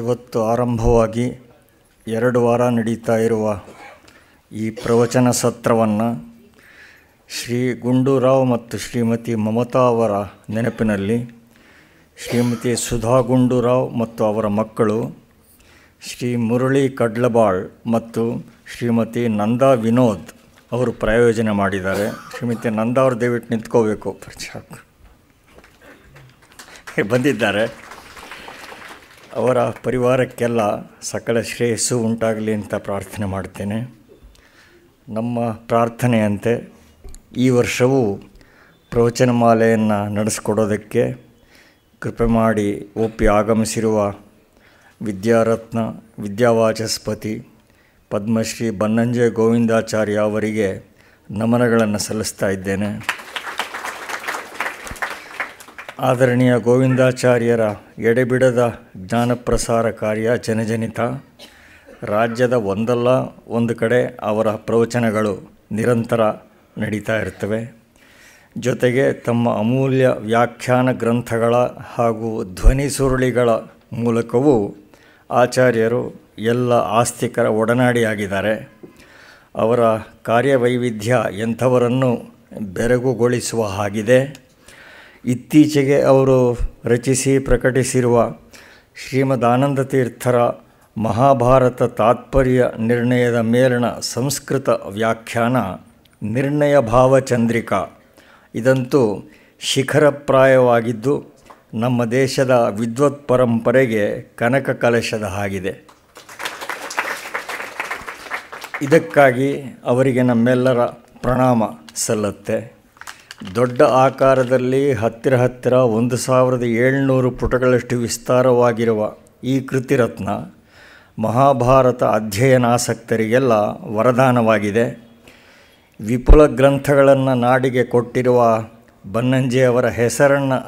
ಇವತ್ತು ಆರಂಭವಾಗಿ ಎರಡು ವಾರ ನಡೀತಾ ಇರುವ ಈ ಪ್ರವಚನ ಸತ್ರವನ್ನು ಶ್ರೀ ಗುಂಡೂರಾವ್ ಮತ್ತು ಶ್ರೀಮತಿ ಮಮತಾ ಅವರ ನೆನಪಿನಲ್ಲಿ ಶ್ರೀಮತಿ ಸುಧಾ ಗುಂಡೂರಾವ್ ಮತ್ತು ಅವರ ಮಕ್ಕಳು ಶ್ರೀ ಮುರಳಿ ಕಡ್ಲಬಾಳ್ ಮತ್ತು ಶ್ರೀಮತಿ ನಂದಾ ವಿನೋದ್ ಅವರು ಪ್ರಾಯೋಜನೆ ಮಾಡಿದ್ದಾರೆ ಶ್ರೀಮತಿ ನಂದಾ ಅವರು ದಯವಿಟ್ಟು ನಿಂತ್ಕೋಬೇಕು ಪ್ರಚಾರ ಬಂದಿದ್ದಾರೆ ಅವರ ಪರಿವಾರಕ್ಕೆಲ್ಲ ಸಕಲ ಶ್ರೇಯಸ್ಸು ಉಂಟಾಗಲಿ ಅಂತ ಪ್ರಾರ್ಥನೆ ಮಾಡ್ತೇನೆ ನಮ್ಮ ಪ್ರಾರ್ಥನೆಯಂತೆ ಈ ವರ್ಷವೂ ಪ್ರವಚನಮಾಲೆಯನ್ನು ನಡೆಸ್ಕೊಡೋದಕ್ಕೆ ಕೃಪೆ ಮಾಡಿ ಒಪ್ಪಿ ಆಗಮಿಸಿರುವ ವಿದ್ಯಾರತ್ನ ವಿದ್ಯಾವಾಚಸ್ಪತಿ ಪದ್ಮಶ್ರೀ ಬನ್ನಂಜಯ ಗೋವಿಂದಾಚಾರ್ಯ ಅವರಿಗೆ ನಮನಗಳನ್ನು ಸಲ್ಲಿಸ್ತಾ ಇದ್ದೇನೆ ಆದರಣೀಯ ಗೋವಿಂದಾಚಾರ್ಯರ ಎಡೆಬಿಡದ ಜ್ಞಾನಪ್ರಸಾರ ಕಾರ್ಯ ಜನಜನಿತ ರಾಜ್ಯದ ಒಂದಲ್ಲ ಒಂದು ಕಡೆ ಅವರ ಪ್ರವಚನಗಳು ನಿರಂತರ ನಡೀತಾ ಇರ್ತವೆ ಜೊತೆಗೆ ತಮ್ಮ ಅಮೂಲ್ಯ ವ್ಯಾಖ್ಯಾನ ಗ್ರಂಥಗಳ ಹಾಗೂ ಧ್ವನಿ ಸುರುಳಿಗಳ ಮೂಲಕವೂ ಆಚಾರ್ಯರು ಎಲ್ಲ ಆಸ್ತಿಕರ ಒಡನಾಡಿಯಾಗಿದ್ದಾರೆ ಅವರ ಕಾರ್ಯವೈವಿಧ್ಯ ಎಂಥವರನ್ನು ಬೆರಗುಗೊಳಿಸುವ ಹಾಗಿದೆ ಇತ್ತೀಚೆಗೆ ಅವರು ರಚಿಸಿ ಪ್ರಕಟಿಸಿರುವ ಶ್ರೀಮದ್ ಆನಂದ ತೀರ್ಥರ ಮಹಾಭಾರತ ತಾತ್ಪರ್ಯ ನಿರ್ಣಯದ ಮೇಲಿನ ಸಂಸ್ಕೃತ ವ್ಯಾಖ್ಯಾನ ನಿರ್ಣಯ ಭಾವಚಂದ್ರಿಕಾ ಇದಂತೂ ಶಿಖರಪ್ರಾಯವಾಗಿದ್ದು ನಮ್ಮ ದೇಶದ ವಿದ್ವತ್ ಪರಂಪರೆಗೆ ಕನಕ ಕಲಶದ ಆಗಿದೆ ಇದಕ್ಕಾಗಿ ಅವರಿಗೆ ನಮ್ಮೆಲ್ಲರ ಪ್ರಣಾಮ ಸಲ್ಲತ್ತೆ ದೊಡ್ಡ ಆಕಾರದಲ್ಲಿ ಹತ್ತಿರ ಹತ್ತಿರ ಒಂದು ಸಾವಿರದ ಏಳ್ನೂರು ಪುಟಗಳಷ್ಟು ವಿಸ್ತಾರವಾಗಿರುವ ಈ ಕೃತಿರತ್ನ ಮಹಾಭಾರತ ಅಧ್ಯಯನಾಸಕ್ತರಿಗೆಲ್ಲ ವರದಾನವಾಗಿದೆ ವಿಪುಲ ಗ್ರಂಥಗಳನ್ನು ನಾಡಿಗೆ ಕೊಟ್ಟಿರುವ ಬನ್ನಂಜೆಯವರ ಹೆಸರನ್ನು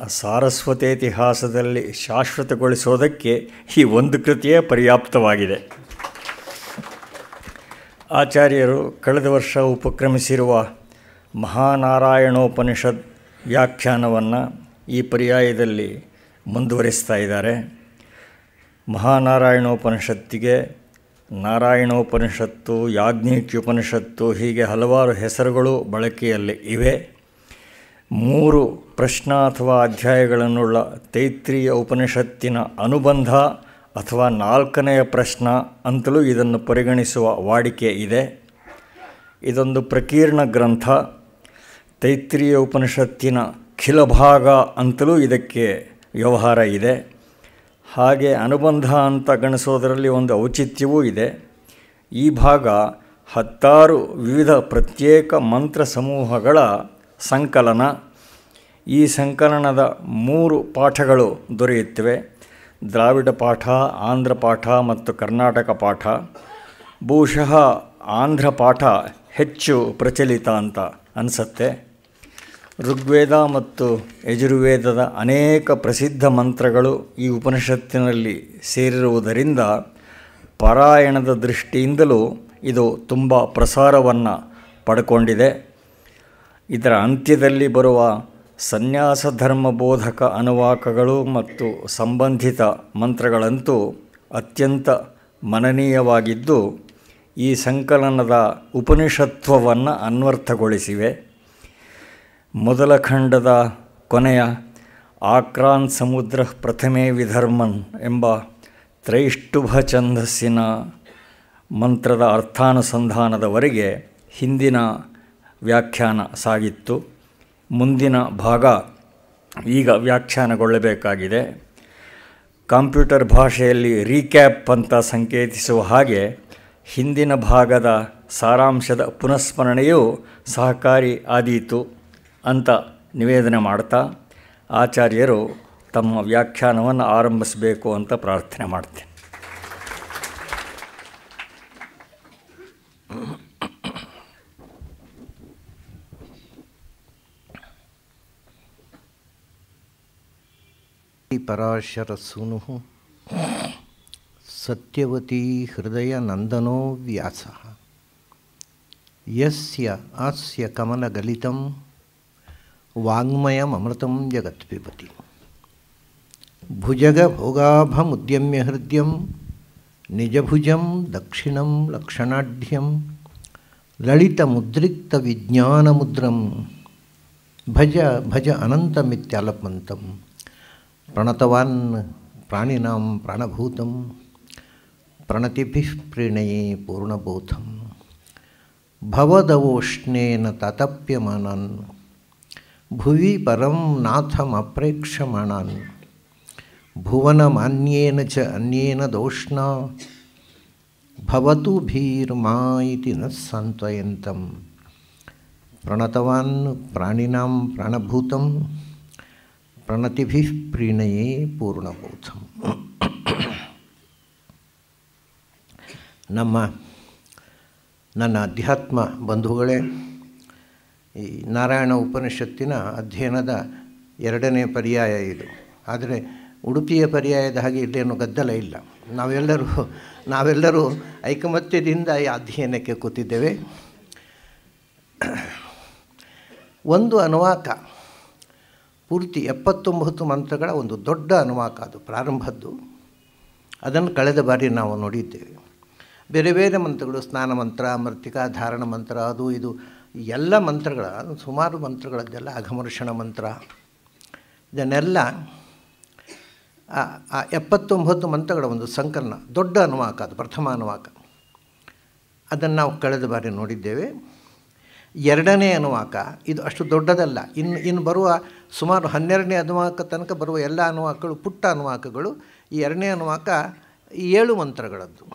ಇತಿಹಾಸದಲ್ಲಿ ಶಾಶ್ವತಗೊಳಿಸೋದಕ್ಕೆ ಈ ಒಂದು ಕೃತಿಯೇ ಪರ್ಯಾಪ್ತವಾಗಿದೆ ಆಚಾರ್ಯರು ಕಳೆದ ವರ್ಷ ಉಪಕ್ರಮಿಸಿರುವ ಮಹಾನಾರಾಯಣೋಪನಿಷತ್ ವ್ಯಾಖ್ಯಾನವನ್ನು ಈ ಪರ್ಯಾಯದಲ್ಲಿ ಮುಂದುವರಿಸ್ತಾ ಇದ್ದಾರೆ ಮಹಾನಾರಾಯಣೋಪನಿಷತ್ತಿಗೆ ನಾರಾಯಣೋಪನಿಷತ್ತು ಯಾಜ್ಞಿಕ್ಯುಪನಿಷತ್ತು ಹೀಗೆ ಹಲವಾರು ಹೆಸರುಗಳು ಬಳಕೆಯಲ್ಲಿ ಇವೆ ಮೂರು ಪ್ರಶ್ನ ಅಥವಾ ಅಧ್ಯಾಯಗಳನ್ನುಳ್ಳ ತೈತ್ರಿಯ ಉಪನಿಷತ್ತಿನ ಅನುಬಂಧ ಅಥವಾ ನಾಲ್ಕನೆಯ ಪ್ರಶ್ನ ಅಂತಲೂ ಇದನ್ನು ಪರಿಗಣಿಸುವ ವಾಡಿಕೆ ಇದೆ ಇದೊಂದು ಪ್ರಕೀರ್ಣ ಗ್ರಂಥ ತೈತ್ರಿಯ ಉಪನಿಷತ್ತಿನ ಖಿಲಭಾಗ ಅಂತಲೂ ಇದಕ್ಕೆ ವ್ಯವಹಾರ ಇದೆ ಹಾಗೆ ಅನುಬಂಧ ಅಂತ ಗಣಿಸೋದರಲ್ಲಿ ಒಂದು ಔಚಿತ್ಯವೂ ಇದೆ ಈ ಭಾಗ ಹತ್ತಾರು ವಿವಿಧ ಪ್ರತ್ಯೇಕ ಮಂತ್ರ ಸಮೂಹಗಳ ಸಂಕಲನ ಈ ಸಂಕಲನದ ಮೂರು ಪಾಠಗಳು ದೊರೆಯುತ್ತವೆ ದ್ರಾವಿಡ ಪಾಠ ಆಂಧ್ರ ಪಾಠ ಮತ್ತು ಕರ್ನಾಟಕ ಪಾಠ ಬಹುಶಃ ಆಂಧ್ರ ಪಾಠ ಹೆಚ್ಚು ಪ್ರಚಲಿತ ಅಂತ ಅನಿಸತ್ತೆ ಋಗ್ವೇದ ಮತ್ತು ಯಜುರ್ವೇದದ ಅನೇಕ ಪ್ರಸಿದ್ಧ ಮಂತ್ರಗಳು ಈ ಉಪನಿಷತ್ತಿನಲ್ಲಿ ಸೇರಿರುವುದರಿಂದ ಪಾರಾಯಣದ ದೃಷ್ಟಿಯಿಂದಲೂ ಇದು ತುಂಬ ಪ್ರಸಾರವನ್ನು ಪಡ್ಕೊಂಡಿದೆ ಇದರ ಅಂತ್ಯದಲ್ಲಿ ಬರುವ ಸನ್ಯಾಸ ಧರ್ಮ ಬೋಧಕ ಅನುವಾಕಗಳು ಮತ್ತು ಸಂಬಂಧಿತ ಮಂತ್ರಗಳಂತೂ ಅತ್ಯಂತ ಮನನೀಯವಾಗಿದ್ದು ಈ ಸಂಕಲನದ ಉಪನಿಷತ್ವವನ್ನು ಅನ್ವರ್ಥಗೊಳಿಸಿವೆ ಮೊದಲ ಖಂಡದ ಕೊನೆಯ ಆಕ್ರಾನ್ ಸಮುದ್ರ ಪ್ರಥಮೆ ವಿಧರ್ಮನ್ ಎಂಬ ತ್ರೈಷ್ಟುಭ ಛಂದಸ್ಸಿನ ಮಂತ್ರದ ಅರ್ಥಾನುಸಂಧಾನದವರೆಗೆ ಹಿಂದಿನ ವ್ಯಾಖ್ಯಾನ ಸಾಗಿತ್ತು ಮುಂದಿನ ಭಾಗ ಈಗ ವ್ಯಾಖ್ಯಾನಗೊಳ್ಳಬೇಕಾಗಿದೆ ಕಂಪ್ಯೂಟರ್ ಭಾಷೆಯಲ್ಲಿ ರೀಕ್ಯಾಪ್ ಅಂತ ಸಂಕೇತಿಸುವ ಹಾಗೆ ಹಿಂದಿನ ಭಾಗದ ಸಾರಾಂಶದ ಪುನಃಸ್ಮರಣೆಯೂ ಸಹಕಾರಿ ಆದೀತು ಅಂತ ನಿವೇದನೆ ಮಾಡ್ತಾ ಆಚಾರ್ಯರು ತಮ್ಮ ವ್ಯಾಖ್ಯಾನವನ್ನು ಆರಂಭಿಸಬೇಕು ಅಂತ ಪ್ರಾರ್ಥನೆ ಮಾಡ್ತೇನೆ पराशर सूनु सत्यवती हृदय नंदनो व्यास यस्य आस्य कमलगलितं वाङ्मयम् अमृतं जगत् पिबति भुजग भोगाभमुद्यम्य हृदय निजभुज दक्षिण लक्षणाढ़्यम ललित मुद्रिक्त विज्ञान मुद्रम भज भज अनंतमितलपंत प्रणतवान प्राणिना प्राणभूत प्रणति प्रीणये पूर्णबोधम भवदवोष्णेन ततप्यमानान् भुवि परं नाथमप्रेक्षमाणान् भुवनमान्येन च अन्येन दोष्णा भवतु भीर्मा इति न सन्तयन्तं प्रणतवान् प्राणिनां प्राणभूतं प्रणतिभिः प्रीणये पूर्णबोधम् नाम नन् अध्यात्मबन्धुगणे ಈ ನಾರಾಯಣ ಉಪನಿಷತ್ತಿನ ಅಧ್ಯಯನದ ಎರಡನೇ ಪರ್ಯಾಯ ಇದು ಆದರೆ ಉಡುಪಿಯ ಪರ್ಯಾಯದ ಹಾಗೆ ಇಲ್ಲೇನು ಗದ್ದಲ ಇಲ್ಲ ನಾವೆಲ್ಲರೂ ನಾವೆಲ್ಲರೂ ಐಕಮತ್ಯದಿಂದ ಈ ಅಧ್ಯಯನಕ್ಕೆ ಕೂತಿದ್ದೇವೆ ಒಂದು ಅನುವಾಕ ಪೂರ್ತಿ ಎಪ್ಪತ್ತೊಂಬತ್ತು ಮಂತ್ರಗಳ ಒಂದು ದೊಡ್ಡ ಅನುವಾಕ ಅದು ಪ್ರಾರಂಭದ್ದು ಅದನ್ನು ಕಳೆದ ಬಾರಿ ನಾವು ನೋಡಿದ್ದೇವೆ ಬೇರೆ ಬೇರೆ ಮಂತ್ರಗಳು ಸ್ನಾನ ಮಂತ್ರ ಮೃತ್ತಿಕಾ ಧಾರಣ ಮಂತ್ರ ಅದು ಇದು ಎಲ್ಲ ಮಂತ್ರಗಳ ಸುಮಾರು ಮಂತ್ರಗಳದ್ದೆಲ್ಲ ಅಘಮರ್ಷಣ ಮಂತ್ರ ಇದನ್ನೆಲ್ಲ ಆ ಎಪ್ಪತ್ತೊಂಬತ್ತು ಮಂತ್ರಗಳ ಒಂದು ಸಂಕಲನ ದೊಡ್ಡ ಅನುವಾಕ ಅದು ಪ್ರಥಮ ಅನುವಾಕ ಅದನ್ನು ನಾವು ಕಳೆದ ಬಾರಿ ನೋಡಿದ್ದೇವೆ ಎರಡನೇ ಅನುವಾಕ ಇದು ಅಷ್ಟು ದೊಡ್ಡದಲ್ಲ ಇನ್ನು ಇನ್ನು ಬರುವ ಸುಮಾರು ಹನ್ನೆರಡನೇ ಅನುವಾಕ ತನಕ ಬರುವ ಎಲ್ಲ ಅನುವಾಕಗಳು ಪುಟ್ಟ ಅನುವಾಕಗಳು ಈ ಎರಡನೇ ಅನುವಾಕ ಏಳು ಮಂತ್ರಗಳದ್ದು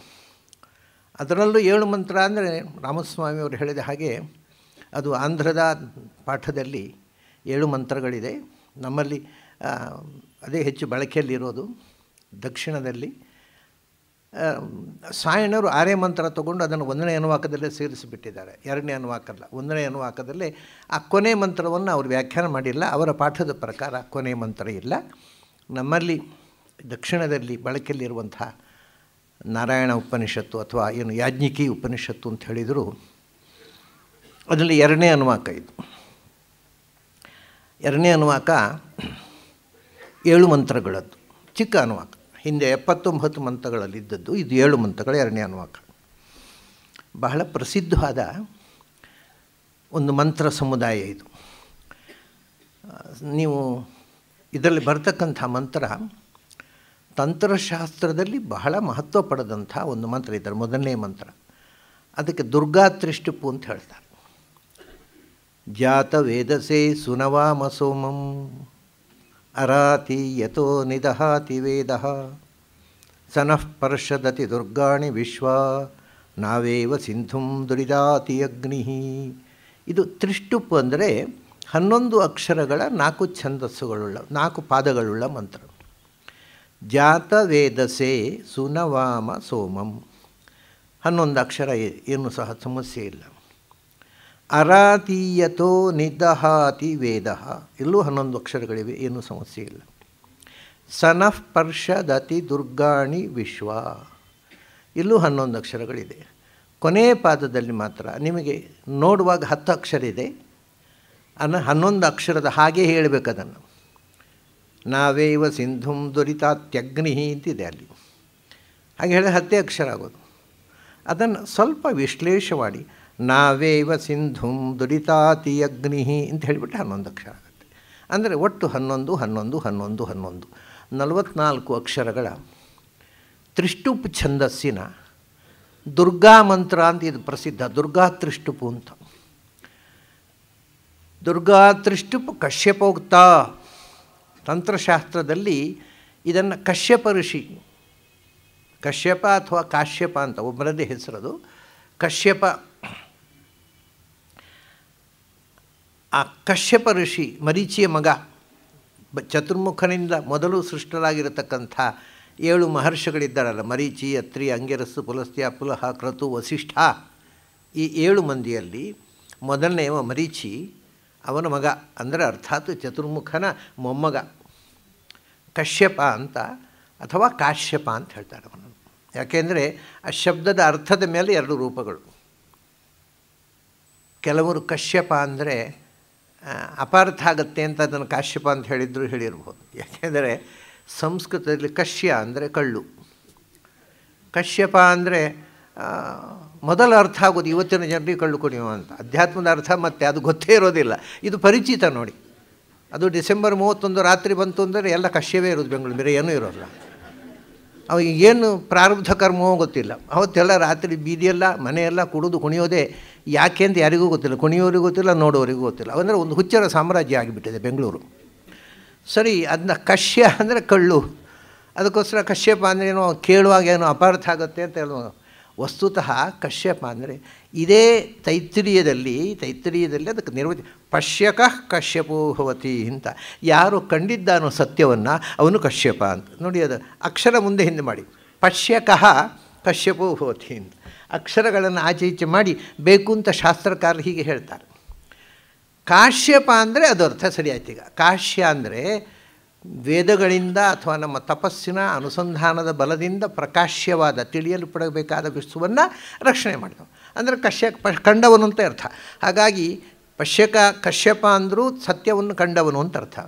ಅದರಲ್ಲೂ ಏಳು ಮಂತ್ರ ಅಂದರೆ ರಾಮಸ್ವಾಮಿಯವರು ಹೇಳಿದ ಹಾಗೆ ಅದು ಆಂಧ್ರದ ಪಾಠದಲ್ಲಿ ಏಳು ಮಂತ್ರಗಳಿದೆ ನಮ್ಮಲ್ಲಿ ಅದೇ ಹೆಚ್ಚು ಬಳಕೆಯಲ್ಲಿರೋದು ದಕ್ಷಿಣದಲ್ಲಿ ಸಾಯಣರು ಆರೇ ಮಂತ್ರ ತಗೊಂಡು ಅದನ್ನು ಒಂದನೇ ಅನುವಾಕದಲ್ಲೇ ಸೇರಿಸಿಬಿಟ್ಟಿದ್ದಾರೆ ಎರಡನೇ ಅನುವಾಕಲ್ಲ ಒಂದನೇ ಅನುವಾಕದಲ್ಲೇ ಆ ಕೊನೆ ಮಂತ್ರವನ್ನು ಅವರು ವ್ಯಾಖ್ಯಾನ ಮಾಡಿಲ್ಲ ಅವರ ಪಾಠದ ಪ್ರಕಾರ ಕೊನೆ ಮಂತ್ರ ಇಲ್ಲ ನಮ್ಮಲ್ಲಿ ದಕ್ಷಿಣದಲ್ಲಿ ಬಳಕೆಯಲ್ಲಿರುವಂಥ ನಾರಾಯಣ ಉಪನಿಷತ್ತು ಅಥವಾ ಏನು ಯಾಜ್ಞಿಕಿ ಉಪನಿಷತ್ತು ಅಂತ ಹೇಳಿದರೂ ಅದರಲ್ಲಿ ಎರಡನೇ ಅನುವಾಕ ಇದು ಎರಡನೇ ಅನುವಾಕ ಏಳು ಮಂತ್ರಗಳದ್ದು ಚಿಕ್ಕ ಅನುವಾಕ ಹಿಂದೆ ಎಪ್ಪತ್ತೊಂಬತ್ತು ಮಂತ್ರಗಳಲ್ಲಿದ್ದದ್ದು ಇದು ಏಳು ಮಂತ್ರಗಳ ಎರಡನೇ ಅನುವಾಕ ಬಹಳ ಪ್ರಸಿದ್ಧವಾದ ಒಂದು ಮಂತ್ರ ಸಮುದಾಯ ಇದು ನೀವು ಇದರಲ್ಲಿ ಬರ್ತಕ್ಕಂಥ ಮಂತ್ರ ತಂತ್ರಶಾಸ್ತ್ರದಲ್ಲಿ ಬಹಳ ಮಹತ್ವ ಪಡೆದಂಥ ಒಂದು ಮಂತ್ರ ಇದ್ದಾರೆ ಮೊದಲನೇ ಮಂತ್ರ ಅದಕ್ಕೆ ದುರ್ಗಾ ತ್ರಿಷ್ಟುಪು ಅಂತ ಹೇಳ್ತಾರೆ ಜಾತ ವೇದಸೆ ಸುನವಾಮ ಸೋಮಂ ಅರಾತಿ ಯಥೋ ನಿದಹಾತಿ ವೇದ ಸನಃಪರ್ಷದತಿ ಪರ್ಷದತಿ ದುರ್ಗಾಣಿ ವಿಶ್ವ ನಾವೇವ ಸಿಂಧುಂ ದುರಿದಾತಿ ಅಗ್ನಿ ಇದು ತ್ರಿಷ್ಟುಪ್ ಅಂದರೆ ಹನ್ನೊಂದು ಅಕ್ಷರಗಳ ನಾಲ್ಕು ಛಂದಸ್ಸುಗಳುಳ್ಳ ನಾಲ್ಕು ಪಾದಗಳುಳ್ಳ ಮಂತ್ರ ಜಾತ ವೇದಸೆ ಸುನವಾಮ ಸೋಮಂ ಹನ್ನೊಂದು ಅಕ್ಷರ ಏನು ಸಹ ಸಮಸ್ಯೆ ಇಲ್ಲ ಅರಾತೀಯತೋ ನಿದಹಾತಿ ವೇದ ಇಲ್ಲೂ ಹನ್ನೊಂದು ಅಕ್ಷರಗಳಿವೆ ಏನೂ ಸಮಸ್ಯೆ ಇಲ್ಲ ಸನಃ ಪರ್ಷದತಿ ದುರ್ಗಾಣಿ ವಿಶ್ವ ಇಲ್ಲೂ ಹನ್ನೊಂದು ಅಕ್ಷರಗಳಿದೆ ಕೊನೆಯ ಪಾದದಲ್ಲಿ ಮಾತ್ರ ನಿಮಗೆ ನೋಡುವಾಗ ಹತ್ತು ಅಕ್ಷರ ಇದೆ ಅನ್ನ ಹನ್ನೊಂದು ಅಕ್ಷರದ ಹಾಗೆ ಹೇಳಬೇಕದನ್ನು ನಾವೇವ ಸಿಂಧುಂ ದುರಿತಾತ್ಯಗ್ನಿ ಅಂತಿದೆ ಅಲ್ಲಿ ಹಾಗೆ ಹೇಳಿದ್ರೆ ಹತ್ತೇ ಅಕ್ಷರ ಆಗೋದು ಅದನ್ನು ಸ್ವಲ್ಪ ವಿಶ್ಲೇಷ ಮಾಡಿ ನಾವೇವ ಸಿಂಧುಂ ದುರಿತಾತಿ ಅಗ್ನಿ ಅಂತ ಹೇಳಿಬಿಟ್ಟು ಹನ್ನೊಂದು ಅಕ್ಷರ ಆಗುತ್ತೆ ಅಂದರೆ ಒಟ್ಟು ಹನ್ನೊಂದು ಹನ್ನೊಂದು ಹನ್ನೊಂದು ಹನ್ನೊಂದು ನಲವತ್ನಾಲ್ಕು ಅಕ್ಷರಗಳ ತ್ರಿಷ್ಟುಪ್ ಛಂದಸ್ಸಿನ ದುರ್ಗಾ ಮಂತ್ರ ಅಂತ ಇದು ಪ್ರಸಿದ್ಧ ದುರ್ಗಾ ತ್ರಿಷ್ಟುಪು ಅಂತ ದುರ್ಗಾ ತ್ರಿಷ್ಟುಪ್ ಕಶ್ಯಪೋಕ್ತ ತಂತ್ರಶಾಸ್ತ್ರದಲ್ಲಿ ಇದನ್ನು ಕಶ್ಯಪ ಋಷಿ ಕಶ್ಯಪ ಅಥವಾ ಕಾಶ್ಯಪ ಅಂತ ಒಬ್ಬರದೇ ಹೆಸರದು ಕಶ್ಯಪ ಆ ಕಶ್ಯಪ ಋಷಿ ಮರೀಚಿಯ ಮಗ ಬ ಚತುರ್ಮುಖನಿಂದ ಮೊದಲು ಸೃಷ್ಟರಾಗಿರತಕ್ಕಂಥ ಏಳು ಮಹರ್ಷಿಗಳಿದ್ದಾರಲ್ಲ ಮರೀಚಿ ಅತ್ರಿ ಅಂಗೆರಸ್ಸು ಪುಲಸ್ತ್ಯ ಪುಲಹ ಕ್ರತು ವಸಿಷ್ಠ ಈ ಏಳು ಮಂದಿಯಲ್ಲಿ ಮೊದಲನೆಯವ ಮರೀಚಿ ಅವನ ಮಗ ಅಂದರೆ ಅರ್ಥಾತ್ ಚತುರ್ಮುಖನ ಮೊಮ್ಮಗ ಕಶ್ಯಪ ಅಂತ ಅಥವಾ ಕಾಶ್ಯಪ ಅಂತ ಹೇಳ್ತಾರೆ ಅವನು ಯಾಕೆಂದರೆ ಆ ಶಬ್ದದ ಅರ್ಥದ ಮೇಲೆ ಎರಡು ರೂಪಗಳು ಕೆಲವರು ಕಶ್ಯಪ ಅಂದರೆ ಅಪಾರ್ಥ ಆಗುತ್ತೆ ಅಂತ ಅದನ್ನು ಕಾಶ್ಯಪ ಅಂತ ಹೇಳಿದ್ರು ಹೇಳಿರ್ಬೋದು ಯಾಕೆಂದರೆ ಸಂಸ್ಕೃತದಲ್ಲಿ ಕಶ್ಯ ಅಂದರೆ ಕಳ್ಳು ಕಶ್ಯಪ ಅಂದರೆ ಮೊದಲ ಅರ್ಥ ಆಗೋದು ಇವತ್ತಿನ ಜನರಿಗೆ ಕಳ್ಳು ಕುಡಿಯುವ ಅಂತ ಅಧ್ಯಾತ್ಮದ ಅರ್ಥ ಮತ್ತೆ ಅದು ಗೊತ್ತೇ ಇರೋದಿಲ್ಲ ಇದು ಪರಿಚಿತ ನೋಡಿ ಅದು ಡಿಸೆಂಬರ್ ಮೂವತ್ತೊಂದು ರಾತ್ರಿ ಬಂತು ಅಂದರೆ ಎಲ್ಲ ಕಶ್ಯವೇ ಇರೋದು ಬೆಂಗಳೂರು ಬೇರೆ ಏನೂ ಇರೋಲ್ಲ ಅವರಿಗೆ ಏನು ಪ್ರಾರಬ್ಧ ಕರ್ಮವೋ ಗೊತ್ತಿಲ್ಲ ಅವತ್ತೆಲ್ಲ ರಾತ್ರಿ ಬೀದಿಯೆಲ್ಲ ಮನೆಯೆಲ್ಲ ಕುಡಿದು ಕುಣಿಯೋದೇ ಯಾಕೆ ಅಂತ ಯಾರಿಗೂ ಗೊತ್ತಿಲ್ಲ ಕುಣಿಯೋರಿಗೂ ಗೊತ್ತಿಲ್ಲ ನೋಡೋರಿಗೂ ಗೊತ್ತಿಲ್ಲ ಅಂದರೆ ಒಂದು ಹುಚ್ಚರ ಸಾಮ್ರಾಜ್ಯ ಆಗಿಬಿಟ್ಟಿದೆ ಬೆಂಗಳೂರು ಸರಿ ಅದನ್ನ ಕಶ್ಯ ಅಂದರೆ ಕಳ್ಳು ಅದಕ್ಕೋಸ್ಕರ ಕಶ್ಯಪ ಅಂದರೆ ಏನೋ ಕೇಳುವಾಗ ಏನೋ ಅಪಾರ್ಥ ಆಗುತ್ತೆ ಅಂತ ಹೇಳುವ ವಸ್ತುತಃ ಕಶ್ಯಪ ಅಂದರೆ ಇದೇ ತೈತ್ರಿಯದಲ್ಲಿ ತೈತ್ರಿಯದಲ್ಲಿ ಅದಕ್ಕೆ ನಿರ್ವಚ ಪಶ್ಯಕ ಕಶ್ಯಪೋ ಭವತಿ ಅಂತ ಯಾರು ಕಂಡಿದ್ದಾನೋ ಸತ್ಯವನ್ನು ಅವನು ಕಶ್ಯಪ ಅಂತ ನೋಡಿ ಅದು ಅಕ್ಷರ ಮುಂದೆ ಹಿಂದೆ ಮಾಡಿ ಪಶ್ಯಕಃ ಕಶ್ಯಪೋಹವತಿ ಅಂತ ಅಕ್ಷರಗಳನ್ನು ಆಚೆ ಈಚೆ ಮಾಡಿ ಬೇಕು ಅಂತ ಶಾಸ್ತ್ರಕಾರರು ಹೀಗೆ ಹೇಳ್ತಾರೆ ಕಾಶ್ಯಪ ಅಂದರೆ ಅದು ಅರ್ಥ ಸರಿ ಈಗ ಕಾಶ್ಯ ಅಂದರೆ ವೇದಗಳಿಂದ ಅಥವಾ ನಮ್ಮ ತಪಸ್ಸಿನ ಅನುಸಂಧಾನದ ಬಲದಿಂದ ಪ್ರಕಾಶ್ಯವಾದ ತಿಳಿಯಲು ಪಡಬೇಕಾದ ವಿಶ್ವವನ್ನು ರಕ್ಷಣೆ ಮಾಡಿದವು ಅಂದರೆ ಕಶ್ಯಪ ಕಂಡವನು ಅಂತ ಅರ್ಥ ಹಾಗಾಗಿ ಪಶ್ಯಕ ಕಶ್ಯಪ ಅಂದರೂ ಸತ್ಯವನ್ನು ಕಂಡವನು ಅಂತ ಅರ್ಥ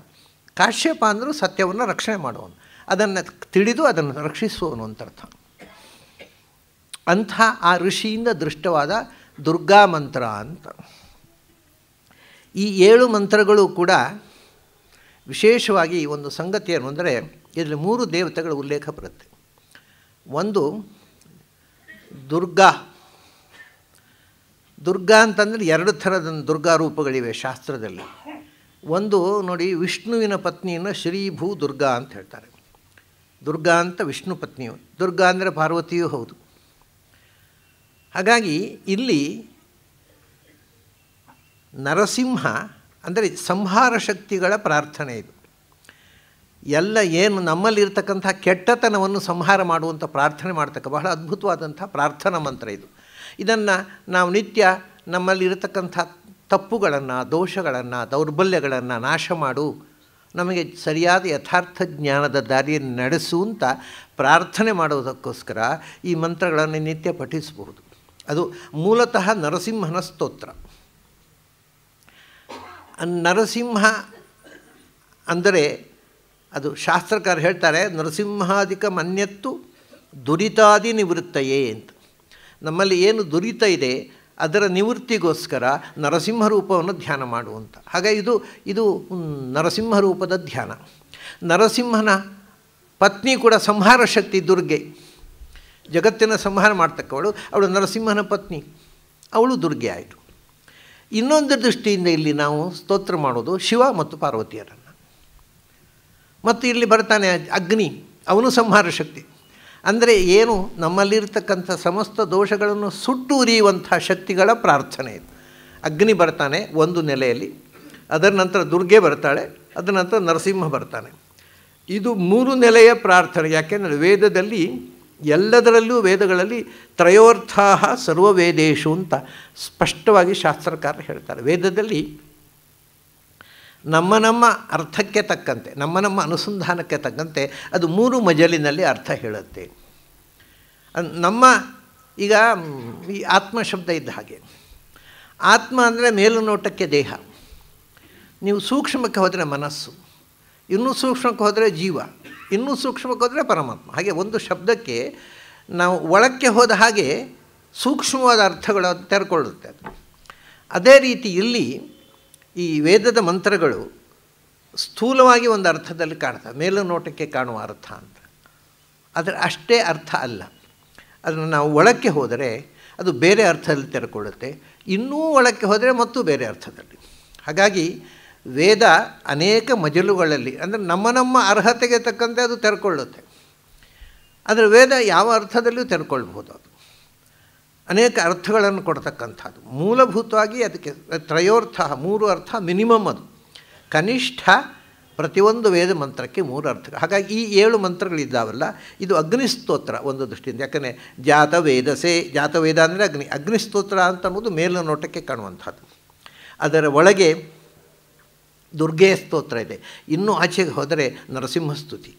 ಕಾಶ್ಯಪ ಅಂದರೂ ಸತ್ಯವನ್ನು ರಕ್ಷಣೆ ಮಾಡುವನು ಅದನ್ನು ತಿಳಿದು ಅದನ್ನು ರಕ್ಷಿಸುವನು ಅಂತ ಅರ್ಥ ಅಂಥ ಆ ಋಷಿಯಿಂದ ದೃಷ್ಟವಾದ ದುರ್ಗಾ ಮಂತ್ರ ಅಂತ ಈ ಏಳು ಮಂತ್ರಗಳು ಕೂಡ ವಿಶೇಷವಾಗಿ ಒಂದು ಸಂಗತಿ ಏನು ಅಂದರೆ ಇದರಲ್ಲಿ ಮೂರು ದೇವತೆಗಳ ಉಲ್ಲೇಖ ಬರುತ್ತೆ ಒಂದು ದುರ್ಗಾ ದುರ್ಗಾ ಅಂತಂದರೆ ಎರಡು ಥರದ ದುರ್ಗಾ ರೂಪಗಳಿವೆ ಶಾಸ್ತ್ರದಲ್ಲಿ ಒಂದು ನೋಡಿ ವಿಷ್ಣುವಿನ ಪತ್ನಿಯನ್ನು ಶ್ರೀಭೂ ದುರ್ಗಾ ಅಂತ ಹೇಳ್ತಾರೆ ದುರ್ಗಾ ಅಂತ ವಿಷ್ಣು ಪತ್ನಿಯು ದುರ್ಗಾ ಅಂದರೆ ಪಾರ್ವತಿಯೂ ಹೌದು ಹಾಗಾಗಿ ಇಲ್ಲಿ ನರಸಿಂಹ ಅಂದರೆ ಸಂಹಾರ ಶಕ್ತಿಗಳ ಪ್ರಾರ್ಥನೆ ಇದು ಎಲ್ಲ ಏನು ನಮ್ಮಲ್ಲಿರ್ತಕ್ಕಂಥ ಕೆಟ್ಟತನವನ್ನು ಸಂಹಾರ ಮಾಡುವಂಥ ಪ್ರಾರ್ಥನೆ ಮಾಡ್ತಕ್ಕ ಬಹಳ ಅದ್ಭುತವಾದಂಥ ಪ್ರಾರ್ಥನಾ ಮಂತ್ರ ಇದು ಇದನ್ನು ನಾವು ನಿತ್ಯ ನಮ್ಮಲ್ಲಿರತಕ್ಕಂಥ ತಪ್ಪುಗಳನ್ನು ದೋಷಗಳನ್ನು ದೌರ್ಬಲ್ಯಗಳನ್ನು ನಾಶ ಮಾಡು ನಮಗೆ ಸರಿಯಾದ ಯಥಾರ್ಥ ಜ್ಞಾನದ ದಾರಿಯನ್ನು ನಡೆಸು ಅಂತ ಪ್ರಾರ್ಥನೆ ಮಾಡೋದಕ್ಕೋಸ್ಕರ ಈ ಮಂತ್ರಗಳನ್ನು ನಿತ್ಯ ಪಠಿಸಬಹುದು ಅದು ಮೂಲತಃ ನರಸಿಂಹನ ಸ್ತೋತ್ರ ನರಸಿಂಹ ಅಂದರೆ ಅದು ಶಾಸ್ತ್ರಕಾರ ಹೇಳ್ತಾರೆ ನರಸಿಂಹಾದಿಕ ಮನ್ಯತ್ತು ದುರಿತಾದಿ ನಿವೃತ್ತಯೇ ಅಂತ ನಮ್ಮಲ್ಲಿ ಏನು ದುರಿತ ಇದೆ ಅದರ ನಿವೃತ್ತಿಗೋಸ್ಕರ ನರಸಿಂಹ ರೂಪವನ್ನು ಧ್ಯಾನ ಮಾಡುವಂಥ ಹಾಗೆ ಇದು ಇದು ನರಸಿಂಹ ರೂಪದ ಧ್ಯಾನ ನರಸಿಂಹನ ಪತ್ನಿ ಕೂಡ ಸಂಹಾರ ಶಕ್ತಿ ದುರ್ಗೆ ಜಗತ್ತಿನ ಸಂಹಾರ ಮಾಡ್ತಕ್ಕವಳು ಅವಳು ನರಸಿಂಹನ ಪತ್ನಿ ಅವಳು ದುರ್ಗೆ ಆಯಿತು ಇನ್ನೊಂದು ದೃಷ್ಟಿಯಿಂದ ಇಲ್ಲಿ ನಾವು ಸ್ತೋತ್ರ ಮಾಡೋದು ಶಿವ ಮತ್ತು ಪಾರ್ವತಿಯರನ್ನು ಮತ್ತು ಇಲ್ಲಿ ಬರ್ತಾನೆ ಅಗ್ನಿ ಅವನು ಸಂಹಾರ ಶಕ್ತಿ ಅಂದರೆ ಏನು ನಮ್ಮಲ್ಲಿರ್ತಕ್ಕಂಥ ಸಮಸ್ತ ದೋಷಗಳನ್ನು ಸುಟ್ಟು ಉರಿಯುವಂಥ ಶಕ್ತಿಗಳ ಪ್ರಾರ್ಥನೆ ಇದು ಅಗ್ನಿ ಬರ್ತಾನೆ ಒಂದು ನೆಲೆಯಲ್ಲಿ ಅದರ ನಂತರ ದುರ್ಗೆ ಬರ್ತಾಳೆ ಅದರ ನಂತರ ನರಸಿಂಹ ಬರ್ತಾನೆ ಇದು ಮೂರು ನೆಲೆಯ ಪ್ರಾರ್ಥನೆ ಯಾಕೆಂದರೆ ವೇದದಲ್ಲಿ ಎಲ್ಲದರಲ್ಲೂ ವೇದಗಳಲ್ಲಿ ಸರ್ವ ಸರ್ವವೇದೇಶು ಅಂತ ಸ್ಪಷ್ಟವಾಗಿ ಶಾಸ್ತ್ರಕಾರ ಹೇಳ್ತಾರೆ ವೇದದಲ್ಲಿ ನಮ್ಮ ನಮ್ಮ ಅರ್ಥಕ್ಕೆ ತಕ್ಕಂತೆ ನಮ್ಮ ನಮ್ಮ ಅನುಸಂಧಾನಕ್ಕೆ ತಕ್ಕಂತೆ ಅದು ಮೂರು ಮಜಲಿನಲ್ಲಿ ಅರ್ಥ ಹೇಳುತ್ತೆ ನಮ್ಮ ಈಗ ಈ ಆತ್ಮ ಶಬ್ದ ಇದ್ದ ಹಾಗೆ ಆತ್ಮ ಅಂದರೆ ಮೇಲು ನೋಟಕ್ಕೆ ದೇಹ ನೀವು ಸೂಕ್ಷ್ಮಕ್ಕೆ ಹೋದರೆ ಮನಸ್ಸು ಇನ್ನೂ ಸೂಕ್ಷ್ಮಕ್ಕೆ ಹೋದರೆ ಜೀವ ಇನ್ನೂ ಸೂಕ್ಷ್ಮಕ್ಕೆ ಹೋದರೆ ಪರಮಾತ್ಮ ಹಾಗೆ ಒಂದು ಶಬ್ದಕ್ಕೆ ನಾವು ಒಳಕ್ಕೆ ಹೋದ ಹಾಗೆ ಸೂಕ್ಷ್ಮವಾದ ಅರ್ಥಗಳು ತೆರೆಕೊಳ್ಳುತ್ತೆ ಅದೇ ರೀತಿ ಇಲ್ಲಿ ಈ ವೇದದ ಮಂತ್ರಗಳು ಸ್ಥೂಲವಾಗಿ ಒಂದು ಅರ್ಥದಲ್ಲಿ ಕಾಣ್ತವೆ ಮೇಲು ನೋಟಕ್ಕೆ ಕಾಣುವ ಅರ್ಥ ಅಂತ ಆದರೆ ಅಷ್ಟೇ ಅರ್ಥ ಅಲ್ಲ ಅದನ್ನು ನಾವು ಒಳಕ್ಕೆ ಹೋದರೆ ಅದು ಬೇರೆ ಅರ್ಥದಲ್ಲಿ ತೆರೆಕೊಳ್ಳುತ್ತೆ ಇನ್ನೂ ಒಳಕ್ಕೆ ಹೋದರೆ ಮತ್ತು ಬೇರೆ ಅರ್ಥದಲ್ಲಿ ಹಾಗಾಗಿ ವೇದ ಅನೇಕ ಮಜಲುಗಳಲ್ಲಿ ಅಂದರೆ ನಮ್ಮ ನಮ್ಮ ಅರ್ಹತೆಗೆ ತಕ್ಕಂತೆ ಅದು ತೆರೆಕೊಳ್ಳುತ್ತೆ ಆದರೆ ವೇದ ಯಾವ ಅರ್ಥದಲ್ಲೂ ತೆರೆಕೊಳ್ಬಹುದು ಅನೇಕ ಅರ್ಥಗಳನ್ನು ಕೊಡ್ತಕ್ಕಂಥದ್ದು ಮೂಲಭೂತವಾಗಿ ಅದಕ್ಕೆ ತ್ರಯೋರ್ಥ ಮೂರು ಅರ್ಥ ಮಿನಿಮಮ್ ಅದು ಕನಿಷ್ಠ ಪ್ರತಿಯೊಂದು ವೇದ ಮಂತ್ರಕ್ಕೆ ಮೂರು ಅರ್ಥ ಹಾಗಾಗಿ ಈ ಏಳು ಮಂತ್ರಗಳಿದ್ದಾವಲ್ಲ ಇದು ಅಗ್ನಿಸ್ತೋತ್ರ ಒಂದು ದೃಷ್ಟಿಯಿಂದ ಯಾಕಂದರೆ ಜಾತ ವೇದಸೆ ಜಾತ ವೇದ ಅಂದರೆ ಅಗ್ನಿ ಅಗ್ನಿಸ್ತೋತ್ರ ಅಂತ ಅನ್ನೋದು ಮೇಲಿನ ನೋಟಕ್ಕೆ ಕಾಣುವಂಥದ್ದು ಅದರ ಒಳಗೆ ದುರ್ಗೆಯ ಸ್ತೋತ್ರ ಇದೆ ಇನ್ನೂ ಆಚೆಗೆ ಹೋದರೆ ನರಸಿಂಹಸ್ತುತಿ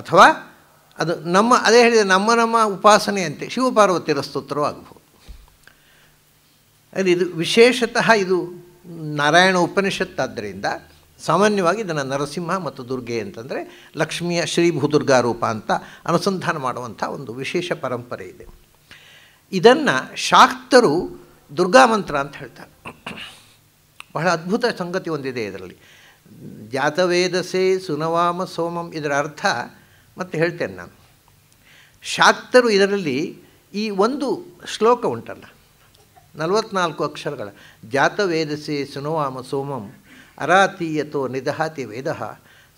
ಅಥವಾ ಅದು ನಮ್ಮ ಅದೇ ಹೇಳಿದೆ ನಮ್ಮ ನಮ್ಮ ಉಪಾಸನೆಯಂತೆ ಶಿವಪಾರ್ವತಿಯರ ಆಗಬಹುದು ಅಲ್ಲಿ ಇದು ವಿಶೇಷತಃ ಇದು ನಾರಾಯಣ ಉಪನಿಷತ್ತಾದ್ದರಿಂದ ಸಾಮಾನ್ಯವಾಗಿ ಇದನ್ನು ನರಸಿಂಹ ಮತ್ತು ದುರ್ಗೆ ಅಂತಂದರೆ ಲಕ್ಷ್ಮಿಯ ಶ್ರೀ ಭೂದುರ್ಗಾ ರೂಪ ಅಂತ ಅನುಸಂಧಾನ ಮಾಡುವಂಥ ಒಂದು ವಿಶೇಷ ಪರಂಪರೆ ಇದೆ ಇದನ್ನು ಶಾಕ್ತರು ದುರ್ಗಾ ಮಂತ್ರ ಅಂತ ಹೇಳ್ತಾರೆ ಬಹಳ ಅದ್ಭುತ ಸಂಗತಿ ಹೊಂದಿದೆ ಇದರಲ್ಲಿ ಜಾತವೇದಸೆ ಸುನವಾಮ ಸೋಮಂ ಇದರ ಅರ್ಥ ಮತ್ತು ಹೇಳ್ತೇನೆ ನಾನು ಶಾಕ್ತರು ಇದರಲ್ಲಿ ಈ ಒಂದು ಶ್ಲೋಕ ಉಂಟಲ್ಲ ನಲವತ್ನಾಲ್ಕು ಅಕ್ಷರಗಳ ಜಾತವೇದಸೆ ಸುನೋವಾಮ ಸೋಮಂ ಅರಾತೀಯತೋ ನಿಧಾತಿ ವೇದ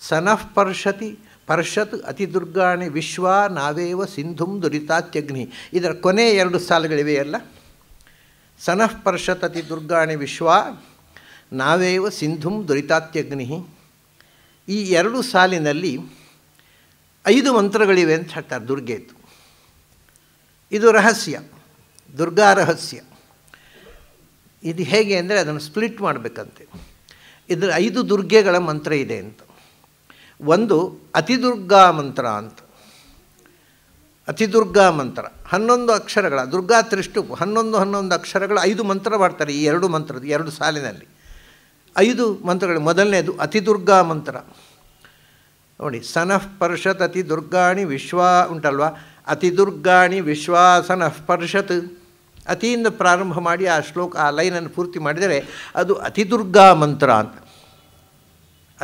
ಸನಃ ಪರ್ಷತಿ ಪರ್ಷತ್ ದುರ್ಗಾಣಿ ವಿಶ್ವ ನಾವೇವ ಸಿಂಧುಂ ದುರಿತಾತ್ಯಗ್ನಿ ಇದರ ಕೊನೆ ಎರಡು ಸಾಲುಗಳಿವೆಯಲ್ಲ ಸನಃ ಪರ್ಷತ್ ಅತಿ ದುರ್ಗಾಣಿ ವಿಶ್ವ ನಾವೇವ ಸಿಂಧುಂ ದುರಿತಾತ್ಯಗ್ನಿ ಈ ಎರಡು ಸಾಲಿನಲ್ಲಿ ಐದು ಮಂತ್ರಗಳಿವೆ ಅಂತ ಹೇಳ್ತಾರೆ ಇತ್ತು ಇದು ರಹಸ್ಯ ದುರ್ಗಾ ರಹಸ್ಯ ಇದು ಹೇಗೆ ಅಂದರೆ ಅದನ್ನು ಸ್ಪ್ಲಿಟ್ ಮಾಡಬೇಕಂತೆ ಇದರ ಐದು ದುರ್ಗೆಗಳ ಮಂತ್ರ ಇದೆ ಅಂತ ಒಂದು ಅತಿದುರ್ಗಾ ಮಂತ್ರ ಅಂತ ಅತಿದುರ್ಗಾ ಮಂತ್ರ ಹನ್ನೊಂದು ಅಕ್ಷರಗಳ ದುರ್ಗಾ ತ್ರಿಷ್ಟು ಹನ್ನೊಂದು ಹನ್ನೊಂದು ಅಕ್ಷರಗಳು ಐದು ಮಂತ್ರ ಮಾಡ್ತಾರೆ ಈ ಎರಡು ಮಂತ್ರದ ಎರಡು ಸಾಲಿನಲ್ಲಿ ಐದು ಮಂತ್ರಗಳು ಮೊದಲನೇದು ಅತಿದುರ್ಗಾ ಮಂತ್ರ ನೋಡಿ ಸನಃಪರ್ಷತ್ ಅತಿ ದುರ್ಗಾಣಿ ವಿಶ್ವಾ ಉಂಟಲ್ವಾ ಅತಿ ದುರ್ಗಾಣಿ ವಿಶ್ವಾಸನಃ ಪರ್ಷತ್ ಅತಿಯಿಂದ ಪ್ರಾರಂಭ ಮಾಡಿ ಆ ಶ್ಲೋಕ ಆ ಲೈನನ್ನು ಪೂರ್ತಿ ಮಾಡಿದರೆ ಅದು ಅತಿ ದುರ್ಗಾ ಮಂತ್ರ ಅಂತ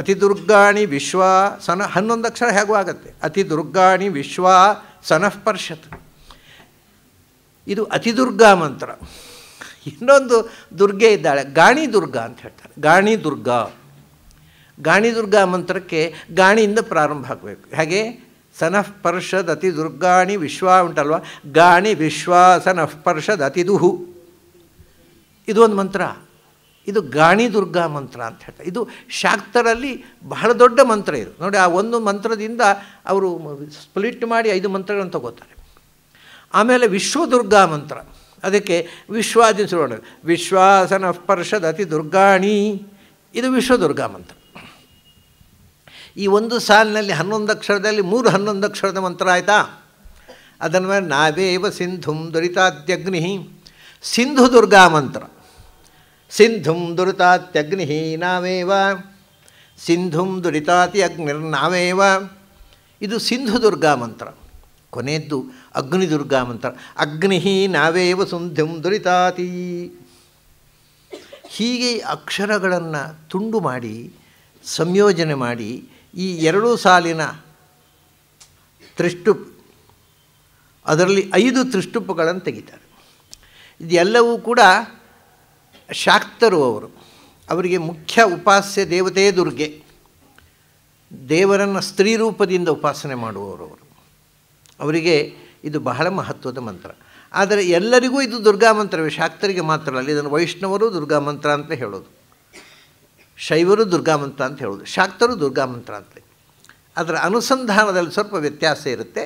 ಅತಿ ದುರ್ಗಾಣಿ ವಿಶ್ವ ಸನ ಹನ್ನೊಂದು ಅಕ್ಷರ ಹೇಗೂ ಆಗುತ್ತೆ ಅತಿ ದುರ್ಗಾಣಿ ವಿಶ್ವ ಸನಃಪರ್ಷತ್ ಇದು ಅತಿ ದುರ್ಗಾ ಮಂತ್ರ ಇನ್ನೊಂದು ದುರ್ಗೆ ಇದ್ದಾಳೆ ಗಾಣಿ ದುರ್ಗಾ ಅಂತ ಹೇಳ್ತಾರೆ ಗಾಣಿ ದುರ್ಗಾ ದುರ್ಗಾ ಮಂತ್ರಕ್ಕೆ ಗಾಣಿಯಿಂದ ಪ್ರಾರಂಭ ಆಗಬೇಕು ಹಾಗೆ ಸನಃ ಪರ್ಷದ್ ಅತಿ ದುರ್ಗಾಣಿ ವಿಶ್ವ ಉಂಟಲ್ವ ಗಾಣಿ ವಿಶ್ವ ಸನಃ ಪರ್ಷದ್ ಅತಿ ದುಹು ಇದು ಒಂದು ಮಂತ್ರ ಇದು ಗಾಣಿ ದುರ್ಗಾ ಮಂತ್ರ ಅಂತ ಹೇಳ್ತಾರೆ ಇದು ಶಾಕ್ತರಲ್ಲಿ ಬಹಳ ದೊಡ್ಡ ಮಂತ್ರ ಇದು ನೋಡಿ ಆ ಒಂದು ಮಂತ್ರದಿಂದ ಅವರು ಸ್ಪ್ಲಿಟ್ ಮಾಡಿ ಐದು ಮಂತ್ರಗಳನ್ನು ತಗೋತಾರೆ ಆಮೇಲೆ ದುರ್ಗಾ ಮಂತ್ರ ಅದಕ್ಕೆ ವಿಶ್ವಾದಿ ಶುರು ವಿಶ್ವಾಸನ ಪರ್ಷದ್ ಅತಿ ದುರ್ಗಾಣಿ ಇದು ವಿಶ್ವದುರ್ಗಾ ಮಂತ್ರ ಈ ಒಂದು ಸಾಲಿನಲ್ಲಿ ಹನ್ನೊಂದು ಅಕ್ಷರದಲ್ಲಿ ಮೂರು ಹನ್ನೊಂದು ಅಕ್ಷರದ ಮಂತ್ರ ಆಯಿತಾ ಅದನ್ನು ಮೇಲೆ ನಾವೇವ ಸಿಂಧುಂ ದುರಿತಾತ್ಯಗ್ನಿ ಸಿಂಧು ದುರ್ಗಾ ಮಂತ್ರ ಸಿಂಧುಂ ದುರಿತಾತ್ಯಗ್ನಿ ನಾವೇವ ಸಿಂಧುಂ ದುರಿತಾತಿ ಅಗ್ನಿರ್ ನಾವೇವ ಇದು ಸಿಂಧು ದುರ್ಗಾ ಮಂತ್ರ ಕೊನೆಯದ್ದು ಅಗ್ನಿ ದುರ್ಗಾ ಮಂತ್ರ ಅಗ್ನಿ ನಾವೇವ ಸಿಂಧುಂ ದುರಿತಾತಿ ಹೀಗೆ ಅಕ್ಷರಗಳನ್ನು ತುಂಡು ಮಾಡಿ ಸಂಯೋಜನೆ ಮಾಡಿ ಈ ಎರಡೂ ಸಾಲಿನ ತ್ರಿಷ್ಟುಪ್ ಅದರಲ್ಲಿ ಐದು ತ್ರಿಷ್ಟುಪ್ಪುಗಳನ್ನು ತೆಗಿತಾರೆ ಇದೆಲ್ಲವೂ ಕೂಡ ಶಾಕ್ತರು ಅವರು ಅವರಿಗೆ ಮುಖ್ಯ ಉಪಾಸ್ಯ ದೇವತೆ ದುರ್ಗೆ ದೇವರನ್ನು ಸ್ತ್ರೀ ರೂಪದಿಂದ ಉಪಾಸನೆ ಮಾಡುವವರು ಅವರು ಅವರಿಗೆ ಇದು ಬಹಳ ಮಹತ್ವದ ಮಂತ್ರ ಆದರೆ ಎಲ್ಲರಿಗೂ ಇದು ದುರ್ಗಾ ಮಂತ್ರವೇ ಶಾಕ್ತರಿಗೆ ಮಾತ್ರ ಅಲ್ಲ ಇದನ್ನು ವೈಷ್ಣವರು ದುರ್ಗಾ ಮಂತ್ರ ಅಂತ ಹೇಳೋದು ಶೈವರು ದುರ್ಗಾಮಂತ್ರ ಅಂತ ಹೇಳೋದು ಶಾಕ್ತರು ದುರ್ಗಾಮಂತ್ರ ಅಂತ ಅದರ ಅನುಸಂಧಾನದಲ್ಲಿ ಸ್ವಲ್ಪ ವ್ಯತ್ಯಾಸ ಇರುತ್ತೆ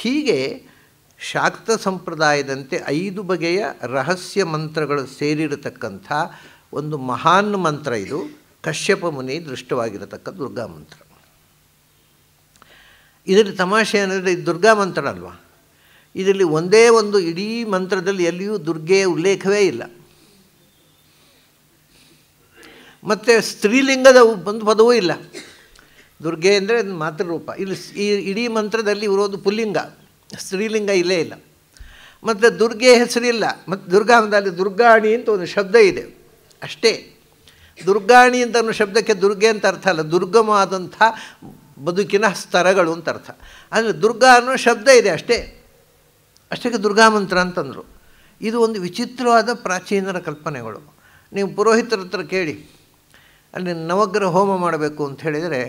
ಹೀಗೆ ಶಾಕ್ತ ಸಂಪ್ರದಾಯದಂತೆ ಐದು ಬಗೆಯ ರಹಸ್ಯ ಮಂತ್ರಗಳು ಸೇರಿರತಕ್ಕಂಥ ಒಂದು ಮಹಾನ್ ಮಂತ್ರ ಇದು ಕಶ್ಯಪ ಮುನಿ ದೃಷ್ಟವಾಗಿರತಕ್ಕ ದುರ್ಗಾ ಮಂತ್ರ ಇದರಲ್ಲಿ ತಮಾಷೆ ಏನಂದರೆ ಇದು ದುರ್ಗಾ ಮಂತ್ರ ಅಲ್ವಾ ಇದರಲ್ಲಿ ಒಂದೇ ಒಂದು ಇಡೀ ಮಂತ್ರದಲ್ಲಿ ಎಲ್ಲಿಯೂ ದುರ್ಗೆಯ ಉಲ್ಲೇಖವೇ ಇಲ್ಲ ಮತ್ತು ಸ್ತ್ರೀಲಿಂಗದ ಒಂದು ಪದವೂ ಇಲ್ಲ ದುರ್ಗೆ ಅಂದರೆ ಮಾತೃರೂಪ ಇಲ್ಲಿ ಈ ಇಡೀ ಮಂತ್ರದಲ್ಲಿ ಇರೋದು ಪುಲ್ಲಿಂಗ ಸ್ತ್ರೀಲಿಂಗ ಇಲ್ಲೇ ಇಲ್ಲ ಮತ್ತು ದುರ್ಗೆ ಹೆಸರಿಲ್ಲ ಮತ್ತು ದುರ್ಗಾ ಅಂದಲ್ಲಿ ದುರ್ಗಾಣಿ ಅಂತ ಒಂದು ಶಬ್ದ ಇದೆ ಅಷ್ಟೇ ದುರ್ಗಾಣಿ ಅಂತ ಅನ್ನೋ ಶಬ್ದಕ್ಕೆ ದುರ್ಗೆ ಅಂತ ಅರ್ಥ ಅಲ್ಲ ದುರ್ಗಮವಾದಂಥ ಬದುಕಿನ ಸ್ತರಗಳು ಅಂತ ಅರ್ಥ ಆದರೆ ದುರ್ಗಾ ಅನ್ನೋ ಶಬ್ದ ಇದೆ ಅಷ್ಟೇ ಅಷ್ಟಕ್ಕೆ ದುರ್ಗಾ ಮಂತ್ರ ಅಂತಂದರು ಇದು ಒಂದು ವಿಚಿತ್ರವಾದ ಪ್ರಾಚೀನರ ಕಲ್ಪನೆಗಳು ನೀವು ಪುರೋಹಿತರ ಹತ್ರ ಕೇಳಿ ಅಲ್ಲಿ ನವಗ್ರಹ ಹೋಮ ಮಾಡಬೇಕು ಅಂತ ಹೇಳಿದರೆ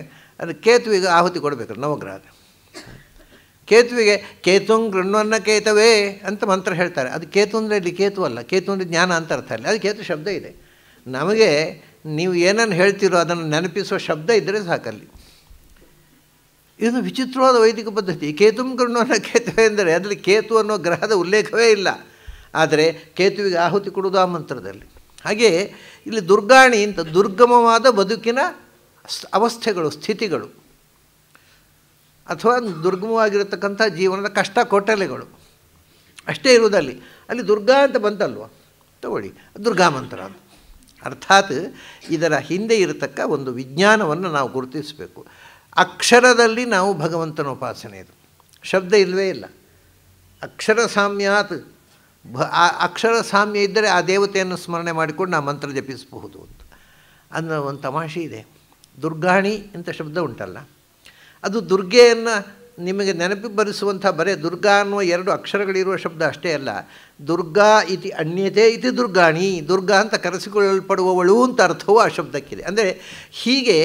ಅದು ಕೇತುವಿಗೆ ಆಹುತಿ ಕೊಡಬೇಕು ನವಗ್ರಹ ಕೇತುವಿಗೆ ಕೇತುಂ ಗೃಣ್ವನ್ನ ಕೇತವೇ ಅಂತ ಮಂತ್ರ ಹೇಳ್ತಾರೆ ಅದು ಕೇತು ಅಂದರೆ ಇಲ್ಲಿ ಕೇತು ಅಲ್ಲ ಕೇತು ಅಂದರೆ ಜ್ಞಾನ ಅಂತ ಅರ್ಥ ಅಲ್ಲಿ ಅದು ಕೇತು ಶಬ್ದ ಇದೆ ನಮಗೆ ನೀವು ಏನನ್ನು ಹೇಳ್ತಿರೋ ಅದನ್ನು ನೆನಪಿಸುವ ಶಬ್ದ ಇದ್ದರೆ ಸಾಕಲ್ಲಿ ಇದು ವಿಚಿತ್ರವಾದ ವೈದಿಕ ಪದ್ಧತಿ ಕೇತುಂ ಗೃಣ್ವನ್ನ ಕೇತವೆ ಅಂದರೆ ಅದರಲ್ಲಿ ಕೇತು ಅನ್ನೋ ಗ್ರಹದ ಉಲ್ಲೇಖವೇ ಇಲ್ಲ ಆದರೆ ಕೇತುವಿಗೆ ಆಹುತಿ ಕೊಡುವುದು ಆ ಮಂತ್ರದಲ್ಲಿ ಹಾಗೆ ಇಲ್ಲಿ ದುರ್ಗಾಣಿ ಅಂತ ದುರ್ಗಮವಾದ ಬದುಕಿನ ಅವಸ್ಥೆಗಳು ಸ್ಥಿತಿಗಳು ಅಥವಾ ದುರ್ಗಮವಾಗಿರತಕ್ಕಂಥ ಜೀವನದ ಕಷ್ಟ ಕೊಟ್ಟಲೆಗಳು ಅಷ್ಟೇ ಇರುವುದಲ್ಲಿ ಅಲ್ಲಿ ದುರ್ಗಾ ಅಂತ ಬಂತಲ್ವ ತಗೊಳ್ಳಿ ದುರ್ಗಾ ಮಂತ್ರ ಅದು ಅರ್ಥಾತ್ ಇದರ ಹಿಂದೆ ಇರತಕ್ಕ ಒಂದು ವಿಜ್ಞಾನವನ್ನು ನಾವು ಗುರುತಿಸಬೇಕು ಅಕ್ಷರದಲ್ಲಿ ನಾವು ಭಗವಂತನ ಉಪಾಸನೆ ಇದು ಶಬ್ದ ಇಲ್ಲವೇ ಇಲ್ಲ ಅಕ್ಷರ ಸಾಮ್ಯಾತ್ ಆ ಅಕ್ಷರ ಸಾಮ್ಯ ಇದ್ದರೆ ಆ ದೇವತೆಯನ್ನು ಸ್ಮರಣೆ ಮಾಡಿಕೊಂಡು ನಾ ಮಂತ್ರ ಜಪಿಸಬಹುದು ಅಂತ ಅನ್ನೋ ಒಂದು ತಮಾಷೆ ಇದೆ ದುರ್ಗಾಣಿ ಅಂತ ಶಬ್ದ ಉಂಟಲ್ಲ ಅದು ದುರ್ಗೆಯನ್ನು ನಿಮಗೆ ನೆನಪಿ ಬರಿಸುವಂಥ ಬರೇ ದುರ್ಗಾ ಅನ್ನುವ ಎರಡು ಅಕ್ಷರಗಳಿರುವ ಶಬ್ದ ಅಷ್ಟೇ ಅಲ್ಲ ದುರ್ಗಾ ಇತಿ ಅನ್ಯತೆ ಇತಿ ದುರ್ಗಾಣಿ ದುರ್ಗಾ ಅಂತ ಕರೆಸಿಕೊಳ್ಳಲ್ಪಡುವವಳು ಅಂತ ಅರ್ಥವೂ ಆ ಶಬ್ದಕ್ಕಿದೆ ಅಂದರೆ ಹೀಗೆ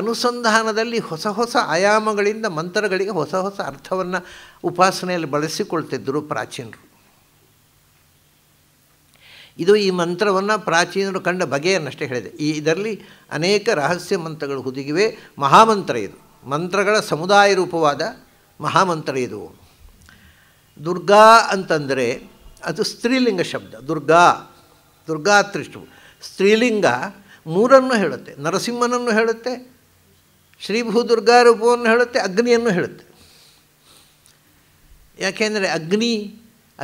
ಅನುಸಂಧಾನದಲ್ಲಿ ಹೊಸ ಹೊಸ ಆಯಾಮಗಳಿಂದ ಮಂತ್ರಗಳಿಗೆ ಹೊಸ ಹೊಸ ಅರ್ಥವನ್ನು ಉಪಾಸನೆಯಲ್ಲಿ ಬಳಸಿಕೊಳ್ತಿದ್ದರು ಪ್ರಾಚೀನರು ಇದು ಈ ಮಂತ್ರವನ್ನು ಪ್ರಾಚೀನರು ಕಂಡ ಬಗೆಯನ್ನಷ್ಟೇ ಹೇಳಿದೆ ಈ ಇದರಲ್ಲಿ ಅನೇಕ ರಹಸ್ಯ ಮಂತ್ರಗಳು ಹುದುಗಿವೆ ಮಹಾಮಂತ್ರ ಇದು ಮಂತ್ರಗಳ ಸಮುದಾಯ ರೂಪವಾದ ಮಹಾಮಂತ್ರ ಇದು ದುರ್ಗಾ ಅಂತಂದರೆ ಅದು ಸ್ತ್ರೀಲಿಂಗ ಶಬ್ದ ದುರ್ಗಾ ದುರ್ಗಾತ್ರಿಷ್ಣು ಸ್ತ್ರೀಲಿಂಗ ಮೂರನ್ನು ಹೇಳುತ್ತೆ ನರಸಿಂಹನನ್ನು ಹೇಳುತ್ತೆ ಶ್ರೀಭೂ ದುರ್ಗಾ ರೂಪವನ್ನು ಹೇಳುತ್ತೆ ಅಗ್ನಿಯನ್ನು ಹೇಳುತ್ತೆ ಯಾಕೆಂದರೆ ಅಗ್ನಿ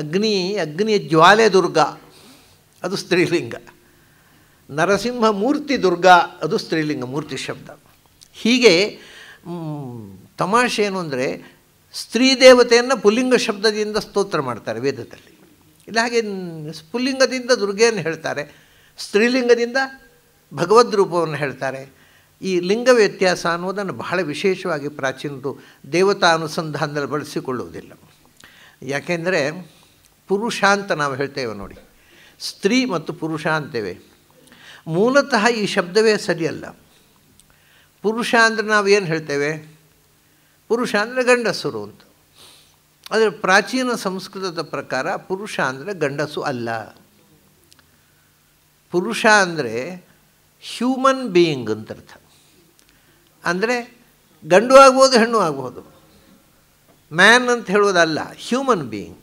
ಅಗ್ನಿ ಅಗ್ನಿಯ ಜ್ವಾಲೆ ದುರ್ಗಾ ಅದು ಸ್ತ್ರೀಲಿಂಗ ನರಸಿಂಹ ಮೂರ್ತಿ ದುರ್ಗಾ ಅದು ಸ್ತ್ರೀಲಿಂಗ ಮೂರ್ತಿ ಶಬ್ದ ಹೀಗೆ ತಮಾಷೆ ಏನು ಅಂದರೆ ಸ್ತ್ರೀ ದೇವತೆಯನ್ನು ಪುಲ್ಲಿಂಗ ಶಬ್ದದಿಂದ ಸ್ತೋತ್ರ ಮಾಡ್ತಾರೆ ವೇದದಲ್ಲಿ ಇಲ್ಲ ಹಾಗೆ ಪುಲ್ಲಿಂಗದಿಂದ ದುರ್ಗೆಯನ್ನು ಹೇಳ್ತಾರೆ ಸ್ತ್ರೀಲಿಂಗದಿಂದ ಭಗವದ್ ರೂಪವನ್ನು ಹೇಳ್ತಾರೆ ಈ ಲಿಂಗ ವ್ಯತ್ಯಾಸ ಅನ್ನೋದನ್ನು ಬಹಳ ವಿಶೇಷವಾಗಿ ಪ್ರಾಚೀನರು ದೇವತಾ ಅನುಸಂಧಾನದಲ್ಲಿ ಬಳಸಿಕೊಳ್ಳುವುದಿಲ್ಲ ಯಾಕೆಂದರೆ ಪುರುಷ ಅಂತ ನಾವು ಹೇಳ್ತೇವೆ ನೋಡಿ ಸ್ತ್ರೀ ಮತ್ತು ಪುರುಷ ಅಂತೇವೆ ಮೂಲತಃ ಈ ಶಬ್ದವೇ ಸರಿಯಲ್ಲ ಪುರುಷ ಅಂದರೆ ನಾವು ಏನು ಹೇಳ್ತೇವೆ ಪುರುಷ ಅಂದರೆ ಗಂಡಸರು ಅಂತ ಅದರ ಪ್ರಾಚೀನ ಸಂಸ್ಕೃತದ ಪ್ರಕಾರ ಪುರುಷ ಅಂದರೆ ಗಂಡಸು ಅಲ್ಲ ಪುರುಷ ಅಂದರೆ ಹ್ಯೂಮನ್ ಬೀಯಿಂಗ್ ಅಂತ ಅರ್ಥ ಅಂದರೆ ಗಂಡು ಆಗ್ಬೋದು ಹೆಣ್ಣು ಆಗ್ಬೋದು ಮ್ಯಾನ್ ಅಂತ ಹೇಳೋದಲ್ಲ ಹ್ಯೂಮನ್ ಬೀಯಿಂಗ್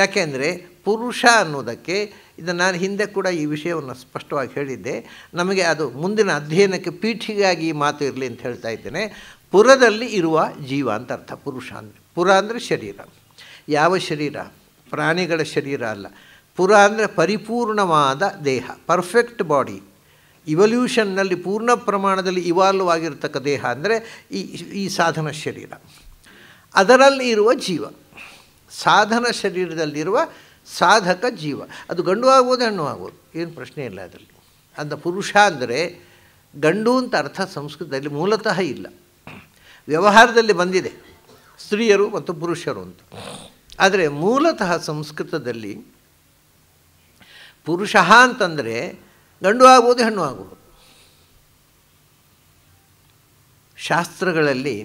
ಯಾಕೆಂದರೆ ಪುರುಷ ಅನ್ನೋದಕ್ಕೆ ಇದು ನಾನು ಹಿಂದೆ ಕೂಡ ಈ ವಿಷಯವನ್ನು ಸ್ಪಷ್ಟವಾಗಿ ಹೇಳಿದ್ದೆ ನಮಗೆ ಅದು ಮುಂದಿನ ಅಧ್ಯಯನಕ್ಕೆ ಪೀಠಿಗಾಗಿ ಮಾತು ಇರಲಿ ಅಂತ ಹೇಳ್ತಾ ಇದ್ದೇನೆ ಪುರದಲ್ಲಿ ಇರುವ ಜೀವ ಅಂತ ಅರ್ಥ ಪುರುಷ ಅಂದರೆ ಪುರ ಅಂದರೆ ಶರೀರ ಯಾವ ಶರೀರ ಪ್ರಾಣಿಗಳ ಶರೀರ ಅಲ್ಲ ಪುರ ಅಂದರೆ ಪರಿಪೂರ್ಣವಾದ ದೇಹ ಪರ್ಫೆಕ್ಟ್ ಬಾಡಿ ಇವಲ್ಯೂಷನ್ನಲ್ಲಿ ಪೂರ್ಣ ಪ್ರಮಾಣದಲ್ಲಿ ಇವಾಲ್ವ್ ಆಗಿರ್ತಕ್ಕ ದೇಹ ಅಂದರೆ ಈ ಈ ಸಾಧನ ಶರೀರ ಅದರಲ್ಲಿ ಇರುವ ಜೀವ ಸಾಧನ ಶರೀರದಲ್ಲಿರುವ ಸಾಧಕ ಜೀವ ಅದು ಗಂಡು ಆಗ್ಬೋದು ಹೆಣ್ಣು ಆಗ್ಬೋದು ಏನು ಪ್ರಶ್ನೆ ಇಲ್ಲ ಅದರಲ್ಲಿ ಅಂತ ಪುರುಷ ಅಂದರೆ ಗಂಡು ಅಂತ ಅರ್ಥ ಸಂಸ್ಕೃತದಲ್ಲಿ ಮೂಲತಃ ಇಲ್ಲ ವ್ಯವಹಾರದಲ್ಲಿ ಬಂದಿದೆ ಸ್ತ್ರೀಯರು ಮತ್ತು ಪುರುಷರು ಅಂತ ಆದರೆ ಮೂಲತಃ ಸಂಸ್ಕೃತದಲ್ಲಿ ಪುರುಷ ಅಂತಂದರೆ ಗಂಡು ಆಗ್ಬೋದು ಹೆಣ್ಣು ಆಗ್ಬೋದು ಶಾಸ್ತ್ರಗಳಲ್ಲಿ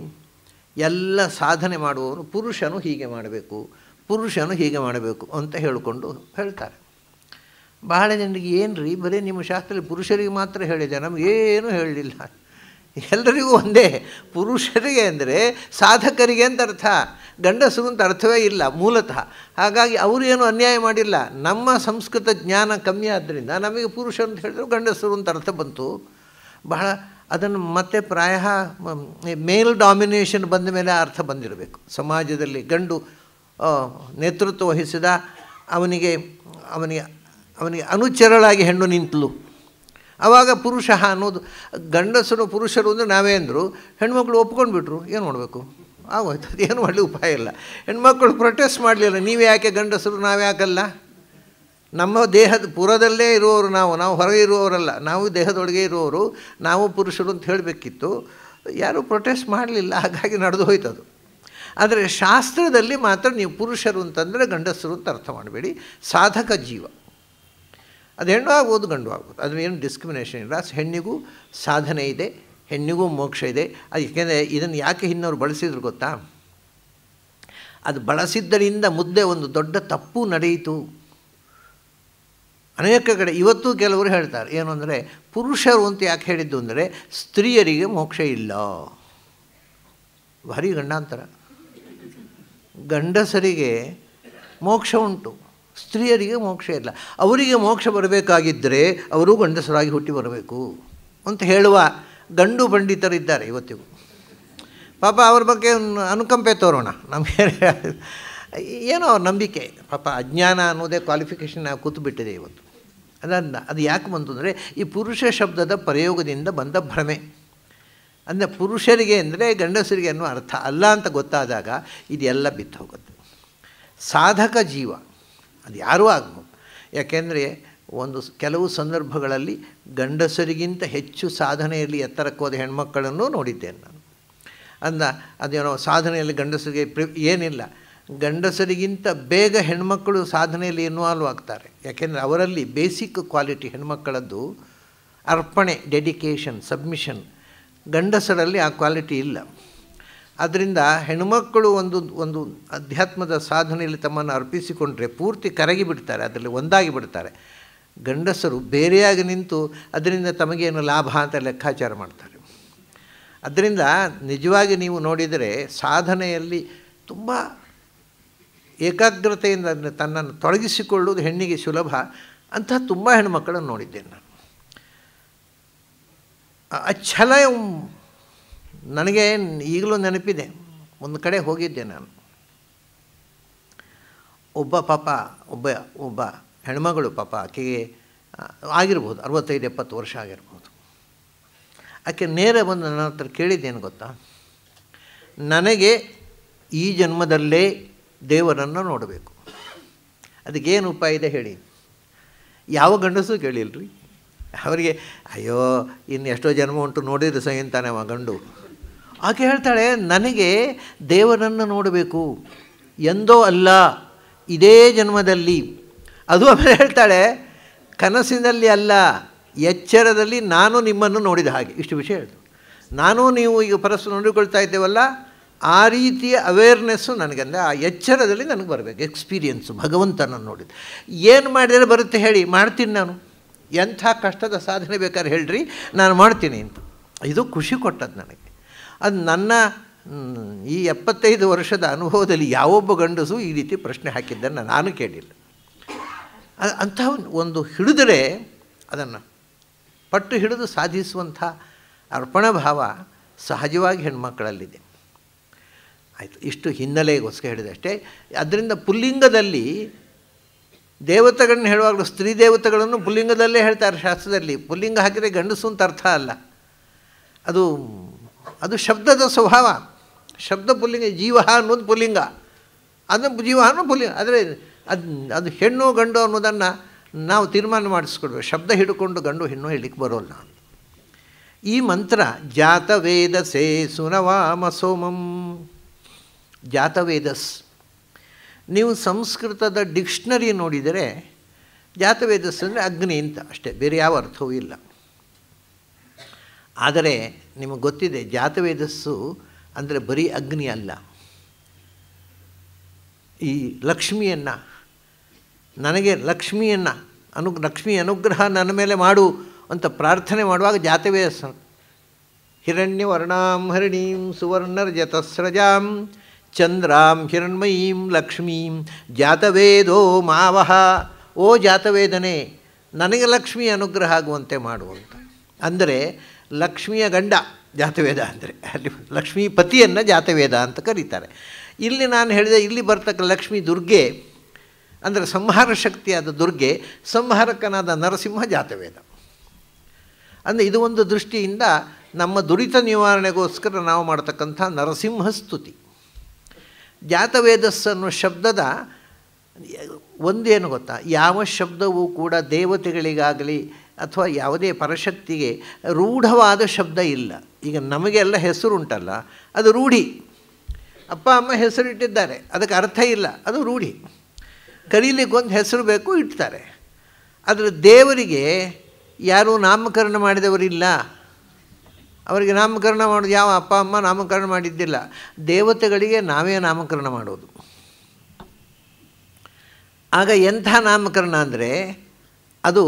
ಎಲ್ಲ ಸಾಧನೆ ಮಾಡುವವರು ಪುರುಷನು ಹೀಗೆ ಮಾಡಬೇಕು ಪುರುಷನು ಹೀಗೆ ಮಾಡಬೇಕು ಅಂತ ಹೇಳಿಕೊಂಡು ಹೇಳ್ತಾರೆ ಬಹಳ ಜನರಿಗೆ ಏನು ರೀ ಬರೀ ನಿಮ್ಮ ಶಾಸ್ತ್ರದಲ್ಲಿ ಪುರುಷರಿಗೆ ಮಾತ್ರ ಹೇಳಿದೆ ನಮಗೇನು ಹೇಳಲಿಲ್ಲ ಎಲ್ಲರಿಗೂ ಒಂದೇ ಪುರುಷರಿಗೆ ಅಂದರೆ ಸಾಧಕರಿಗೆ ಅಂತ ಅರ್ಥ ಗಂಡಸು ಅಂತ ಅರ್ಥವೇ ಇಲ್ಲ ಮೂಲತಃ ಹಾಗಾಗಿ ಅವರು ಏನು ಅನ್ಯಾಯ ಮಾಡಿಲ್ಲ ನಮ್ಮ ಸಂಸ್ಕೃತ ಜ್ಞಾನ ಕಮ್ಮಿ ಆದ್ದರಿಂದ ನಮಗೆ ಪುರುಷ ಅಂತ ಹೇಳಿದ್ರು ಗಂಡಸರು ಅಂತ ಅರ್ಥ ಬಂತು ಬಹಳ ಅದನ್ನು ಮತ್ತೆ ಪ್ರಾಯ ಮೇಲ್ ಡಾಮಿನೇಷನ್ ಬಂದ ಮೇಲೆ ಅರ್ಥ ಬಂದಿರಬೇಕು ಸಮಾಜದಲ್ಲಿ ಗಂಡು ನೇತೃತ್ವ ವಹಿಸಿದ ಅವನಿಗೆ ಅವನಿಗೆ ಅವನಿಗೆ ಅನುಚರಳಾಗಿ ಹೆಣ್ಣು ನಿಂತಲು ಆವಾಗ ಪುರುಷ ಅನ್ನೋದು ಗಂಡಸರು ಪುರುಷರು ಅಂದರೆ ನಾವೇ ಅಂದರು ಹೆಣ್ಮಕ್ಳು ಒಪ್ಕೊಂಡ್ಬಿಟ್ರು ಏನು ಮಾಡಬೇಕು ಆಗೋಯ್ತು ಅದು ಏನು ಮಾಡಲಿ ಉಪಾಯ ಇಲ್ಲ ಹೆಣ್ಮಕ್ಳು ಪ್ರೊಟೆಸ್ಟ್ ಮಾಡಲಿಲ್ಲ ನೀವು ಯಾಕೆ ಗಂಡಸರು ನಾವು ಯಾಕಲ್ಲ ನಮ್ಮ ದೇಹದ ಪುರದಲ್ಲೇ ಇರುವವರು ನಾವು ನಾವು ಹೊರಗೆ ಇರುವವರಲ್ಲ ನಾವು ದೇಹದೊಳಗೆ ಇರುವವರು ನಾವು ಪುರುಷರು ಅಂತ ಹೇಳಬೇಕಿತ್ತು ಯಾರೂ ಪ್ರೊಟೆಸ್ಟ್ ಮಾಡಲಿಲ್ಲ ಹಾಗಾಗಿ ನಡೆದು ಹೋಯ್ತದು ಆದರೆ ಶಾಸ್ತ್ರದಲ್ಲಿ ಮಾತ್ರ ನೀವು ಪುರುಷರು ಅಂತಂದರೆ ಗಂಡಸರು ಅಂತ ಅರ್ಥ ಮಾಡಬೇಡಿ ಸಾಧಕ ಜೀವ ಅದು ಹೆಣ್ಣು ಆಗ್ಬೋದು ಗಂಡು ಆಗ್ಬೋದು ಅದು ಏನು ಡಿಸ್ಕ್ರಿಮಿನೇಷನ್ ಇಲ್ಲ ಹೆಣ್ಣಿಗೂ ಸಾಧನೆ ಇದೆ ಹೆಣ್ಣಿಗೂ ಮೋಕ್ಷ ಇದೆ ಅದು ಯಾಕೆಂದರೆ ಇದನ್ನು ಯಾಕೆ ಇನ್ನವ್ರು ಬಳಸಿದ್ರು ಗೊತ್ತಾ ಅದು ಬಳಸಿದ್ದರಿಂದ ಮುದ್ದೆ ಒಂದು ದೊಡ್ಡ ತಪ್ಪು ನಡೆಯಿತು ಅನೇಕ ಕಡೆ ಇವತ್ತು ಕೆಲವರು ಹೇಳ್ತಾರೆ ಏನು ಅಂದರೆ ಪುರುಷರು ಅಂತ ಯಾಕೆ ಹೇಳಿದ್ದು ಅಂದರೆ ಸ್ತ್ರೀಯರಿಗೆ ಮೋಕ್ಷ ಇಲ್ಲ ಭಾರಿ ಗಂಡಾಂತರ ಗಂಡಸರಿಗೆ ಮೋಕ್ಷ ಉಂಟು ಸ್ತ್ರೀಯರಿಗೆ ಮೋಕ್ಷ ಇಲ್ಲ ಅವರಿಗೆ ಮೋಕ್ಷ ಬರಬೇಕಾಗಿದ್ದರೆ ಅವರು ಗಂಡಸರಾಗಿ ಹುಟ್ಟಿ ಬರಬೇಕು ಅಂತ ಹೇಳುವ ಗಂಡು ಪಂಡಿತರಿದ್ದಾರೆ ಇವತ್ತಿಗೂ ಪಾಪ ಅವ್ರ ಬಗ್ಗೆ ಅನುಕಂಪೆ ತೋರೋಣ ನಮಗೆ ಏನೋ ಅವ್ರ ನಂಬಿಕೆ ಪಾಪ ಅಜ್ಞಾನ ಅನ್ನೋದೇ ಕ್ವಾಲಿಫಿಕೇಷನ್ ಕೂತುಬಿಟ್ಟಿದೆ ಇವತ್ತು ಅದನ್ನು ಅದು ಯಾಕೆ ಬಂತು ಅಂದರೆ ಈ ಪುರುಷ ಶಬ್ದದ ಪ್ರಯೋಗದಿಂದ ಬಂದ ಭ್ರಮೆ ಅಂದರೆ ಪುರುಷರಿಗೆ ಅಂದರೆ ಗಂಡಸರಿಗೆ ಅನ್ನೋ ಅರ್ಥ ಅಲ್ಲ ಅಂತ ಗೊತ್ತಾದಾಗ ಇದೆಲ್ಲ ಬಿತ್ತು ಹೋಗುತ್ತೆ ಸಾಧಕ ಜೀವ ಅದು ಯಾರೂ ಆಗ್ಬೋದು ಯಾಕೆಂದರೆ ಒಂದು ಕೆಲವು ಸಂದರ್ಭಗಳಲ್ಲಿ ಗಂಡಸರಿಗಿಂತ ಹೆಚ್ಚು ಸಾಧನೆಯಲ್ಲಿ ಎತ್ತರಕ್ಕೋದ ಹೆಣ್ಮಕ್ಕಳನ್ನು ನೋಡಿದ್ದೇನೆ ನಾನು ಅಂದ ಅದೇನೋ ಸಾಧನೆಯಲ್ಲಿ ಗಂಡಸರಿಗೆ ಪ್ರಿ ಏನಿಲ್ಲ ಗಂಡಸರಿಗಿಂತ ಬೇಗ ಹೆಣ್ಮಕ್ಕಳು ಸಾಧನೆಯಲ್ಲಿ ಇನ್ವಾಲ್ವ್ ಆಗ್ತಾರೆ ಯಾಕೆಂದರೆ ಅವರಲ್ಲಿ ಬೇಸಿಕ್ ಕ್ವಾಲಿಟಿ ಹೆಣ್ಮಕ್ಕಳದ್ದು ಅರ್ಪಣೆ ಡೆಡಿಕೇಷನ್ ಸಬ್ಮಿಷನ್ ಗಂಡಸರಲ್ಲಿ ಆ ಕ್ವಾಲಿಟಿ ಇಲ್ಲ ಆದ್ದರಿಂದ ಹೆಣ್ಮಕ್ಕಳು ಒಂದು ಒಂದು ಅಧ್ಯಾತ್ಮದ ಸಾಧನೆಯಲ್ಲಿ ತಮ್ಮನ್ನು ಅರ್ಪಿಸಿಕೊಂಡ್ರೆ ಪೂರ್ತಿ ಕರಗಿ ಬಿಡ್ತಾರೆ ಅದರಲ್ಲಿ ಒಂದಾಗಿ ಬಿಡ್ತಾರೆ ಗಂಡಸರು ಬೇರೆಯಾಗಿ ನಿಂತು ಅದರಿಂದ ತಮಗೇನು ಲಾಭ ಅಂತ ಲೆಕ್ಕಾಚಾರ ಮಾಡ್ತಾರೆ ಅದರಿಂದ ನಿಜವಾಗಿ ನೀವು ನೋಡಿದರೆ ಸಾಧನೆಯಲ್ಲಿ ತುಂಬ ಏಕಾಗ್ರತೆಯಿಂದ ತನ್ನನ್ನು ತೊಡಗಿಸಿಕೊಳ್ಳುವುದು ಹೆಣ್ಣಿಗೆ ಸುಲಭ ಅಂತಹ ತುಂಬ ಹೆಣ್ಮಕ್ಕಳನ್ನು ನೋಡಿದ್ದೇನೆ ನಾನು ಛಲ ನನಗೆ ಈಗಲೂ ನೆನಪಿದೆ ಒಂದು ಕಡೆ ಹೋಗಿದ್ದೆ ನಾನು ಒಬ್ಬ ಪಾಪ ಒಬ್ಬ ಒಬ್ಬ ಹೆಣ್ಮಗಳು ಪಾಪ ಆಕೆಗೆ ಆಗಿರ್ಬೋದು ಅರವತ್ತೈದು ಎಪ್ಪತ್ತು ವರ್ಷ ಆಗಿರ್ಬೋದು ಆಕೆ ನೇರ ಬಂದು ನನ್ನ ಹತ್ರ ಕೇಳಿದ್ದೇನು ಗೊತ್ತಾ ನನಗೆ ಈ ಜನ್ಮದಲ್ಲೇ ದೇವರನ್ನು ನೋಡಬೇಕು ಅದಕ್ಕೇನು ಉಪಾಯ ಇದೆ ಹೇಳಿ ಯಾವ ಗಂಡಸೂ ಕೇಳಿಲ್ರಿ ಅವರಿಗೆ ಅಯ್ಯೋ ಇನ್ನು ಎಷ್ಟೋ ಜನ್ಮ ಉಂಟು ನೋಡಿದ್ರು ಸ್ವಯಂ ತಾನೆ ಅವ ಗಂಡು ಆಕೆ ಹೇಳ್ತಾಳೆ ನನಗೆ ದೇವರನ್ನು ನೋಡಬೇಕು ಎಂದೋ ಅಲ್ಲ ಇದೇ ಜನ್ಮದಲ್ಲಿ ಅದು ಆಮೇಲೆ ಹೇಳ್ತಾಳೆ ಕನಸಿನಲ್ಲಿ ಅಲ್ಲ ಎಚ್ಚರದಲ್ಲಿ ನಾನು ನಿಮ್ಮನ್ನು ನೋಡಿದ ಹಾಗೆ ಇಷ್ಟು ವಿಷಯ ಹೇಳ್ತು ನಾನು ನೀವು ಈಗ ಪರಸ್ಪರ ನೋಡಿಕೊಳ್ತಾ ಇದ್ದೇವಲ್ಲ ಆ ರೀತಿಯ ಅವೇರ್ನೆಸ್ಸು ನನಗಂದರೆ ಆ ಎಚ್ಚರದಲ್ಲಿ ನನಗೆ ಬರಬೇಕು ಎಕ್ಸ್ಪೀರಿಯನ್ಸು ಭಗವಂತನನ್ನು ನೋಡಿದ್ದು ಏನು ಮಾಡಿದರೆ ಬರುತ್ತೆ ಹೇಳಿ ಮಾಡ್ತೀನಿ ನಾನು ಎಂಥ ಕಷ್ಟದ ಸಾಧನೆ ಬೇಕಾದ್ರೆ ಹೇಳ್ರಿ ನಾನು ಮಾಡ್ತೀನಿ ಅಂತ ಇದು ಖುಷಿ ಕೊಟ್ಟದ್ದು ನನಗೆ ಅದು ನನ್ನ ಈ ಎಪ್ಪತ್ತೈದು ವರ್ಷದ ಅನುಭವದಲ್ಲಿ ಯಾವೊಬ್ಬ ಗಂಡಸು ಈ ರೀತಿ ಪ್ರಶ್ನೆ ಹಾಕಿದ್ದನ್ನು ನಾನು ಕೇಳಿಲ್ಲ ಅಂಥ ಒಂದು ಹಿಡಿದ್ರೆ ಅದನ್ನು ಪಟ್ಟು ಹಿಡಿದು ಸಾಧಿಸುವಂಥ ಅರ್ಪಣಾ ಭಾವ ಸಹಜವಾಗಿ ಹೆಣ್ಮಕ್ಕಳಲ್ಲಿದೆ ಆಯಿತು ಇಷ್ಟು ಹಿನ್ನೆಲೆಗೋಸ್ಕರ ಅಷ್ಟೇ ಅದರಿಂದ ಪುಲ್ಲಿಂಗದಲ್ಲಿ ದೇವತೆಗಳನ್ನ ಹೇಳುವಾಗಲೂ ಸ್ತ್ರೀ ದೇವತೆಗಳನ್ನು ಪುಲ್ಲಿಂಗದಲ್ಲೇ ಹೇಳ್ತಾರೆ ಶಾಸ್ತ್ರದಲ್ಲಿ ಪುಲ್ಲಿಂಗ ಹಾಕಿದರೆ ಗಂಡಸು ಅಂತ ಅರ್ಥ ಅಲ್ಲ ಅದು ಅದು ಶಬ್ದದ ಸ್ವಭಾವ ಶಬ್ದ ಪುಲ್ಲಿಂಗ ಜೀವ ಅನ್ನೋದು ಪುಲ್ಲಿಂಗ ಅದನ್ನು ಜೀವ ಅನ್ನೋದು ಪುಲ್ಲಿಂಗ ಆದರೆ ಅದು ಅದು ಹೆಣ್ಣು ಗಂಡು ಅನ್ನೋದನ್ನು ನಾವು ತೀರ್ಮಾನ ಮಾಡಿಸ್ಕೊಡ್ಬೇಕು ಶಬ್ದ ಹಿಡ್ಕೊಂಡು ಗಂಡು ಹೆಣ್ಣು ಹೇಳಲಿಕ್ಕೆ ಬರೋಲ್ಲ ಈ ಮಂತ್ರ ಜಾತವೇದಸೇ ಸುನವಾಮ ಸೋಮಂ ಜಾತವೇದಸ್ ನೀವು ಸಂಸ್ಕೃತದ ಡಿಕ್ಷ್ನರಿ ನೋಡಿದರೆ ಜಾತವೇದಸ್ ಅಂದರೆ ಅಗ್ನಿ ಅಂತ ಅಷ್ಟೇ ಬೇರೆ ಯಾವ ಅರ್ಥವೂ ಇಲ್ಲ ಆದರೆ ನಿಮಗೆ ಗೊತ್ತಿದೆ ಜಾತವೇದಸ್ಸು ಅಂದರೆ ಬರೀ ಅಗ್ನಿ ಅಲ್ಲ ಈ ಲಕ್ಷ್ಮಿಯನ್ನು ನನಗೆ ಲಕ್ಷ್ಮಿಯನ್ನು ಅನು ಲಕ್ಷ್ಮಿ ಅನುಗ್ರಹ ನನ್ನ ಮೇಲೆ ಮಾಡು ಅಂತ ಪ್ರಾರ್ಥನೆ ಮಾಡುವಾಗ ಜಾತವೇದಸ್ ಹಿರಣ್ಯವರ್ಣಾಂ ಹರಿಣೀಂ ಜತಸ್ರಜಾಂ ಚಂದ್ರಾಂ ಹಿರಣ್ಮಯೀಂ ಲಕ್ಷ್ಮೀಂ ಜಾತವೇದೋ ಮಾವಹ ಓ ಜಾತವೇದನೆ ನನಗೆ ಲಕ್ಷ್ಮಿ ಅನುಗ್ರಹ ಆಗುವಂತೆ ಮಾಡುವಂಥ ಅಂದರೆ ಲಕ್ಷ್ಮಿಯ ಗಂಡ ಜಾತವೇದ ಅಂದರೆ ಅಲ್ಲಿ ಲಕ್ಷ್ಮೀ ಪತಿಯನ್ನು ಜಾತವೇದ ಅಂತ ಕರೀತಾರೆ ಇಲ್ಲಿ ನಾನು ಹೇಳಿದೆ ಇಲ್ಲಿ ಬರ್ತಕ್ಕ ಲಕ್ಷ್ಮೀ ದುರ್ಗೆ ಅಂದರೆ ಸಂಹಾರ ಶಕ್ತಿಯಾದ ದುರ್ಗೆ ಸಂಹಾರಕನಾದ ನರಸಿಂಹ ಜಾತವೇದ ಅಂದರೆ ಇದು ಒಂದು ದೃಷ್ಟಿಯಿಂದ ನಮ್ಮ ದುರಿತ ನಿವಾರಣೆಗೋಸ್ಕರ ನಾವು ಮಾಡತಕ್ಕಂಥ ನರಸಿಂಹ ಸ್ತುತಿ ಜಾತವೇದಸ್ ಅನ್ನುವ ಶಬ್ದದ ಒಂದೇನು ಗೊತ್ತಾ ಯಾವ ಶಬ್ದವೂ ಕೂಡ ದೇವತೆಗಳಿಗಾಗಲಿ ಅಥವಾ ಯಾವುದೇ ಪರಶಕ್ತಿಗೆ ರೂಢವಾದ ಶಬ್ದ ಇಲ್ಲ ಈಗ ನಮಗೆಲ್ಲ ಹೆಸರುಂಟಲ್ಲ ಅದು ರೂಢಿ ಅಪ್ಪ ಅಮ್ಮ ಹೆಸರಿಟ್ಟಿದ್ದಾರೆ ಅದಕ್ಕೆ ಅರ್ಥ ಇಲ್ಲ ಅದು ರೂಢಿ ಕಲೀಲಿಕ್ಕೊಂದು ಹೆಸರು ಬೇಕು ಇಡ್ತಾರೆ ಆದರೆ ದೇವರಿಗೆ ಯಾರೂ ನಾಮಕರಣ ಮಾಡಿದವರಿಲ್ಲ ಅವರಿಗೆ ನಾಮಕರಣ ಮಾಡೋದು ಯಾವ ಅಪ್ಪ ಅಮ್ಮ ನಾಮಕರಣ ಮಾಡಿದ್ದಿಲ್ಲ ದೇವತೆಗಳಿಗೆ ನಾವೇ ನಾಮಕರಣ ಮಾಡೋದು ಆಗ ಎಂಥ ನಾಮಕರಣ ಅಂದರೆ ಅದು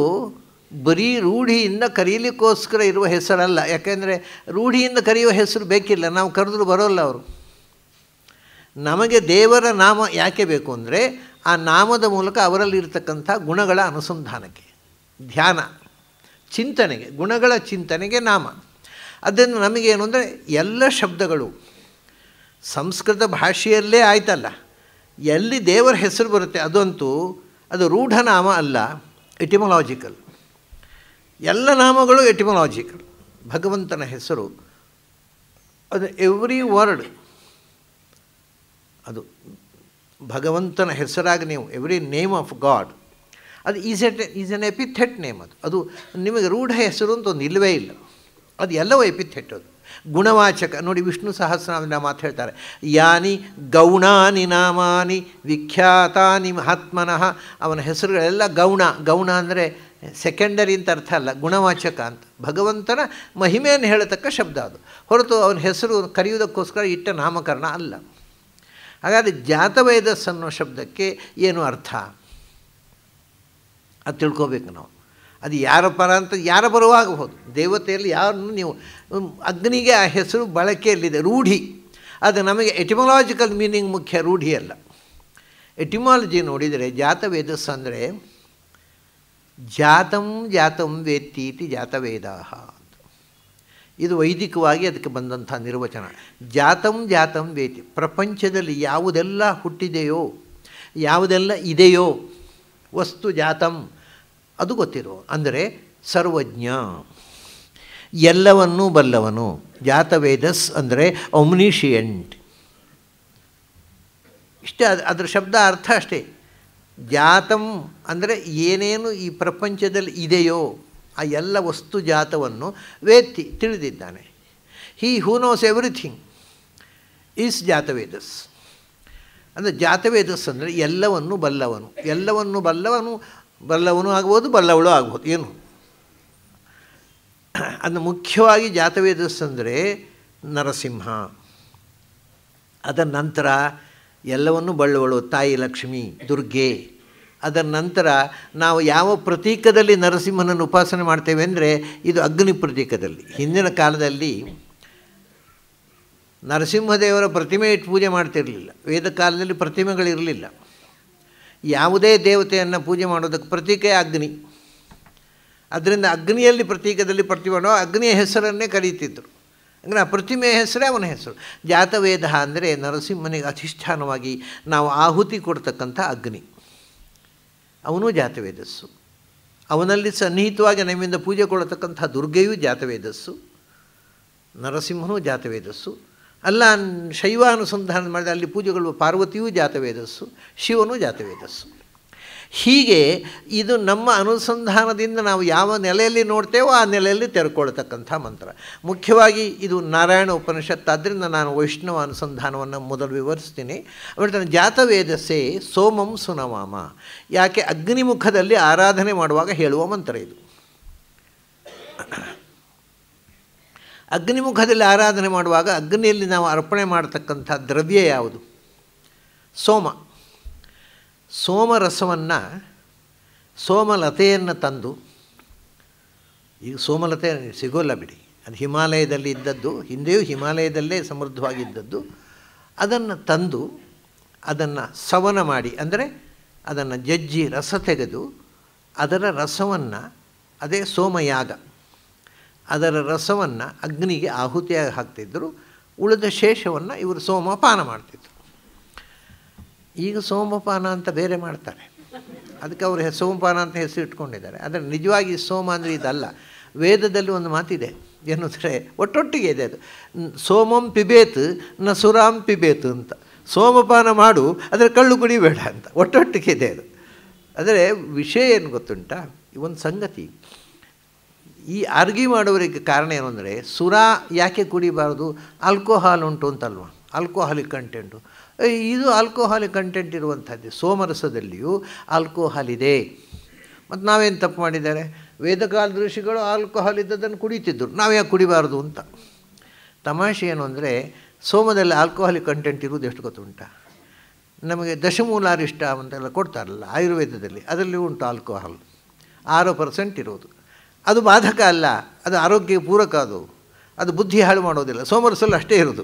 ಬರೀ ರೂಢಿಯಿಂದ ಕರೀಲಿಕ್ಕೋಸ್ಕರ ಇರುವ ಹೆಸರಲ್ಲ ಯಾಕೆಂದರೆ ರೂಢಿಯಿಂದ ಕರೆಯುವ ಹೆಸರು ಬೇಕಿಲ್ಲ ನಾವು ಕರೆದ್ರು ಬರೋಲ್ಲ ಅವರು ನಮಗೆ ದೇವರ ನಾಮ ಯಾಕೆ ಬೇಕು ಅಂದರೆ ಆ ನಾಮದ ಮೂಲಕ ಅವರಲ್ಲಿರ್ತಕ್ಕಂಥ ಗುಣಗಳ ಅನುಸಂಧಾನಕ್ಕೆ ಧ್ಯಾನ ಚಿಂತನೆಗೆ ಗುಣಗಳ ಚಿಂತನೆಗೆ ನಾಮ ಅದನ್ನು ನಮಗೇನು ಅಂದರೆ ಎಲ್ಲ ಶಬ್ದಗಳು ಸಂಸ್ಕೃತ ಭಾಷೆಯಲ್ಲೇ ಆಯ್ತಲ್ಲ ಎಲ್ಲಿ ದೇವರ ಹೆಸರು ಬರುತ್ತೆ ಅದಂತೂ ಅದು ರೂಢನಾಮ ಅಲ್ಲ ಎಟಿಮೊಲಾಜಿಕಲ್ ಎಲ್ಲ ನಾಮಗಳು ಎಟಿಮೊಲಾಜಿಕಲ್ ಭಗವಂತನ ಹೆಸರು ಅದು ಎವ್ರಿ ವರ್ಡ್ ಅದು ಭಗವಂತನ ಹೆಸರಾಗಿ ನೀವು ಎವ್ರಿ ನೇಮ್ ಆಫ್ ಗಾಡ್ ಅದು is it is an epithet name ಅದು ಅದು ನಿಮಗೆ ರೂಢ ಹೆಸರು ಅಂತ ಒಂದು ಇಲ್ಲವೇ ಇಲ್ಲ ಅದು ಎಲ್ಲವೂ ಎಪಿಥೆಟ್ ಗುಣವಾಚಕ ನೋಡಿ ವಿಷ್ಣು ಸಹಸ್ರನಾಮದ ಮಾತು ಹೇಳ್ತಾರೆ ಯಾನಿ ಗೌಣಾನಿ ನಾಮಾನಿ ವಿಖ್ಯಾತಾನಿ ಮಹಾತ್ಮನಃ ಅವನ ಹೆಸರುಗಳೆಲ್ಲ ಗೌಣ ಗೌಣ ಅಂದರೆ ಸೆಕೆಂಡರಿ ಅಂತ ಅರ್ಥ ಅಲ್ಲ ಗುಣವಾಚಕ ಅಂತ ಭಗವಂತನ ಮಹಿಮೆಯನ್ನು ಹೇಳತಕ್ಕ ಶಬ್ದ ಅದು ಹೊರತು ಅವನ ಹೆಸರು ಕರೆಯುವುದಕ್ಕೋಸ್ಕರ ಇಟ್ಟ ನಾಮಕರಣ ಅಲ್ಲ ಹಾಗಾದರೆ ಜಾತವೇದಸ್ ಅನ್ನೋ ಶಬ್ದಕ್ಕೆ ಏನು ಅರ್ಥ ಅದು ತಿಳ್ಕೋಬೇಕು ನಾವು ಅದು ಯಾರ ಪರ ಅಂತ ಯಾರ ಬರುವಾಗಬಹುದು ದೇವತೆಯಲ್ಲಿ ಯಾರನ್ನು ನೀವು ಅಗ್ನಿಗೆ ಆ ಹೆಸರು ಬಳಕೆಯಲ್ಲಿದೆ ರೂಢಿ ಅದು ನಮಗೆ ಎಟಿಮಾಲಜಿಕಲ್ ಮೀನಿಂಗ್ ಮುಖ್ಯ ರೂಢಿಯಲ್ಲ ಎಟಿಮಾಲಜಿ ನೋಡಿದರೆ ಜಾತವೇದಸ್ ಅಂದರೆ ಜಾತಂ ಜಾತಂ ವೇತ್ತೀತಿ ಜಾತವೇದ ಇದು ವೈದಿಕವಾಗಿ ಅದಕ್ಕೆ ಬಂದಂಥ ನಿರ್ವಚನ ಜಾತಂ ಜಾತಂ ವೇತಿ ಪ್ರಪಂಚದಲ್ಲಿ ಯಾವುದೆಲ್ಲ ಹುಟ್ಟಿದೆಯೋ ಯಾವುದೆಲ್ಲ ಇದೆಯೋ ವಸ್ತು ಜಾತಂ ಅದು ಗೊತ್ತಿರೋ ಅಂದರೆ ಸರ್ವಜ್ಞ ಎಲ್ಲವನ್ನೂ ಬಲ್ಲವನು ಜಾತವೇದಸ್ ಅಂದರೆ ಒಮ್ನಿಷಿಯಂಟ್ ಇಷ್ಟೇ ಅದು ಅದರ ಶಬ್ದ ಅರ್ಥ ಅಷ್ಟೇ ಜಾತಂ ಅಂದರೆ ಏನೇನು ಈ ಪ್ರಪಂಚದಲ್ಲಿ ಇದೆಯೋ ಆ ಎಲ್ಲ ವಸ್ತು ಜಾತವನ್ನು ವೇತ್ತಿ ತಿಳಿದಿದ್ದಾನೆ he who knows everything is Jatavedas ಅಂದರೆ ಜಾತವೇದಸ್ ಅಂದರೆ ಎಲ್ಲವನ್ನು ಬಲ್ಲವನು ಎಲ್ಲವನ್ನು ಬಲ್ಲವನು ಬಲ್ಲವನು ಆಗ್ಬೋದು ಬಲ್ಲವಳು ಆಗ್ಬೋದು ಏನು ಅದನ್ನು ಮುಖ್ಯವಾಗಿ ಜಾತವೇದಸ್ ನರಸಿಂಹ ಅದರ ನಂತರ ಎಲ್ಲವನ್ನು ಬಳ್ಳವಳು ತಾಯಿ ಲಕ್ಷ್ಮಿ ದುರ್ಗೆ ಅದರ ನಂತರ ನಾವು ಯಾವ ಪ್ರತೀಕದಲ್ಲಿ ನರಸಿಂಹನನ್ನು ಉಪಾಸನೆ ಮಾಡ್ತೇವೆ ಅಂದರೆ ಇದು ಅಗ್ನಿ ಪ್ರತೀಕದಲ್ಲಿ ಹಿಂದಿನ ಕಾಲದಲ್ಲಿ ನರಸಿಂಹದೇವರ ಪ್ರತಿಮೆ ಇಟ್ಟು ಪೂಜೆ ಮಾಡ್ತಿರಲಿಲ್ಲ ವೇದ ಕಾಲದಲ್ಲಿ ಪ್ರತಿಮೆಗಳಿರಲಿಲ್ಲ ಯಾವುದೇ ದೇವತೆಯನ್ನು ಪೂಜೆ ಮಾಡೋದಕ್ಕೆ ಪ್ರತೀಕೆ ಅಗ್ನಿ ಅದರಿಂದ ಅಗ್ನಿಯಲ್ಲಿ ಪ್ರತೀಕದಲ್ಲಿ ಮಾಡುವ ಅಗ್ನಿಯ ಹೆಸರನ್ನೇ ಕರೀತಿದ್ದರು ಅಂದರೆ ಆ ಪ್ರತಿಮೆಯ ಹೆಸರೇ ಅವನ ಹೆಸರು ಜಾತವೇದ ಅಂದರೆ ನರಸಿಂಹನಿಗೆ ಅಧಿಷ್ಠಾನವಾಗಿ ನಾವು ಆಹುತಿ ಕೊಡ್ತಕ್ಕಂಥ ಅಗ್ನಿ ಅವನು ಜಾತವೇದಸ್ಸು ಅವನಲ್ಲಿ ಸನ್ನಿಹಿತವಾಗಿ ನಮ್ಮಿಂದ ಪೂಜೆ ಕೊಡತಕ್ಕಂಥ ದುರ್ಗೆಯೂ ಜಾತವೇದಸ್ಸು ನರಸಿಂಹನೂ ಜಾತವೇದಸ್ಸು ಅಲ್ಲ ಶೈವ ಅನುಸಂಧಾನ ಮಾಡಿದ ಅಲ್ಲಿ ಪೂಜೆಗಳು ಪಾರ್ವತಿಯೂ ಜಾತವೇದಸ್ಸು ಶಿವನೂ ಜಾತವೇದಸ್ಸು ಹೀಗೆ ಇದು ನಮ್ಮ ಅನುಸಂಧಾನದಿಂದ ನಾವು ಯಾವ ನೆಲೆಯಲ್ಲಿ ನೋಡ್ತೇವೋ ಆ ನೆಲೆಯಲ್ಲಿ ತೆರ್ಕೊಳ್ತಕ್ಕಂಥ ಮಂತ್ರ ಮುಖ್ಯವಾಗಿ ಇದು ನಾರಾಯಣ ಉಪನಿಷತ್ ಆದ್ದರಿಂದ ನಾನು ವೈಷ್ಣವ ಅನುಸಂಧಾನವನ್ನು ಮೊದಲು ವಿವರಿಸ್ತೀನಿ ಆಮೇಲೆ ಜಾತವೇದಸೆ ಸೋಮಂ ಸುನವಾಮ ಯಾಕೆ ಅಗ್ನಿಮುಖದಲ್ಲಿ ಆರಾಧನೆ ಮಾಡುವಾಗ ಹೇಳುವ ಮಂತ್ರ ಇದು ಅಗ್ನಿಮುಖದಲ್ಲಿ ಆರಾಧನೆ ಮಾಡುವಾಗ ಅಗ್ನಿಯಲ್ಲಿ ನಾವು ಅರ್ಪಣೆ ಮಾಡತಕ್ಕಂಥ ದ್ರವ್ಯ ಯಾವುದು ಸೋಮ ಸೋಮರಸವನ್ನು ಸೋಮಲತೆಯನ್ನು ತಂದು ಈಗ ಸೋಮಲತೆ ಸಿಗೋಲ್ಲ ಬಿಡಿ ಅದು ಹಿಮಾಲಯದಲ್ಲಿ ಇದ್ದದ್ದು ಹಿಂದೆಯೂ ಹಿಮಾಲಯದಲ್ಲೇ ಸಮೃದ್ಧವಾಗಿದ್ದದ್ದು ಅದನ್ನು ತಂದು ಅದನ್ನು ಸವನ ಮಾಡಿ ಅಂದರೆ ಅದನ್ನು ಜಜ್ಜಿ ರಸ ತೆಗೆದು ಅದರ ರಸವನ್ನು ಅದೇ ಸೋಮಯಾಗ ಅದರ ರಸವನ್ನು ಅಗ್ನಿಗೆ ಆಹುತಿಯಾಗಿ ಹಾಕ್ತಿದ್ದರು ಉಳಿದ ಶೇಷವನ್ನು ಇವರು ಸೋಮಪಾನ ಮಾಡ್ತಿದ್ರು ಈಗ ಸೋಮಪಾನ ಅಂತ ಬೇರೆ ಮಾಡ್ತಾರೆ ಅದಕ್ಕೆ ಅವರು ಸೋಮಪಾನ ಅಂತ ಹೆಸರು ಇಟ್ಕೊಂಡಿದ್ದಾರೆ ಆದರೆ ನಿಜವಾಗಿ ಸೋಮ ಅಂದರೆ ಇದಲ್ಲ ವೇದದಲ್ಲಿ ಒಂದು ಮಾತಿದೆ ಏನಂದರೆ ಒಟ್ಟೊಟ್ಟಿಗೆ ಇದೆ ಅದು ಸೋಮಂ ಪಿಬೇತ್ ನ ಸುರಾಂ ಪಿಬೇತ್ ಅಂತ ಸೋಮಪಾನ ಮಾಡು ಅದರ ಕಳ್ಳು ಕುಡಿಬೇಡ ಅಂತ ಒಟ್ಟೊಟ್ಟಿಗೆ ಇದೆ ಅದು ಆದರೆ ವಿಷಯ ಏನು ಗೊತ್ತುಂಟಾ ಒಂದು ಸಂಗತಿ ಈ ಅರ್ಗಿ ಮಾಡೋರಿಗೆ ಕಾರಣ ಏನು ಅಂದರೆ ಸುರ ಯಾಕೆ ಕುಡಿಬಾರ್ದು ಆಲ್ಕೋಹಾಲ್ ಉಂಟು ಅಂತಲ್ವ ಆಲ್ಕೋಹಾಲಿಕ್ ಕಂಟೆಂಟು ಇದು ಆಲ್ಕೋಹಾಲಿಕ್ ಕಂಟೆಂಟ್ ಇರುವಂಥದ್ದು ಸೋಮರಸದಲ್ಲಿಯೂ ಆಲ್ಕೋಹಾಲ್ ಇದೆ ಮತ್ತು ನಾವೇನು ತಪ್ಪು ಮಾಡಿದ್ದಾರೆ ವೇದಕಾಲ ಋಷಿಗಳು ಆಲ್ಕೋಹಾಲ್ ಇದ್ದದನ್ನು ಕುಡಿತಿದ್ದರು ನಾವು ಯಾಕೆ ಕುಡಿಬಾರ್ದು ಅಂತ ತಮಾಷೆ ಏನು ಅಂದರೆ ಸೋಮದಲ್ಲಿ ಆಲ್ಕೋಹಾಲಿಕ್ ಕಂಟೆಂಟ್ ಇರುವುದು ಎಷ್ಟು ಗೊತ್ತುಂಟ ನಮಗೆ ದಶಮೂಲಾರಿಷ್ಟ ಅಂತೆಲ್ಲ ಕೊಡ್ತಾರಲ್ಲ ಆಯುರ್ವೇದದಲ್ಲಿ ಅದರಲ್ಲಿ ಉಂಟು ಆಲ್ಕೋಹಾಲ್ ಆರು ಪರ್ಸೆಂಟ್ ಇರೋದು ಅದು ಬಾಧಕ ಅಲ್ಲ ಅದು ಆರೋಗ್ಯಕ್ಕೆ ಪೂರಕ ಅದು ಅದು ಬುದ್ಧಿ ಹಾಳು ಮಾಡೋದಿಲ್ಲ ಸೋಮರಸಲ್ಲಿ ಅಷ್ಟೇ ಇರೋದು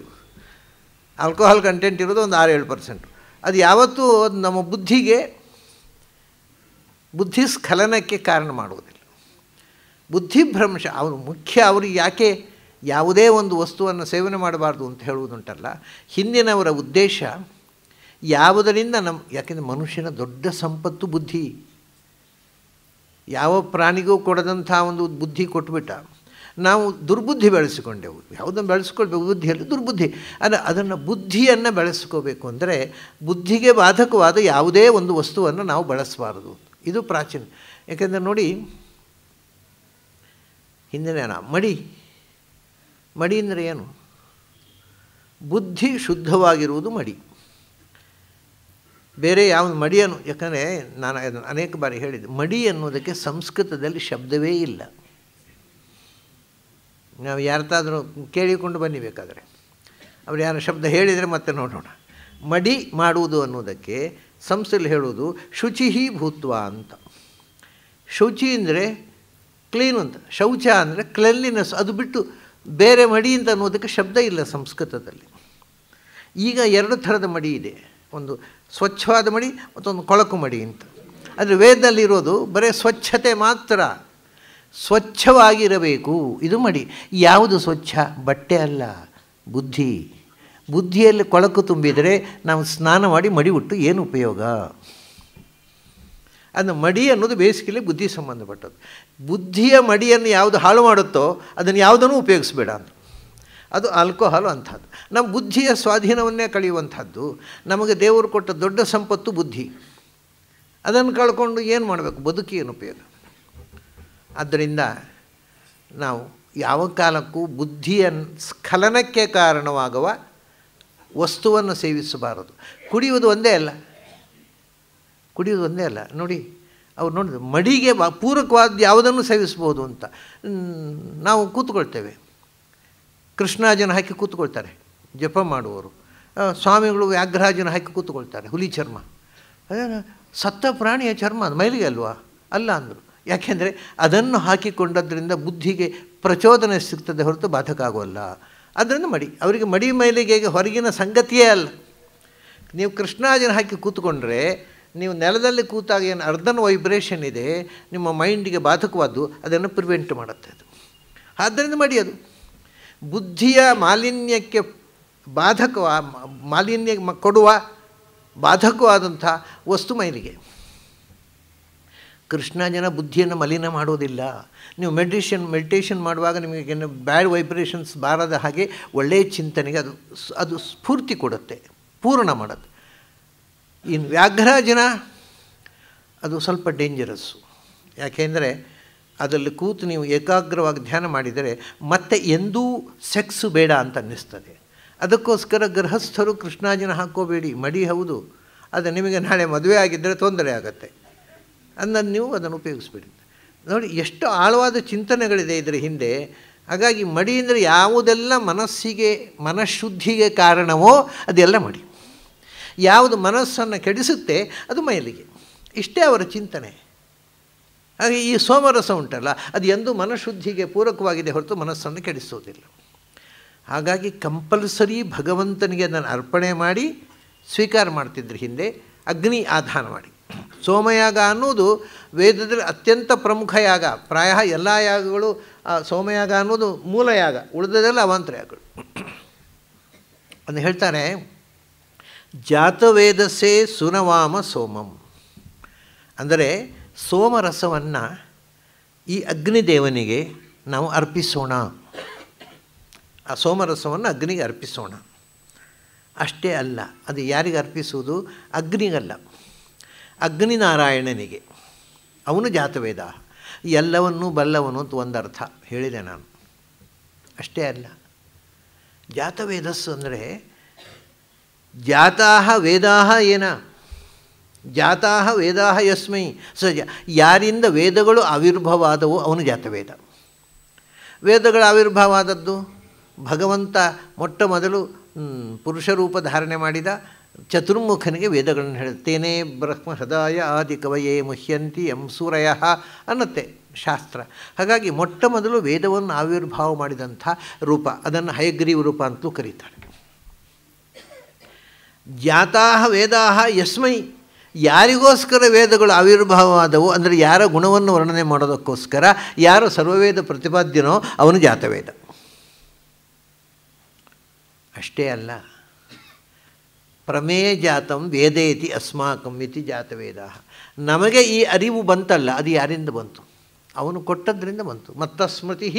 ಆಲ್ಕೋಹಾಲ್ ಕಂಟೆಂಟ್ ಇರೋದು ಒಂದು ಆರು ಏಳು ಪರ್ಸೆಂಟು ಅದು ಯಾವತ್ತೂ ಅದು ನಮ್ಮ ಬುದ್ಧಿಗೆ ಬುದ್ಧಿ ಸ್ಖಲನಕ್ಕೆ ಕಾರಣ ಮಾಡುವುದಿಲ್ಲ ಬುದ್ಧಿಭ್ರಂಶ ಅವರು ಮುಖ್ಯ ಅವರು ಯಾಕೆ ಯಾವುದೇ ಒಂದು ವಸ್ತುವನ್ನು ಸೇವನೆ ಮಾಡಬಾರ್ದು ಅಂತ ಹೇಳುವುದುಂಟಲ್ಲ ಹಿಂದಿನವರ ಉದ್ದೇಶ ಯಾವುದರಿಂದ ನಮ್ಮ ಯಾಕೆಂದರೆ ಮನುಷ್ಯನ ದೊಡ್ಡ ಸಂಪತ್ತು ಬುದ್ಧಿ ಯಾವ ಪ್ರಾಣಿಗೂ ಕೊಡದಂಥ ಒಂದು ಬುದ್ಧಿ ಕೊಟ್ಬಿಟ್ಟ ನಾವು ದುರ್ಬುದ್ಧಿ ಬೆಳೆಸಿಕೊಂಡೆವು ಯಾವುದನ್ನು ಬೆಳೆಸ್ಕೊಳ್ಬೇಕು ಬುದ್ಧಿಯಲ್ಲಿ ದುರ್ಬುದ್ಧಿ ಅಂದರೆ ಅದನ್ನು ಬುದ್ಧಿಯನ್ನು ಬೆಳೆಸ್ಕೋಬೇಕು ಅಂದರೆ ಬುದ್ಧಿಗೆ ಬಾಧಕವಾದ ಯಾವುದೇ ಒಂದು ವಸ್ತುವನ್ನು ನಾವು ಬಳಸಬಾರದು ಇದು ಪ್ರಾಚೀನ ಯಾಕೆಂದರೆ ನೋಡಿ ಹಿಂದಿನ ಮಡಿ ಮಡಿ ಅಂದರೆ ಏನು ಬುದ್ಧಿ ಶುದ್ಧವಾಗಿರುವುದು ಮಡಿ ಬೇರೆ ಯಾವ ಮಡಿಯನು ಯಾಕಂದರೆ ನಾನು ಅದನ್ನು ಅನೇಕ ಬಾರಿ ಹೇಳಿದ್ದೆ ಮಡಿ ಅನ್ನೋದಕ್ಕೆ ಸಂಸ್ಕೃತದಲ್ಲಿ ಶಬ್ದವೇ ಇಲ್ಲ ನಾವು ಯಾರತ್ತಾದರೂ ಕೇಳಿಕೊಂಡು ಬನ್ನಿ ಬೇಕಾದರೆ ಅವ್ರು ಯಾರು ಶಬ್ದ ಹೇಳಿದರೆ ಮತ್ತೆ ನೋಡೋಣ ಮಡಿ ಮಾಡುವುದು ಅನ್ನೋದಕ್ಕೆ ಸಂಸ್ಥೆಯಲ್ಲಿ ಹೇಳುವುದು ಶುಚಿಹಿ ಭೂತ್ವ ಅಂತ ಶುಚಿ ಅಂದರೆ ಕ್ಲೀನ್ ಅಂತ ಶೌಚ ಅಂದರೆ ಕ್ಲೆನ್ಲಿನೆಸ್ ಅದು ಬಿಟ್ಟು ಬೇರೆ ಮಡಿ ಅಂತ ಅನ್ನೋದಕ್ಕೆ ಶಬ್ದ ಇಲ್ಲ ಸಂಸ್ಕೃತದಲ್ಲಿ ಈಗ ಎರಡು ಥರದ ಮಡಿ ಇದೆ ಒಂದು ಸ್ವಚ್ಛವಾದ ಮಡಿ ಮತ್ತೊಂದು ಕೊಳಕು ಮಡಿ ಅಂತ ಅಂದರೆ ವೇದದಲ್ಲಿರೋದು ಬರೀ ಸ್ವಚ್ಛತೆ ಮಾತ್ರ ಸ್ವಚ್ಛವಾಗಿರಬೇಕು ಇದು ಮಡಿ ಯಾವುದು ಸ್ವಚ್ಛ ಬಟ್ಟೆ ಅಲ್ಲ ಬುದ್ಧಿ ಬುದ್ಧಿಯಲ್ಲಿ ಕೊಳಕು ತುಂಬಿದರೆ ನಾವು ಸ್ನಾನ ಮಾಡಿ ಮಡಿ ಉಟ್ಟು ಏನು ಉಪಯೋಗ ಅದು ಮಡಿ ಅನ್ನೋದು ಬೇಸಿಗೆಲಿ ಬುದ್ಧಿ ಸಂಬಂಧಪಟ್ಟದ್ದು ಬುದ್ಧಿಯ ಮಡಿಯನ್ನು ಯಾವುದು ಹಾಳು ಮಾಡುತ್ತೋ ಅದನ್ನು ಯಾವುದನ್ನು ಉಪಯೋಗಿಸ್ಬೇಡ ಅಂತ ಅದು ಆಲ್ಕೋಹಾಲ್ ಅಂಥದ್ದು ನಮ್ಮ ಬುದ್ಧಿಯ ಸ್ವಾಧೀನವನ್ನೇ ಕಳೆಯುವಂಥದ್ದು ನಮಗೆ ದೇವರು ಕೊಟ್ಟ ದೊಡ್ಡ ಸಂಪತ್ತು ಬುದ್ಧಿ ಅದನ್ನು ಕಳ್ಕೊಂಡು ಏನು ಮಾಡಬೇಕು ಬದುಕಿ ಏನು ಉಪಯೋಗ ಆದ್ದರಿಂದ ನಾವು ಯಾವ ಕಾಲಕ್ಕೂ ಬುದ್ಧಿಯ ಸ್ಖಲನಕ್ಕೆ ಕಾರಣವಾಗುವ ವಸ್ತುವನ್ನು ಸೇವಿಸಬಾರದು ಕುಡಿಯುವುದು ಒಂದೇ ಅಲ್ಲ ಕುಡಿಯುವುದು ಒಂದೇ ಅಲ್ಲ ನೋಡಿ ಅವ್ರು ನೋಡಿದ್ರು ಮಡಿಗೆ ಪೂರಕವಾದ ಯಾವುದನ್ನು ಸೇವಿಸ್ಬೋದು ಅಂತ ನಾವು ಕೂತ್ಕೊಳ್ತೇವೆ ಕೃಷ್ಣಾಜನ ಹಾಕಿ ಕೂತ್ಕೊಳ್ತಾರೆ ಜಪ ಮಾಡುವವರು ಸ್ವಾಮಿಗಳು ವ್ಯಾಘ್ರಾಜನ ಹಾಕಿ ಕೂತ್ಕೊಳ್ತಾರೆ ಹುಲಿ ಚರ್ಮ ಸತ್ತ ಪ್ರಾಣಿಯ ಚರ್ಮ ಅದು ಮೈಲಿಗೆ ಅಲ್ವಾ ಅಲ್ಲ ಅಂದರು ಯಾಕೆಂದರೆ ಅದನ್ನು ಹಾಕಿಕೊಂಡದ್ರಿಂದ ಬುದ್ಧಿಗೆ ಪ್ರಚೋದನೆ ಸಿಗ್ತದೆ ಹೊರತು ಬಾಧಕ ಆಗೋಲ್ಲ ಅದರಿಂದ ಮಡಿ ಅವರಿಗೆ ಮಡಿ ಮೈಲಿಗೆಗೆ ಹೊರಗಿನ ಸಂಗತಿಯೇ ಅಲ್ಲ ನೀವು ಕೃಷ್ಣಾಜನ ಹಾಕಿ ಕೂತ್ಕೊಂಡ್ರೆ ನೀವು ನೆಲದಲ್ಲಿ ಕೂತಾಗ ಏನು ಅರ್ಧನ ವೈಬ್ರೇಷನ್ ಇದೆ ನಿಮ್ಮ ಮೈಂಡಿಗೆ ಬಾಧಕವಾದ್ದು ಅದನ್ನು ಪ್ರಿವೆಂಟ್ ಮಾಡುತ್ತೆ ಅದು ಆದ್ದರಿಂದ ಮಡಿ ಅದು ಬುದ್ಧಿಯ ಮಾಲಿನ್ಯಕ್ಕೆ ಬಾಧಕವ ಮಾಲಿನ್ಯ ಕೊಡುವ ಬಾಧಕವಾದಂಥ ವಸ್ತು ಮೈಲಿಗೆ ಕೃಷ್ಣ ಜನ ಬುದ್ಧಿಯನ್ನು ಮಲಿನ ಮಾಡುವುದಿಲ್ಲ ನೀವು ಮೆಡಿಟೇಷನ್ ಮೆಡಿಟೇಷನ್ ಮಾಡುವಾಗ ನಿಮಗೆ ಬ್ಯಾಡ್ ವೈಬ್ರೇಷನ್ಸ್ ಬಾರದ ಹಾಗೆ ಒಳ್ಳೆಯ ಚಿಂತನೆಗೆ ಅದು ಅದು ಸ್ಫೂರ್ತಿ ಕೊಡುತ್ತೆ ಪೂರ್ಣ ಮಾಡುತ್ತೆ ಇನ್ನು ವ್ಯಾಘ್ರ ಜನ ಅದು ಸ್ವಲ್ಪ ಡೇಂಜರಸ್ಸು ಯಾಕೆಂದರೆ ಅದರಲ್ಲಿ ಕೂತು ನೀವು ಏಕಾಗ್ರವಾಗಿ ಧ್ಯಾನ ಮಾಡಿದರೆ ಮತ್ತೆ ಎಂದೂ ಸೆಕ್ಸು ಬೇಡ ಅಂತ ಅನ್ನಿಸ್ತದೆ ಅದಕ್ಕೋಸ್ಕರ ಗೃಹಸ್ಥರು ಕೃಷ್ಣಾಜಿನ ಹಾಕೋಬೇಡಿ ಮಡಿ ಹೌದು ಅದು ನಿಮಗೆ ನಾಳೆ ಮದುವೆ ಆಗಿದ್ದರೆ ತೊಂದರೆ ಆಗುತ್ತೆ ಅದನ್ನು ನೀವು ಅದನ್ನು ಉಪಯೋಗಿಸ್ಬೇಡಿ ನೋಡಿ ಎಷ್ಟು ಆಳವಾದ ಚಿಂತನೆಗಳಿದೆ ಇದರ ಹಿಂದೆ ಹಾಗಾಗಿ ಮಡಿ ಅಂದರೆ ಯಾವುದೆಲ್ಲ ಮನಸ್ಸಿಗೆ ಮನಃಶುದ್ಧಿಗೆ ಕಾರಣವೋ ಅದೆಲ್ಲ ಮಡಿ ಯಾವುದು ಮನಸ್ಸನ್ನು ಕೆಡಿಸುತ್ತೆ ಅದು ಮೈಲಿಗೆ ಇಷ್ಟೇ ಅವರ ಚಿಂತನೆ ಹಾಗೆ ಈ ಸೋಮರಸ ಉಂಟಲ್ಲ ಅದು ಎಂದು ಮನಃಶುದ್ಧಿಗೆ ಪೂರಕವಾಗಿದೆ ಹೊರತು ಮನಸ್ಸನ್ನು ಕೆಡಿಸೋದಿಲ್ಲ ಹಾಗಾಗಿ ಕಂಪಲ್ಸರಿ ಭಗವಂತನಿಗೆ ನಾನು ಅರ್ಪಣೆ ಮಾಡಿ ಸ್ವೀಕಾರ ಮಾಡ್ತಿದ್ರು ಹಿಂದೆ ಅಗ್ನಿ ಆಧಾನ ಮಾಡಿ ಸೋಮಯಾಗ ಅನ್ನೋದು ವೇದದಲ್ಲಿ ಅತ್ಯಂತ ಪ್ರಮುಖ ಯಾಗ ಪ್ರಾಯ ಎಲ್ಲ ಯಾಗಗಳು ಸೋಮಯಾಗ ಅನ್ನೋದು ಮೂಲ ಯಾಗ ಉಳಿದದೆಲ್ಲ ಅವಾಂತರ ಯಾಗಗಳು ಅಂದು ಹೇಳ್ತಾರೆ ಜಾತವೇದಸೇ ಸುನವಾಮ ಸೋಮಂ ಅಂದರೆ ಸೋಮರಸವನ್ನು ಈ ಅಗ್ನಿದೇವನಿಗೆ ನಾವು ಅರ್ಪಿಸೋಣ ಆ ಸೋಮರಸವನ್ನು ಅಗ್ನಿಗೆ ಅರ್ಪಿಸೋಣ ಅಷ್ಟೇ ಅಲ್ಲ ಅದು ಯಾರಿಗೆ ಅರ್ಪಿಸುವುದು ಅಗ್ನಿಗಲ್ಲ ಅಗ್ನಿನಾರಾಯಣನಿಗೆ ಅವನು ಜಾತವೇದ ಎಲ್ಲವನ್ನೂ ಬಲ್ಲವನು ಅಂತ ಒಂದರ್ಥ ಹೇಳಿದೆ ನಾನು ಅಷ್ಟೇ ಅಲ್ಲ ಜಾತವೇದಸ್ಸು ಅಂದರೆ ಜಾತಾ ವೇದಾ ಏನ ಜಾತಾಹ ವೇದಾಹ ಯಸ್ಮೈ ಸ ಯಾರಿಂದ ವೇದಗಳು ಆವಿರ್ಭವಾದವು ಅವನು ಜಾತವೇದ ವೇದಗಳ ಆವಿರ್ಭಾವ ಭಗವಂತ ಮೊಟ್ಟ ಮೊದಲು ಪುರುಷರೂಪ ಧಾರಣೆ ಮಾಡಿದ ಚತುರ್ಮುಖನಿಗೆ ವೇದಗಳನ್ನು ಹೇಳುತ್ತೇನೆ ಬ್ರಹ್ಮ ಸದಾಯ ಆದಿ ಕವಯೇ ಮುಹ್ಯಂತಿ ಸೂರಯ ಅನ್ನತ್ತೆ ಶಾಸ್ತ್ರ ಹಾಗಾಗಿ ಮೊಟ್ಟ ಮೊದಲು ವೇದವನ್ನು ಆವಿರ್ಭಾವ ಮಾಡಿದಂಥ ರೂಪ ಅದನ್ನು ಹಯಗ್ರೀವ ರೂಪ ಅಂತಲೂ ಕರೀತಾರೆ ಜಾತಾ ವೇದಾ ಯಸ್ಮೈ ಯಾರಿಗೋಸ್ಕರ ವೇದಗಳು ಆವಿರ್ಭಾವವಾದವು ಅಂದರೆ ಯಾರ ಗುಣವನ್ನು ವರ್ಣನೆ ಮಾಡೋದಕ್ಕೋಸ್ಕರ ಯಾರು ಸರ್ವವೇದ ಪ್ರತಿಪಾದ್ಯನೋ ಅವನು ಜಾತವೇದ ಅಷ್ಟೇ ಅಲ್ಲ ಪ್ರಮೇಯ ಜಾತಂ ವೇದೇತಿ ಅಸ್ಮಾಕಂ ಇತಿ ಜಾತವೇದ ನಮಗೆ ಈ ಅರಿವು ಬಂತಲ್ಲ ಅದು ಯಾರಿಂದ ಬಂತು ಅವನು ಕೊಟ್ಟದ್ರಿಂದ ಬಂತು ಮತ್ತ ಸ್ಮೃತಿ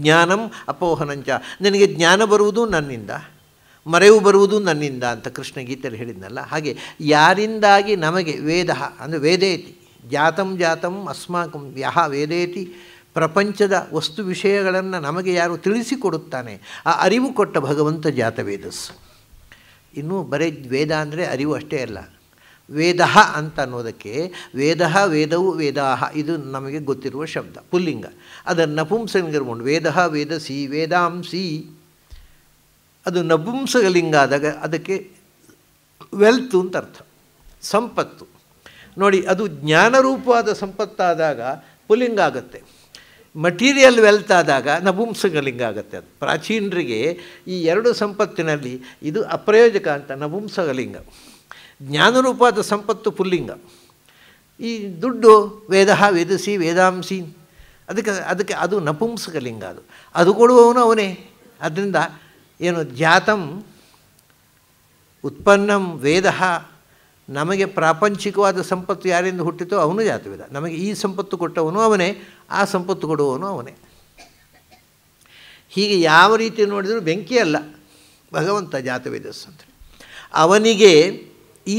ಜ್ಞಾನಂ ಅಪೋಹನಂಚ ನಿನಗೆ ಜ್ಞಾನ ಬರುವುದು ನನ್ನಿಂದ ಮರೆವು ಬರುವುದು ನನ್ನಿಂದ ಅಂತ ಕೃಷ್ಣ ಗೀತೆಯಲ್ಲಿ ಹೇಳಿದ್ನಲ್ಲ ಹಾಗೆ ಯಾರಿಂದಾಗಿ ನಮಗೆ ವೇದ ಅಂದರೆ ವೇದೇತಿ ಜಾತಂ ಜಾತಂ ಅಸ್ಮಾಕಂ ಯಹ ವೇದೇತಿ ಪ್ರಪಂಚದ ವಸ್ತು ವಿಷಯಗಳನ್ನು ನಮಗೆ ಯಾರು ತಿಳಿಸಿಕೊಡುತ್ತಾನೆ ಆ ಅರಿವು ಕೊಟ್ಟ ಭಗವಂತ ಜಾತವೇದಸ್ಸು ಇನ್ನೂ ಬರೇ ವೇದ ಅಂದರೆ ಅರಿವು ಅಷ್ಟೇ ಅಲ್ಲ ವೇದ ಅಂತ ಅನ್ನೋದಕ್ಕೆ ವೇದ ವೇದವು ವೇದಾಹ ಇದು ನಮಗೆ ಗೊತ್ತಿರುವ ಶಬ್ದ ಪುಲ್ಲಿಂಗ ಅದನ್ನು ಪುಂಸನ್ಗರ್ಮುಂಡು ವೇದ ವೇದಾಂ ವೇದಾಂಸಿ ಅದು ನಪುಂಸಕಲಿಂಗ ಆದಾಗ ಅದಕ್ಕೆ ವೆಲ್ತು ಅಂತ ಅರ್ಥ ಸಂಪತ್ತು ನೋಡಿ ಅದು ಜ್ಞಾನರೂಪವಾದ ಸಂಪತ್ತಾದಾಗ ಪುಲಿಂಗ ಆಗುತ್ತೆ ಮಟೀರಿಯಲ್ ವೆಲ್ತ್ ಆದಾಗ ನಪುಂಸಕಲಿಂಗ ಆಗುತ್ತೆ ಅದು ಪ್ರಾಚೀನರಿಗೆ ಈ ಎರಡು ಸಂಪತ್ತಿನಲ್ಲಿ ಇದು ಅಪ್ರಯೋಜಕ ಅಂತ ನಪುಂಸಕಲಿಂಗ ಜ್ಞಾನರೂಪವಾದ ಸಂಪತ್ತು ಪುಲ್ಲಿಂಗ ಈ ದುಡ್ಡು ವೇದ ವೇದಸಿ ವೇದಾಂಸಿ ಅದಕ್ಕೆ ಅದಕ್ಕೆ ಅದು ನಪುಂಸಕಲಿಂಗ ಅದು ಅದು ಕೊಡುವವನು ಅವನೇ ಅದರಿಂದ ಏನು ಜಾತಂ ಉತ್ಪನ್ನಂ ವೇದ ನಮಗೆ ಪ್ರಾಪಂಚಿಕವಾದ ಸಂಪತ್ತು ಯಾರಿಂದ ಹುಟ್ಟಿತೋ ಅವನು ಜಾತವೇದ ನಮಗೆ ಈ ಸಂಪತ್ತು ಕೊಟ್ಟವನು ಅವನೇ ಆ ಸಂಪತ್ತು ಕೊಡುವವನು ಅವನೇ ಹೀಗೆ ಯಾವ ರೀತಿ ನೋಡಿದರೂ ಬೆಂಕಿ ಅಲ್ಲ ಭಗವಂತ ಜಾತವೇದಸ್ ಅಂತ ಅವನಿಗೆ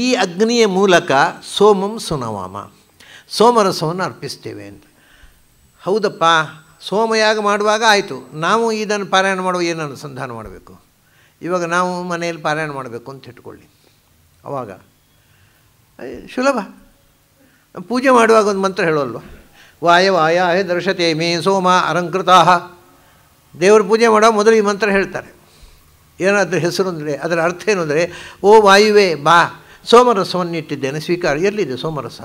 ಈ ಅಗ್ನಿಯ ಮೂಲಕ ಸೋಮಂ ಸುನವಾಮ ಸೋಮರಸವನ್ನು ಅರ್ಪಿಸ್ತೇವೆ ಅಂತ ಹೌದಪ್ಪ ಸೋಮಯಾಗ ಮಾಡುವಾಗ ಆಯಿತು ನಾವು ಇದನ್ನು ಪಾರಾಯಣ ಮಾಡುವ ಏನು ಅನುಸಂಧಾನ ಮಾಡಬೇಕು ಇವಾಗ ನಾವು ಮನೆಯಲ್ಲಿ ಪಾರಾಯಣ ಮಾಡಬೇಕು ಅಂತ ಇಟ್ಕೊಳ್ಳಿ ಅವಾಗ ಸುಲಭ ಪೂಜೆ ಮಾಡುವಾಗ ಒಂದು ಮಂತ್ರ ಹೇಳೋಲ್ವ ವಾಯ ವಾಯ ಆಯ ದರ್ಶತೆ ಮೇ ಸೋಮ ಅಲಂಕೃತಾ ದೇವರು ಪೂಜೆ ಮಾಡುವ ಮೊದಲು ಈ ಮಂತ್ರ ಹೇಳ್ತಾರೆ ಏನಾದ್ರ ಹೆಸರು ಅಂದರೆ ಅದರ ಅರ್ಥ ಏನು ಅಂದರೆ ಓ ವಾಯುವೆ ಬಾ ಸೋಮರಸವನ್ನು ಇಟ್ಟಿದ್ದೇನೆ ಸ್ವೀಕಾರ ಎಲ್ಲಿದೆ ಸೋಮರಸ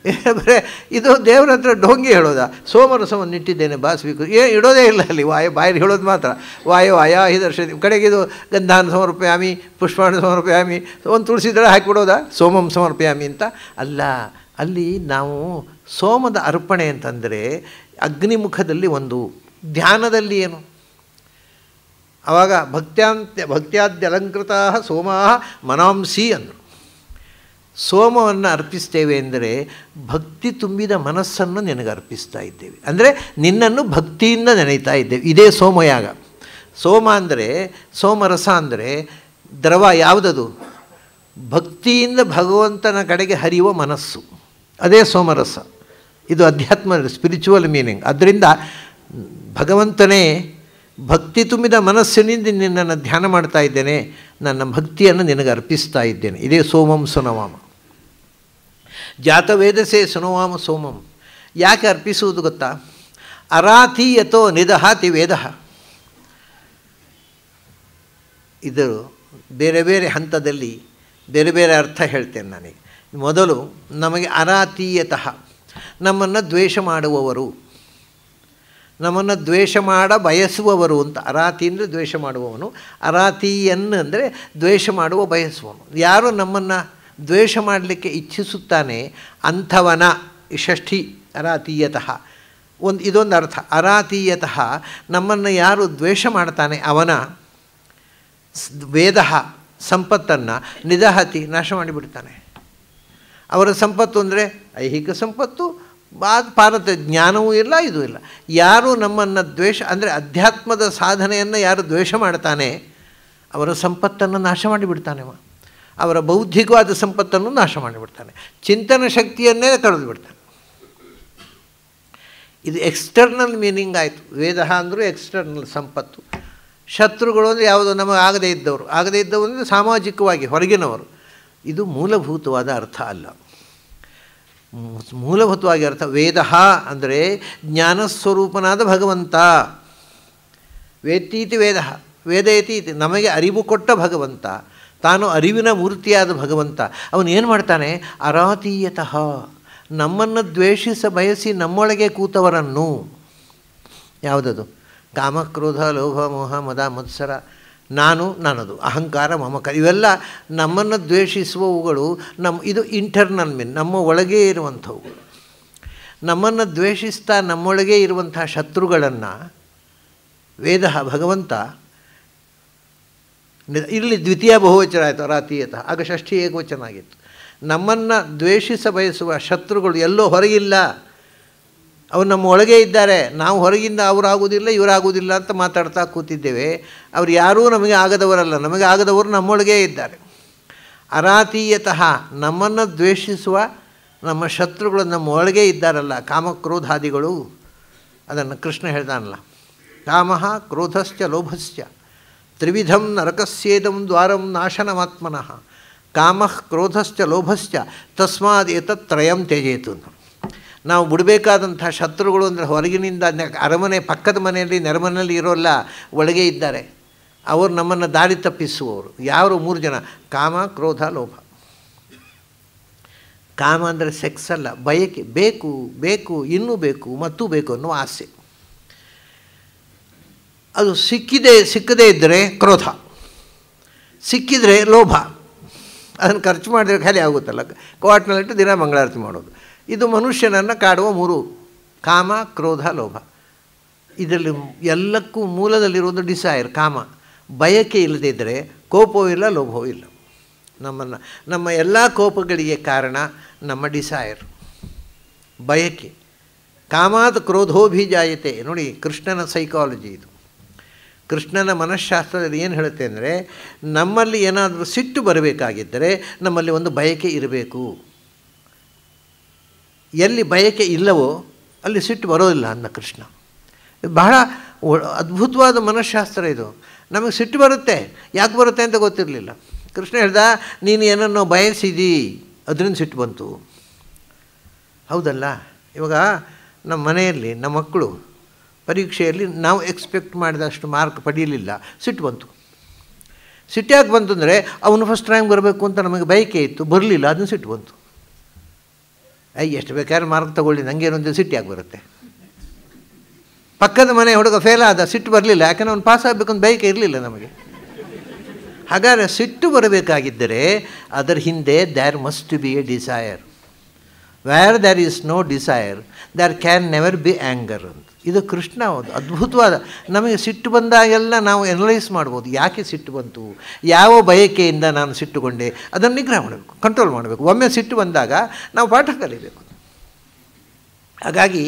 ಅಂದರೆ ಇದು ದೇವರ ಹತ್ರ ಡೋಂಗಿ ಹೇಳೋದ ಸೋಮರಸವನ್ನು ಇಟ್ಟಿದ್ದೇನೆ ಬಾಸಬೇಕು ಏ ಇಡೋದೇ ಇಲ್ಲ ಅಲ್ಲಿ ವಾಯು ಬಾಯಲ್ಲಿ ಹೇಳೋದು ಮಾತ್ರ ವಾಯೋ ವಾಯ ದರ್ಶನ ಕಡೆಗೆ ಇದು ಗಂಧಾನ ಸಮರ್ಪಯಾಮಿ ಪುಷ್ಪಾಣ ಸಮರ್ಪಯಾಮಿ ಒಂದು ತುಳಸಿ ದಳ ಹಾಕಿಬಿಡೋದಾ ಸೋಮಂ ಸಮರ್ಪಯಾಮಿ ಅಂತ ಅಲ್ಲ ಅಲ್ಲಿ ನಾವು ಸೋಮದ ಅರ್ಪಣೆ ಅಂತಂದರೆ ಅಗ್ನಿಮುಖದಲ್ಲಿ ಒಂದು ಧ್ಯಾನದಲ್ಲಿ ಏನು ಆವಾಗ ಭಕ್ತ್ಯಾಂತ್ಯ ಭಕ್ತ್ಯಾದ್ಯಲಂಕೃತ ಸೋಮಾ ಮನಾಂಸಿ ಅಂದರು ಸೋಮವನ್ನು ಅರ್ಪಿಸ್ತೇವೆ ಅಂದರೆ ಭಕ್ತಿ ತುಂಬಿದ ಮನಸ್ಸನ್ನು ನಿನಗೆ ಅರ್ಪಿಸ್ತಾ ಇದ್ದೇವೆ ಅಂದರೆ ನಿನ್ನನ್ನು ಭಕ್ತಿಯಿಂದ ನೆನೆಯುತ್ತಾ ಇದ್ದೇವೆ ಇದೇ ಸೋಮಯಾಗ ಸೋಮ ಅಂದರೆ ಸೋಮರಸ ಅಂದರೆ ದ್ರವ ಯಾವುದದು ಭಕ್ತಿಯಿಂದ ಭಗವಂತನ ಕಡೆಗೆ ಹರಿಯುವ ಮನಸ್ಸು ಅದೇ ಸೋಮರಸ ಇದು ಅಧ್ಯಾತ್ಮ ಸ್ಪಿರಿಚುವಲ್ ಮೀನಿಂಗ್ ಅದರಿಂದ ಭಗವಂತನೇ ಭಕ್ತಿ ತುಂಬಿದ ಮನಸ್ಸಿನಿಂದ ನಿನ್ನನ್ನು ಧ್ಯಾನ ಮಾಡ್ತಾ ಇದ್ದೇನೆ ನನ್ನ ಭಕ್ತಿಯನ್ನು ನಿನಗೆ ಅರ್ಪಿಸ್ತಾ ಇದ್ದೇನೆ ಇದೇ ಸೋಮಂ ಸುನವಾಮ ಜಾತವೇದಸೆ ಸುನವಾಮ ಸೋಮಂ ಯಾಕೆ ಅರ್ಪಿಸುವುದು ಗೊತ್ತಾ ಅರಾಥೀಯತೋ ನಿಧಾತಿ ವೇದ ಇದರು ಬೇರೆ ಬೇರೆ ಹಂತದಲ್ಲಿ ಬೇರೆ ಬೇರೆ ಅರ್ಥ ಹೇಳ್ತೇನೆ ನನಗೆ ಮೊದಲು ನಮಗೆ ಅರಾತೀಯತಃ ನಮ್ಮನ್ನು ದ್ವೇಷ ಮಾಡುವವರು ನಮ್ಮನ್ನು ದ್ವೇಷ ಮಾಡ ಬಯಸುವವರು ಅಂತ ಅರಾತಿ ಅಂದರೆ ದ್ವೇಷ ಮಾಡುವವನು ಅರಾತೀಯನ್ ಅಂದರೆ ದ್ವೇಷ ಮಾಡುವ ಬಯಸುವವನು ಯಾರು ನಮ್ಮನ್ನು ದ್ವೇಷ ಮಾಡಲಿಕ್ಕೆ ಇಚ್ಛಿಸುತ್ತಾನೆ ಅಂಥವನ ಷಷ್ಠಿ ಅರಾತೀಯತಃ ಒಂದು ಇದೊಂದು ಅರ್ಥ ಅರಾತೀಯತಃ ನಮ್ಮನ್ನು ಯಾರು ದ್ವೇಷ ಮಾಡ್ತಾನೆ ಅವನ ವೇದ ಸಂಪತ್ತನ್ನು ನಿಧಹತಿ ನಾಶ ಮಾಡಿಬಿಡ್ತಾನೆ ಅವರ ಸಂಪತ್ತು ಅಂದರೆ ಐಹಿಕ ಸಂಪತ್ತು ಪಾರತ ಜ್ಞಾನವೂ ಇಲ್ಲ ಇದೂ ಇಲ್ಲ ಯಾರು ನಮ್ಮನ್ನು ದ್ವೇಷ ಅಂದರೆ ಅಧ್ಯಾತ್ಮದ ಸಾಧನೆಯನ್ನು ಯಾರು ದ್ವೇಷ ಮಾಡ್ತಾನೆ ಅವರ ಸಂಪತ್ತನ್ನು ನಾಶ ಮಾಡಿಬಿಡ್ತಾನೆ ಅವ ಅವರ ಬೌದ್ಧಿಕವಾದ ಸಂಪತ್ತನ್ನು ನಾಶ ಮಾಡಿಬಿಡ್ತಾನೆ ಚಿಂತನ ಶಕ್ತಿಯನ್ನೇ ಕಳೆದು ಬಿಡ್ತಾನೆ ಇದು ಎಕ್ಸ್ಟರ್ನಲ್ ಮೀನಿಂಗ್ ಆಯಿತು ವೇದ ಅಂದರೂ ಎಕ್ಸ್ಟರ್ನಲ್ ಸಂಪತ್ತು ಶತ್ರುಗಳು ಅಂದರೆ ಯಾವುದೋ ನಮಗೆ ಆಗದೇ ಇದ್ದವರು ಆಗದೇ ಇದ್ದವರು ಅಂದರೆ ಸಾಮಾಜಿಕವಾಗಿ ಹೊರಗಿನವರು ಇದು ಮೂಲಭೂತವಾದ ಅರ್ಥ ಅಲ್ಲ ಮೂಲಭೂತವಾಗಿ ಅರ್ಥ ವೇದ ಅಂದರೆ ಜ್ಞಾನಸ್ವರೂಪನಾದ ಭಗವಂತ ವೇತೀತಿ ವೇದ ವೇದ ಇತಿ ನಮಗೆ ಅರಿವು ಕೊಟ್ಟ ಭಗವಂತ ತಾನು ಅರಿವಿನ ಮೂರ್ತಿಯಾದ ಭಗವಂತ ಅವನೇನು ಏನು ಮಾಡ್ತಾನೆ ಅರಾತೀಯತಃ ನಮ್ಮನ್ನು ದ್ವೇಷಿಸ ಬಯಸಿ ನಮ್ಮೊಳಗೆ ಕೂತವರನ್ನು ಯಾವುದದು ಕಾಮಕ್ರೋಧ ಲೋಭ ಮೋಹ ಮದ ಮತ್ಸರ ನಾನು ನನ್ನದು ಅಹಂಕಾರ ಮಮಕ ಇವೆಲ್ಲ ನಮ್ಮನ್ನು ದ್ವೇಷಿಸುವವುಗಳು ನಮ್ಮ ಇದು ಇಂಟರ್ನಲ್ ಮೀನ್ ನಮ್ಮ ಒಳಗೆ ಇರುವಂಥವು ನಮ್ಮನ್ನು ದ್ವೇಷಿಸ್ತಾ ನಮ್ಮೊಳಗೇ ಇರುವಂಥ ಶತ್ರುಗಳನ್ನು ವೇದ ಭಗವಂತ ಇಲ್ಲಿ ದ್ವಿತೀಯ ಬಹುವಚನ ಆಯಿತು ರಾತೀಯತ ಆಗ ಷಷ್ಠಿ ಏಕವಚನ ಆಗಿತ್ತು ನಮ್ಮನ್ನು ದ್ವೇಷಿಸ ಬಯಸುವ ಶತ್ರುಗಳು ಎಲ್ಲೋ ಹೊರಗಿಲ್ಲ ಅವ್ರು ನಮ್ಮ ಒಳಗೆ ಇದ್ದಾರೆ ನಾವು ಹೊರಗಿಂದ ಅವರಾಗುವುದಿಲ್ಲ ಇವರಾಗೋದಿಲ್ಲ ಅಂತ ಮಾತಾಡ್ತಾ ಕೂತಿದ್ದೇವೆ ಅವ್ರು ಯಾರೂ ನಮಗೆ ಆಗದವರಲ್ಲ ನಮಗೆ ಆಗದವರು ನಮ್ಮೊಳಗೇ ಇದ್ದಾರೆ ಅರಾತೀಯತಃ ನಮ್ಮನ್ನು ದ್ವೇಷಿಸುವ ನಮ್ಮ ಶತ್ರುಗಳು ನಮ್ಮ ಒಳಗೆ ಇದ್ದಾರಲ್ಲ ಕಾಮಕ್ರೋಧಾದಿಗಳು ಅದನ್ನು ಕೃಷ್ಣ ಹೇಳ್ದಾನಲ್ಲ ಕಾಮ ಕ್ರೋಧಶ್ಚ ಲೋಭಶ್ಚ ತ್ರಿವಿಧಂ ನರಕಸ್ಯೇದಂ ದ್ವಾರಂ ನಾಶನಮಾತ್ಮನಃ ಕಾಮಃ ಕ್ರೋಧಶ್ಚ ಲೋಭಶ್ಚ ತಸ್ಮಾದ್ ಏತತ್ ತ್ರಯಂ ತ್ಯಜೇತು ನಾವು ಬಿಡಬೇಕಾದಂಥ ಶತ್ರುಗಳು ಅಂದರೆ ಹೊರಗಿನಿಂದ ಅರಮನೆ ಪಕ್ಕದ ಮನೆಯಲ್ಲಿ ನೆರಮನೆಯಲ್ಲಿ ಇರೋಲ್ಲ ಒಳಗೆ ಇದ್ದಾರೆ ಅವರು ನಮ್ಮನ್ನು ದಾರಿ ತಪ್ಪಿಸುವವರು ಯಾರು ಮೂರು ಜನ ಕಾಮ ಕ್ರೋಧ ಲೋಭ ಕಾಮ ಅಂದರೆ ಸೆಕ್ಸ್ ಅಲ್ಲ ಬಯಕೆ ಬೇಕು ಬೇಕು ಇನ್ನೂ ಬೇಕು ಮತ್ತೂ ಬೇಕು ಅನ್ನೋ ಆಸೆ ಅದು ಸಿಕ್ಕಿದೆ ಸಿಕ್ಕದೇ ಇದ್ದರೆ ಕ್ರೋಧ ಸಿಕ್ಕಿದರೆ ಲೋಭ ಅದನ್ನು ಖರ್ಚು ಮಾಡಿದರೆ ಖಾಲಿ ಆಗುತ್ತಲ್ಲ ಕ್ವಾಟ್ನಲ್ಲಿಟ್ಟು ದಿನ ಮಂಗಳಾರತಿ ಮಾಡೋದು ಇದು ಮನುಷ್ಯನನ್ನು ಕಾಡುವ ಮೂರು ಕಾಮ ಕ್ರೋಧ ಲೋಭ ಇದರಲ್ಲಿ ಎಲ್ಲಕ್ಕೂ ಮೂಲದಲ್ಲಿರೋದು ಡಿಸೈರ್ ಕಾಮ ಬಯಕೆ ಇಲ್ಲದಿದ್ದರೆ ಕೋಪವೂ ಇಲ್ಲ ಲೋಭವೂ ಇಲ್ಲ ನಮ್ಮನ್ನು ನಮ್ಮ ಎಲ್ಲ ಕೋಪಗಳಿಗೆ ಕಾರಣ ನಮ್ಮ ಡಿಸೈರ್ ಬಯಕೆ ಕಾಮಾದ ಕ್ರೋಧೋಭಿಜಾಯತೆ ನೋಡಿ ಕೃಷ್ಣನ ಸೈಕಾಲಜಿ ಇದು ಕೃಷ್ಣನ ಮನಃಶಾಸ್ತ್ರದಲ್ಲಿ ಏನು ಹೇಳುತ್ತೆ ಅಂದರೆ ನಮ್ಮಲ್ಲಿ ಏನಾದರೂ ಸಿಟ್ಟು ಬರಬೇಕಾಗಿದ್ದರೆ ನಮ್ಮಲ್ಲಿ ಒಂದು ಬಯಕೆ ಇರಬೇಕು ಎಲ್ಲಿ ಬಯಕೆ ಇಲ್ಲವೋ ಅಲ್ಲಿ ಸಿಟ್ಟು ಬರೋದಿಲ್ಲ ಅನ್ನ ಕೃಷ್ಣ ಬಹಳ ಅದ್ಭುತವಾದ ಮನಃಶಾಸ್ತ್ರ ಇದು ನಮಗೆ ಸಿಟ್ಟು ಬರುತ್ತೆ ಯಾಕೆ ಬರುತ್ತೆ ಅಂತ ಗೊತ್ತಿರಲಿಲ್ಲ ಕೃಷ್ಣ ಹೇಳ್ದ ನೀನು ಏನನ್ನೋ ಬಯಸಿದಿ ಅದರಿಂದ ಸಿಟ್ಟು ಬಂತು ಹೌದಲ್ಲ ಇವಾಗ ನಮ್ಮ ಮನೆಯಲ್ಲಿ ನಮ್ಮ ಮಕ್ಕಳು ಪರೀಕ್ಷೆಯಲ್ಲಿ ನಾವು ಎಕ್ಸ್ಪೆಕ್ಟ್ ಮಾಡಿದಷ್ಟು ಮಾರ್ಕ್ ಪಡೀಲಿಲ್ಲ ಸಿಟ್ಟು ಬಂತು ಸಿಟ್ಟಾಗಿ ಬಂತಂದರೆ ಬಂತು ಅಂದರೆ ಅವನು ಫಸ್ಟ್ ರ್ಯಾಂಕ್ ಬರಬೇಕು ಅಂತ ನಮಗೆ ಬಯಕೆ ಇತ್ತು ಬರಲಿಲ್ಲ ಅದನ್ನು ಸಿಟ್ಟು ಬಂತು ಅಯ್ಯ ಎಷ್ಟು ಬೇಕಾದ್ರೆ ಮಾರ್ಕ್ ತಗೊಳ್ಳಿ ನನಗೆ ಏನೊಂದು ಸಿಟ್ಟಿಯಾಗಿ ಬರುತ್ತೆ ಪಕ್ಕದ ಮನೆ ಹುಡುಗ ಫೇಲ್ ಆದ ಸಿಟ್ಟು ಬರಲಿಲ್ಲ ಯಾಕೆಂದ್ರೆ ಅವ್ನು ಪಾಸ್ ಅಂತ ಬೈಕ್ ಇರಲಿಲ್ಲ ನಮಗೆ ಹಾಗಾದರೆ ಸಿಟ್ಟು ಬರಬೇಕಾಗಿದ್ದರೆ ಅದರ ಹಿಂದೆ there must be a desire where there is no desire there can never be anger ಅಂತ ಇದು ಕೃಷ್ಣ ಅದು ಅದ್ಭುತವಾದ ನಮಗೆ ಸಿಟ್ಟು ಬಂದಾಗೆಲ್ಲ ನಾವು ಎನಲೈಸ್ ಮಾಡ್ಬೋದು ಯಾಕೆ ಸಿಟ್ಟು ಬಂತು ಯಾವ ಬಯಕೆಯಿಂದ ನಾನು ಸಿಟ್ಟುಕೊಂಡೆ ಅದನ್ನು ನಿಗ್ರಹ ಮಾಡಬೇಕು ಕಂಟ್ರೋಲ್ ಮಾಡಬೇಕು ಒಮ್ಮೆ ಸಿಟ್ಟು ಬಂದಾಗ ನಾವು ಪಾಠ ಕಲಿಬೇಕು ಹಾಗಾಗಿ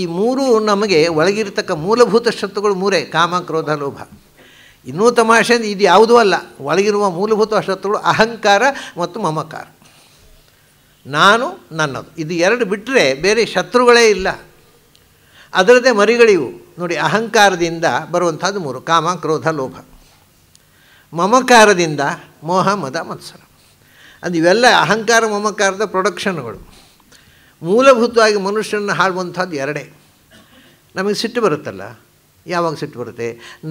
ಈ ಮೂರು ನಮಗೆ ಒಳಗಿರತಕ್ಕ ಮೂಲಭೂತ ಶತ್ರುಗಳು ಮೂರೇ ಕಾಮ ಕ್ರೋಧ ಲೋಭ ಇನ್ನೂ ತಮಾಷೆ ಇದು ಯಾವುದೂ ಅಲ್ಲ ಒಳಗಿರುವ ಮೂಲಭೂತ ಶತ್ರುಗಳು ಅಹಂಕಾರ ಮತ್ತು ಮಮಕಾರ ನಾನು ನನ್ನದು ಇದು ಎರಡು ಬಿಟ್ಟರೆ ಬೇರೆ ಶತ್ರುಗಳೇ ಇಲ್ಲ ಅದರದೇ ಮರಿಗಳಿವು ನೋಡಿ ಅಹಂಕಾರದಿಂದ ಬರುವಂಥದ್ದು ಮೂರು ಕಾಮ ಕ್ರೋಧ ಲೋಭ ಮಮಕಾರದಿಂದ ಮೋಹ ಮದ ಮತ್ಸರ ಅದು ಇವೆಲ್ಲ ಅಹಂಕಾರ ಮಮಕಾರದ ಪ್ರೊಡಕ್ಷನ್ಗಳು ಮೂಲಭೂತವಾಗಿ ಮನುಷ್ಯನ ಹಾಳುವಂಥದ್ದು ಎರಡೇ ನಮಗೆ ಸಿಟ್ಟು ಬರುತ್ತಲ್ಲ ಯಾವಾಗ ಸಿಟ್ಟು ಬರುತ್ತೆ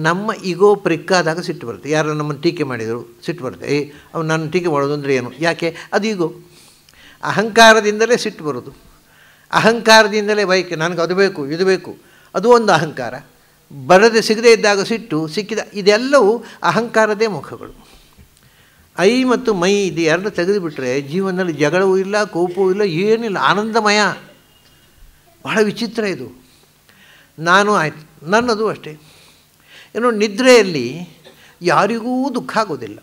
ನಮ್ಮ ಈಗೋ ಪ್ರಿಕ್ಕಾದಾಗ ಸಿಟ್ಟು ಬರುತ್ತೆ ಯಾರು ನಮ್ಮನ್ನು ಟೀಕೆ ಮಾಡಿದರು ಸಿಟ್ಟು ಬರುತ್ತೆ ಏ ಅವ್ನು ನನ್ನ ಟೀಕೆ ಮಾಡೋದು ಅಂದರೆ ಏನು ಯಾಕೆ ಅದು ಈಗೋ ಅಹಂಕಾರದಿಂದಲೇ ಸಿಟ್ಟು ಬರೋದು ಅಹಂಕಾರದಿಂದಲೇ ಬೈಕ್ ನನಗೆ ಅದು ಬೇಕು ಇದು ಬೇಕು ಅದು ಒಂದು ಅಹಂಕಾರ ಬರದೆ ಸಿಗದೇ ಇದ್ದಾಗ ಸಿಟ್ಟು ಸಿಕ್ಕಿದ ಇದೆಲ್ಲವೂ ಅಹಂಕಾರದೇ ಮುಖಗಳು ಐ ಮತ್ತು ಮೈ ಇದು ಎರಡು ತೆಗೆದುಬಿಟ್ರೆ ಜೀವನದಲ್ಲಿ ಜಗಳವೂ ಇಲ್ಲ ಕೋಪವೂ ಇಲ್ಲ ಏನಿಲ್ಲ ಆನಂದಮಯ ಬಹಳ ವಿಚಿತ್ರ ಇದು ನಾನು ಆಯಿತು ನನ್ನದು ಅಷ್ಟೇ ಏನು ನಿದ್ರೆಯಲ್ಲಿ ಯಾರಿಗೂ ದುಃಖ ಆಗೋದಿಲ್ಲ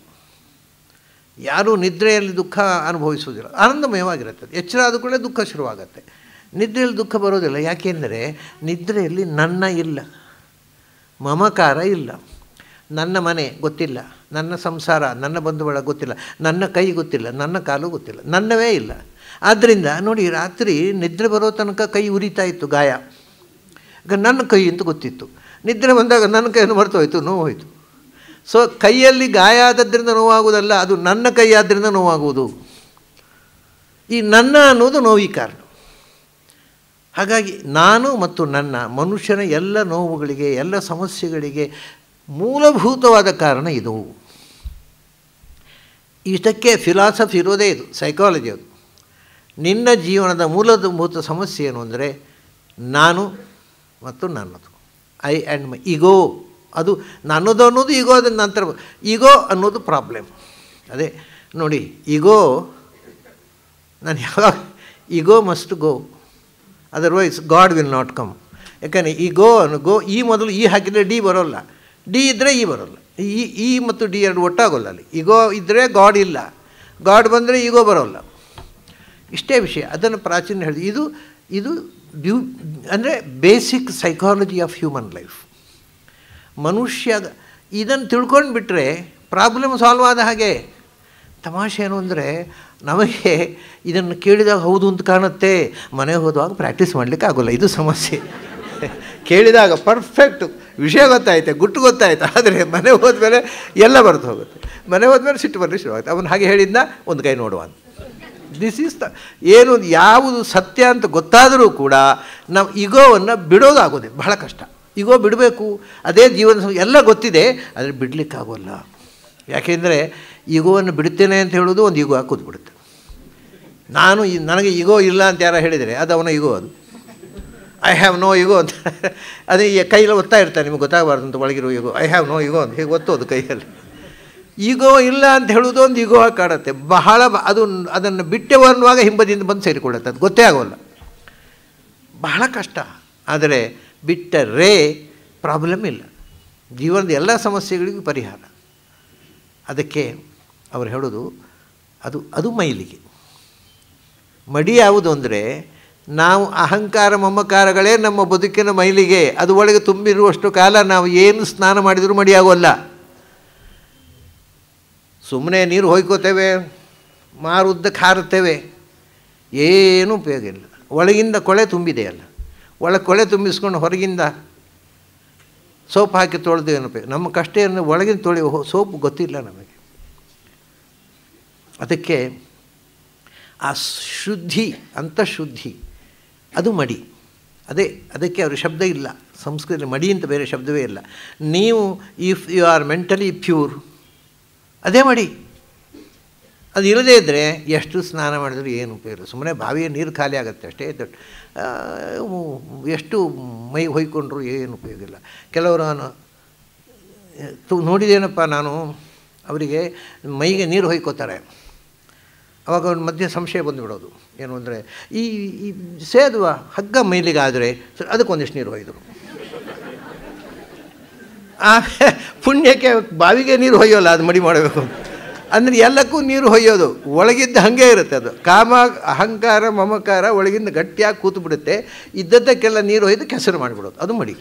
ಯಾರೂ ನಿದ್ರೆಯಲ್ಲಿ ದುಃಖ ಅನುಭವಿಸುವುದಿಲ್ಲ ಆನಂದಮಯವಾಗಿರುತ್ತದೆ ಎಚ್ಚರ ಆದ ಕೂಡಲೇ ದುಃಖ ಶುರುವಾಗತ್ತೆ ನಿದ್ರೆಯಲ್ಲಿ ದುಃಖ ಬರೋದಿಲ್ಲ ಯಾಕೆಂದರೆ ನಿದ್ರೆಯಲ್ಲಿ ನನ್ನ ಇಲ್ಲ ಮಮಕಾರ ಇಲ್ಲ ನನ್ನ ಮನೆ ಗೊತ್ತಿಲ್ಲ ನನ್ನ ಸಂಸಾರ ನನ್ನ ಬಂಧುಗಳ ಗೊತ್ತಿಲ್ಲ ನನ್ನ ಕೈ ಗೊತ್ತಿಲ್ಲ ನನ್ನ ಕಾಲು ಗೊತ್ತಿಲ್ಲ ನನ್ನವೇ ಇಲ್ಲ ಆದ್ದರಿಂದ ನೋಡಿ ರಾತ್ರಿ ನಿದ್ರೆ ಬರೋ ತನಕ ಕೈ ಉರಿತಾ ಇತ್ತು ಗಾಯ ಈಗ ನನ್ನ ಕೈ ಅಂತ ಗೊತ್ತಿತ್ತು ನಿದ್ರೆ ಬಂದಾಗ ನನ್ನ ಕೈಯನ್ನು ಹೋಯಿತು ನೋವಾಯಿತು ಸೊ ಕೈಯಲ್ಲಿ ಗಾಯ ಆದದ್ರಿಂದ ನೋವಾಗುವುದಲ್ಲ ಅದು ನನ್ನ ಆದ್ದರಿಂದ ನೋವಾಗುವುದು ಈ ನನ್ನ ಅನ್ನೋದು ಕಾರಣ ಹಾಗಾಗಿ ನಾನು ಮತ್ತು ನನ್ನ ಮನುಷ್ಯನ ಎಲ್ಲ ನೋವುಗಳಿಗೆ ಎಲ್ಲ ಸಮಸ್ಯೆಗಳಿಗೆ ಮೂಲಭೂತವಾದ ಕಾರಣ ಇದು ಇಷ್ಟಕ್ಕೆ ಫಿಲಾಸಫಿ ಇರೋದೇ ಇದು ಸೈಕಾಲಜಿ ಅದು ನಿನ್ನ ಜೀವನದ ಮೂಲಭೂತ ಸಮಸ್ಯೆ ಏನು ಅಂದರೆ ನಾನು ಮತ್ತು ನನ್ನದು ಐ ಆ್ಯಂಡ್ ಮೈ ಈಗೋ ಅದು ನನ್ನದು ಅನ್ನೋದು ಈಗೋ ಅದರ ನಂತರ ಈಗೋ ಅನ್ನೋದು ಪ್ರಾಬ್ಲಮ್ ಅದೇ ನೋಡಿ ಈಗೋ ನಾನು ಯಾವಾಗ ego must go otherwise God will not come ಯಾಕಂದರೆ ಈ ಗೋ ಅನ್ನು ಗೋ ಈ ಮೊದಲು ಈ ಹಾಕಿದರೆ ಡಿ ಬರೋಲ್ಲ ಡಿ ಇದ್ದರೆ ಈ ಬರೋಲ್ಲ ಈ ಈ ಮತ್ತು ಡಿ ಎರಡು ಒಟ್ಟಾಗೋಲ್ಲ ಅಲ್ಲಿ ಈಗೋ ಇದ್ದರೆ ಗಾಡ್ ಇಲ್ಲ ಗಾಡ್ ಬಂದರೆ ಈಗೋ ಬರೋಲ್ಲ ಇಷ್ಟೇ ವಿಷಯ ಅದನ್ನು ಪ್ರಾಚೀನ ಹೇಳಿ ಇದು ಇದು ಡ್ಯೂ ಅಂದರೆ basic psychology of human life ಮನುಷ್ಯ ಇದನ್ನು ತಿಳ್ಕೊಂಡು ಬಿಟ್ಟರೆ ಪ್ರಾಬ್ಲಮ್ ಸಾಲ್ವ್ ಆದ ಹಾಗೆ ತಮಾಷೆ ಏನು ಅಂದರೆ ನಮಗೆ ಇದನ್ನು ಕೇಳಿದಾಗ ಹೌದು ಅಂತ ಕಾಣುತ್ತೆ ಮನೆಗೆ ಹೋದಾಗ ಪ್ರಾಕ್ಟೀಸ್ ಮಾಡಲಿಕ್ಕೆ ಆಗೋಲ್ಲ ಇದು ಸಮಸ್ಯೆ ಕೇಳಿದಾಗ ಪರ್ಫೆಕ್ಟ್ ವಿಷಯ ಗೊತ್ತಾಯ್ತೆ ಗುಟ್ಟು ಗೊತ್ತಾಯ್ತು ಆದರೆ ಮನೆ ಹೋದ್ಮೇಲೆ ಎಲ್ಲ ಬರೆದು ಹೋಗುತ್ತೆ ಮನೆ ಹೋದ್ಮೇಲೆ ಸಿಟ್ಟು ಬರಲಿ ಶುರುವಾಗುತ್ತೆ ಅವನು ಹಾಗೆ ಹೇಳಿದ್ದ ಒಂದು ಕೈ ನೋಡುವ ಅಂತ ದಿಸ್ ಈಸ್ ದ ಏನು ಯಾವುದು ಸತ್ಯ ಅಂತ ಗೊತ್ತಾದರೂ ಕೂಡ ನಾವು ಇಗೋವನ್ನು ಬಿಡೋದಾಗೋದೆ ಬಹಳ ಕಷ್ಟ ಈಗೋ ಬಿಡಬೇಕು ಅದೇ ಜೀವನ ಎಲ್ಲ ಗೊತ್ತಿದೆ ಆದರೆ ಬಿಡಲಿಕ್ಕಾಗೋಲ್ಲ ಯಾಕೆಂದರೆ ಈಗೋವನ್ನು ಬಿಡುತ್ತೇನೆ ಅಂತ ಹೇಳೋದು ಒಂದು ಈಗೋ ಬಿಡುತ್ತೆ ನಾನು ನನಗೆ ಈಗೋ ಇಲ್ಲ ಅಂತ ಯಾರು ಹೇಳಿದರೆ ಅದು ಅವನ ಈಗೋ ಅದು ಐ ಹ್ಯಾವ್ ನೋ ಈಗೋ ಅಂತ ಅದೇ ಕೈಯಲ್ಲಿ ಒತ್ತಾ ಇರ್ತಾನೆ ನಿಮ್ಗೆ ಗೊತ್ತಾಗಬಾರ್ದು ಅಂತ ಒಳಗಿರೋ ego I have no ego ಅಂತ ಹೇಗೆ ಒತ್ತೋದು ಕೈಯಲ್ಲಿ ಈಗೋ ಇಲ್ಲ ಅಂತ ಹೇಳೋದು ಒಂದು ಈಗೋ ಕಾಡುತ್ತೆ ಬಹಳ ಅದು ಅದನ್ನು ಬಿಟ್ಟೆ ಅನ್ನುವಾಗ ಹಿಂಬದಿಂದ ಬಂದು ಸೇರಿಕೊಳ್ಳುತ್ತೆ ಅದು ಗೊತ್ತೇ ಆಗೋಲ್ಲ ಬಹಳ ಕಷ್ಟ ಆದರೆ ಬಿಟ್ಟರೆ ಪ್ರಾಬ್ಲಮ್ ಇಲ್ಲ ಜೀವನದ ಎಲ್ಲ ಸಮಸ್ಯೆಗಳಿಗೂ ಪರಿಹಾರ ಅದಕ್ಕೆ ಅವರು ಹೇಳೋದು ಅದು ಅದು ಮೈಲಿಗೆ ಮಡಿ ಯಾವುದು ಅಂದರೆ ನಾವು ಅಹಂಕಾರ ಮಮಕಾರಗಳೇ ನಮ್ಮ ಬದುಕಿನ ಮೈಲಿಗೆ ಅದು ಒಳಗೆ ತುಂಬಿರುವಷ್ಟು ಕಾಲ ನಾವು ಏನು ಸ್ನಾನ ಮಾಡಿದರೂ ಮಡಿಯಾಗೋಲ್ಲ ಸುಮ್ಮನೆ ನೀರು ಮಾರು ಮಾರುದ್ದಕ್ಕೆ ಹಾರುತ್ತೇವೆ ಏನೂ ಉಪಯೋಗ ಇಲ್ಲ ಒಳಗಿಂದ ಕೊಳೆ ತುಂಬಿದೆಯಲ್ಲ ಒಳಗೆ ಕೊಳೆ ತುಂಬಿಸ್ಕೊಂಡು ಹೊರಗಿಂದ ಸೋಪ್ ಹಾಕಿ ತೊಳೆದು ಏನು ಉಪಯೋಗ ನಮ್ಮ ಏನು ಒಳಗಿಂದ ತೊಳೆಯುವ ಸೋಪ್ ಗೊತ್ತಿಲ್ಲ ನಮಗೆ ಅದಕ್ಕೆ ಆ ಶುದ್ಧಿ ಅಂತಃಶುದ್ಧಿ ಅದು ಮಡಿ ಅದೇ ಅದಕ್ಕೆ ಅವರು ಶಬ್ದ ಇಲ್ಲ ಸಂಸ್ಕೃತದಲ್ಲಿ ಮಡಿ ಅಂತ ಬೇರೆ ಶಬ್ದವೇ ಇಲ್ಲ ನೀವು if you are mentally pure ಅದೇ ಮಡಿ ಅದು ಇಲ್ಲದೇ ಇದ್ದರೆ ಎಷ್ಟು ಸ್ನಾನ ಮಾಡಿದ್ರು ಏನು ಉಪಯೋಗ ಸುಮ್ಮನೆ ಬಾವಿಯ ನೀರು ಖಾಲಿ ಆಗುತ್ತೆ ಅಷ್ಟೇ ದೊಡ್ಡ ಎಷ್ಟು ಮೈ ಹೊಯ್ಕೊಂಡ್ರು ಏನು ಉಪಯೋಗ ಇಲ್ಲ ಕೆಲವರು ತು ನೋಡಿದೇನಪ್ಪ ನಾನು ಅವರಿಗೆ ಮೈಗೆ ನೀರು ಹೊಯ್ಕೋತಾರೆ ಅವಾಗ ಅವನ ಮಧ್ಯ ಸಂಶಯ ಬಂದುಬಿಡೋದು ಏನು ಅಂದರೆ ಈ ಈ ಸೇದುವ ಹಗ್ಗ ಮೈಲಿಗಾದರೆ ಅದಕ್ಕೊಂದಿಷ್ಟು ನೀರು ಹೊಯ್ದರು ಆ ಪುಣ್ಯಕ್ಕೆ ಬಾವಿಗೆ ನೀರು ಹೊಯ್ಯೋಲ್ಲ ಅದು ಮಡಿ ಮಾಡಬೇಕು ಅಂದರೆ ಎಲ್ಲಕ್ಕೂ ನೀರು ಹೊಯ್ಯೋದು ಒಳಗಿದ್ದ ಹಾಗೆ ಇರುತ್ತೆ ಅದು ಕಾಮ ಅಹಂಕಾರ ಮಮಕಾರ ಒಳಗಿಂದ ಗಟ್ಟಿಯಾಗಿ ಕೂತು ಬಿಡುತ್ತೆ ಇದ್ದದ್ದಕ್ಕೆಲ್ಲ ನೀರು ಹೊಯ್ದು ಕೆಸರು ಮಾಡಿಬಿಡೋದು ಅದು ಮಡಿ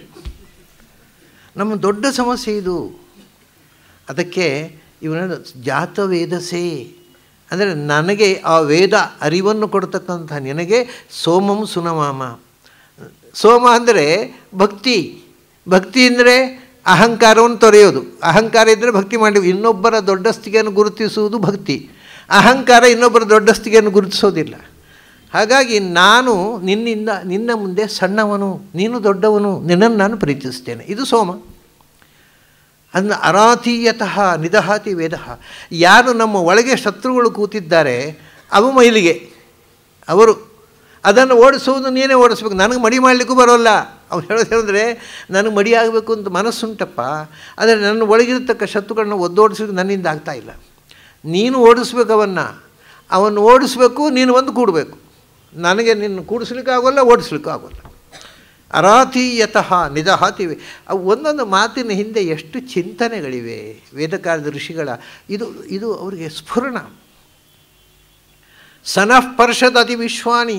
ನಮ್ಮ ದೊಡ್ಡ ಸಮಸ್ಯೆ ಇದು ಅದಕ್ಕೆ ಇವನ ವೇದಸೆ ಅಂದರೆ ನನಗೆ ಆ ವೇದ ಅರಿವನ್ನು ಕೊಡ್ತಕ್ಕಂಥ ನಿನಗೆ ಸೋಮಂ ಸುನಮಾಮ ಸೋಮ ಅಂದರೆ ಭಕ್ತಿ ಭಕ್ತಿ ಅಂದರೆ ಅಹಂಕಾರವನ್ನು ತೊರೆಯೋದು ಅಹಂಕಾರ ಇದ್ದರೆ ಭಕ್ತಿ ಮಾಡಿ ಇನ್ನೊಬ್ಬರ ದೊಡ್ಡಸ್ತಿಗೆಯನ್ನು ಗುರುತಿಸುವುದು ಭಕ್ತಿ ಅಹಂಕಾರ ಇನ್ನೊಬ್ಬರ ದೊಡ್ಡಸ್ತಿಗೆಯನ್ನು ಗುರುತಿಸೋದಿಲ್ಲ ಹಾಗಾಗಿ ನಾನು ನಿನ್ನಿಂದ ನಿನ್ನ ಮುಂದೆ ಸಣ್ಣವನು ನೀನು ದೊಡ್ಡವನು ನಿನ್ನನ್ನು ನಾನು ಪ್ರೀತಿಸ್ತೇನೆ ಇದು ಸೋಮ ಅದನ್ನು ಅರಾತೀಯತಃ ನಿಧಾತಿ ವೇದ ಯಾರು ನಮ್ಮ ಒಳಗೆ ಶತ್ರುಗಳು ಕೂತಿದ್ದಾರೆ ಅವು ಮೈಲಿಗೆ ಅವರು ಅದನ್ನು ಓಡಿಸುವುದು ನೀನೇ ಓಡಿಸ್ಬೇಕು ನನಗೆ ಮಡಿ ಮಾಡಲಿಕ್ಕೂ ಬರೋಲ್ಲ ಅವ್ರು ಹೇಳೋದು ಹೇಳಿದ್ರೆ ನನಗೆ ಮಡಿ ಆಗಬೇಕು ಅಂತ ಮನಸ್ಸುಂಟಪ್ಪ ಆದರೆ ನನ್ನ ಒಳಗಿರತಕ್ಕ ಶತ್ರುಗಳನ್ನ ಒದ್ದೋಡಿಸೋದು ನನ್ನಿಂದ ಆಗ್ತಾಯಿಲ್ಲ ನೀನು ಓಡಿಸ್ಬೇಕು ಅವನ್ನು ಅವನ್ನು ಓಡಿಸ್ಬೇಕು ನೀನು ಒಂದು ಕೂಡಬೇಕು ನನಗೆ ನಿನ್ನ ಕೂಡಿಸ್ಲಿಕ್ಕೂ ಆಗೋಲ್ಲ ಓಡಿಸ್ಲಿಕ್ಕೂ ಆಗೋಲ್ಲ ಅರಾತೀಯತಃ ನಿಜಹಾತಿವೆ ಅವು ಒಂದೊಂದು ಮಾತಿನ ಹಿಂದೆ ಎಷ್ಟು ಚಿಂತನೆಗಳಿವೆ ವೇದಕಾಲದ ಋಷಿಗಳ ಇದು ಇದು ಅವರಿಗೆ ಸ್ಫುರಣ ಸನಃ ಪರ್ಷದ ಅತಿ ವಿಶ್ವಾನಿ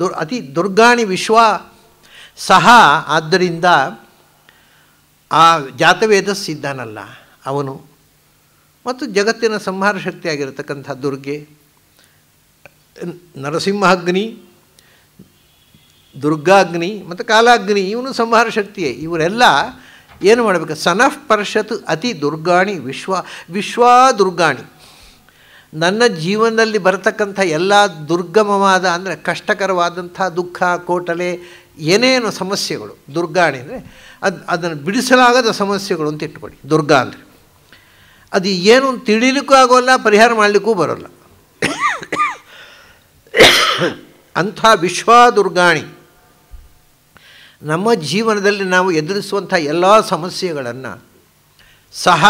ದುರ್ ಅತಿ ದುರ್ಗಾಣಿ ವಿಶ್ವ ಸಹ ಆದ್ದರಿಂದ ಆ ಜಾತವೇದ ಸಿದ್ಧನಲ್ಲ ಅವನು ಮತ್ತು ಜಗತ್ತಿನ ಸಂಹಾರ ಶಕ್ತಿಯಾಗಿರತಕ್ಕಂಥ ದುರ್ಗೆ ನರಸಿಂಹಾಗ್ನಿ ದುರ್ಗಾಗ್ನಿ ಮತ್ತು ಕಾಲಾಗ್ನಿ ಇವನು ಸಂಹಾರ ಶಕ್ತಿಯೇ ಇವರೆಲ್ಲ ಏನು ಮಾಡಬೇಕು ಸನಃ ಪರ್ಷತ್ ಅತಿ ದುರ್ಗಾಣಿ ವಿಶ್ವ ವಿಶ್ವಾ ದುರ್ಗಾಣಿ ನನ್ನ ಜೀವನದಲ್ಲಿ ಬರತಕ್ಕಂಥ ಎಲ್ಲ ದುರ್ಗಮವಾದ ಅಂದರೆ ಕಷ್ಟಕರವಾದಂಥ ದುಃಖ ಕೋಟಲೆ ಏನೇನು ಸಮಸ್ಯೆಗಳು ದುರ್ಗಾಣಿ ಅಂದರೆ ಅದು ಅದನ್ನು ಬಿಡಿಸಲಾಗದ ಸಮಸ್ಯೆಗಳು ಅಂತ ಇಟ್ಕೊಳ್ಳಿ ದುರ್ಗಾ ಅಂದರೆ ಅದು ಏನು ತಿಳಿಲಿಕ್ಕೂ ಆಗೋಲ್ಲ ಪರಿಹಾರ ಮಾಡಲಿಕ್ಕೂ ಬರೋಲ್ಲ ಅಂಥ ವಿಶ್ವ ದುರ್ಗಾಣಿ ನಮ್ಮ ಜೀವನದಲ್ಲಿ ನಾವು ಎದುರಿಸುವಂಥ ಎಲ್ಲ ಸಮಸ್ಯೆಗಳನ್ನು ಸಹ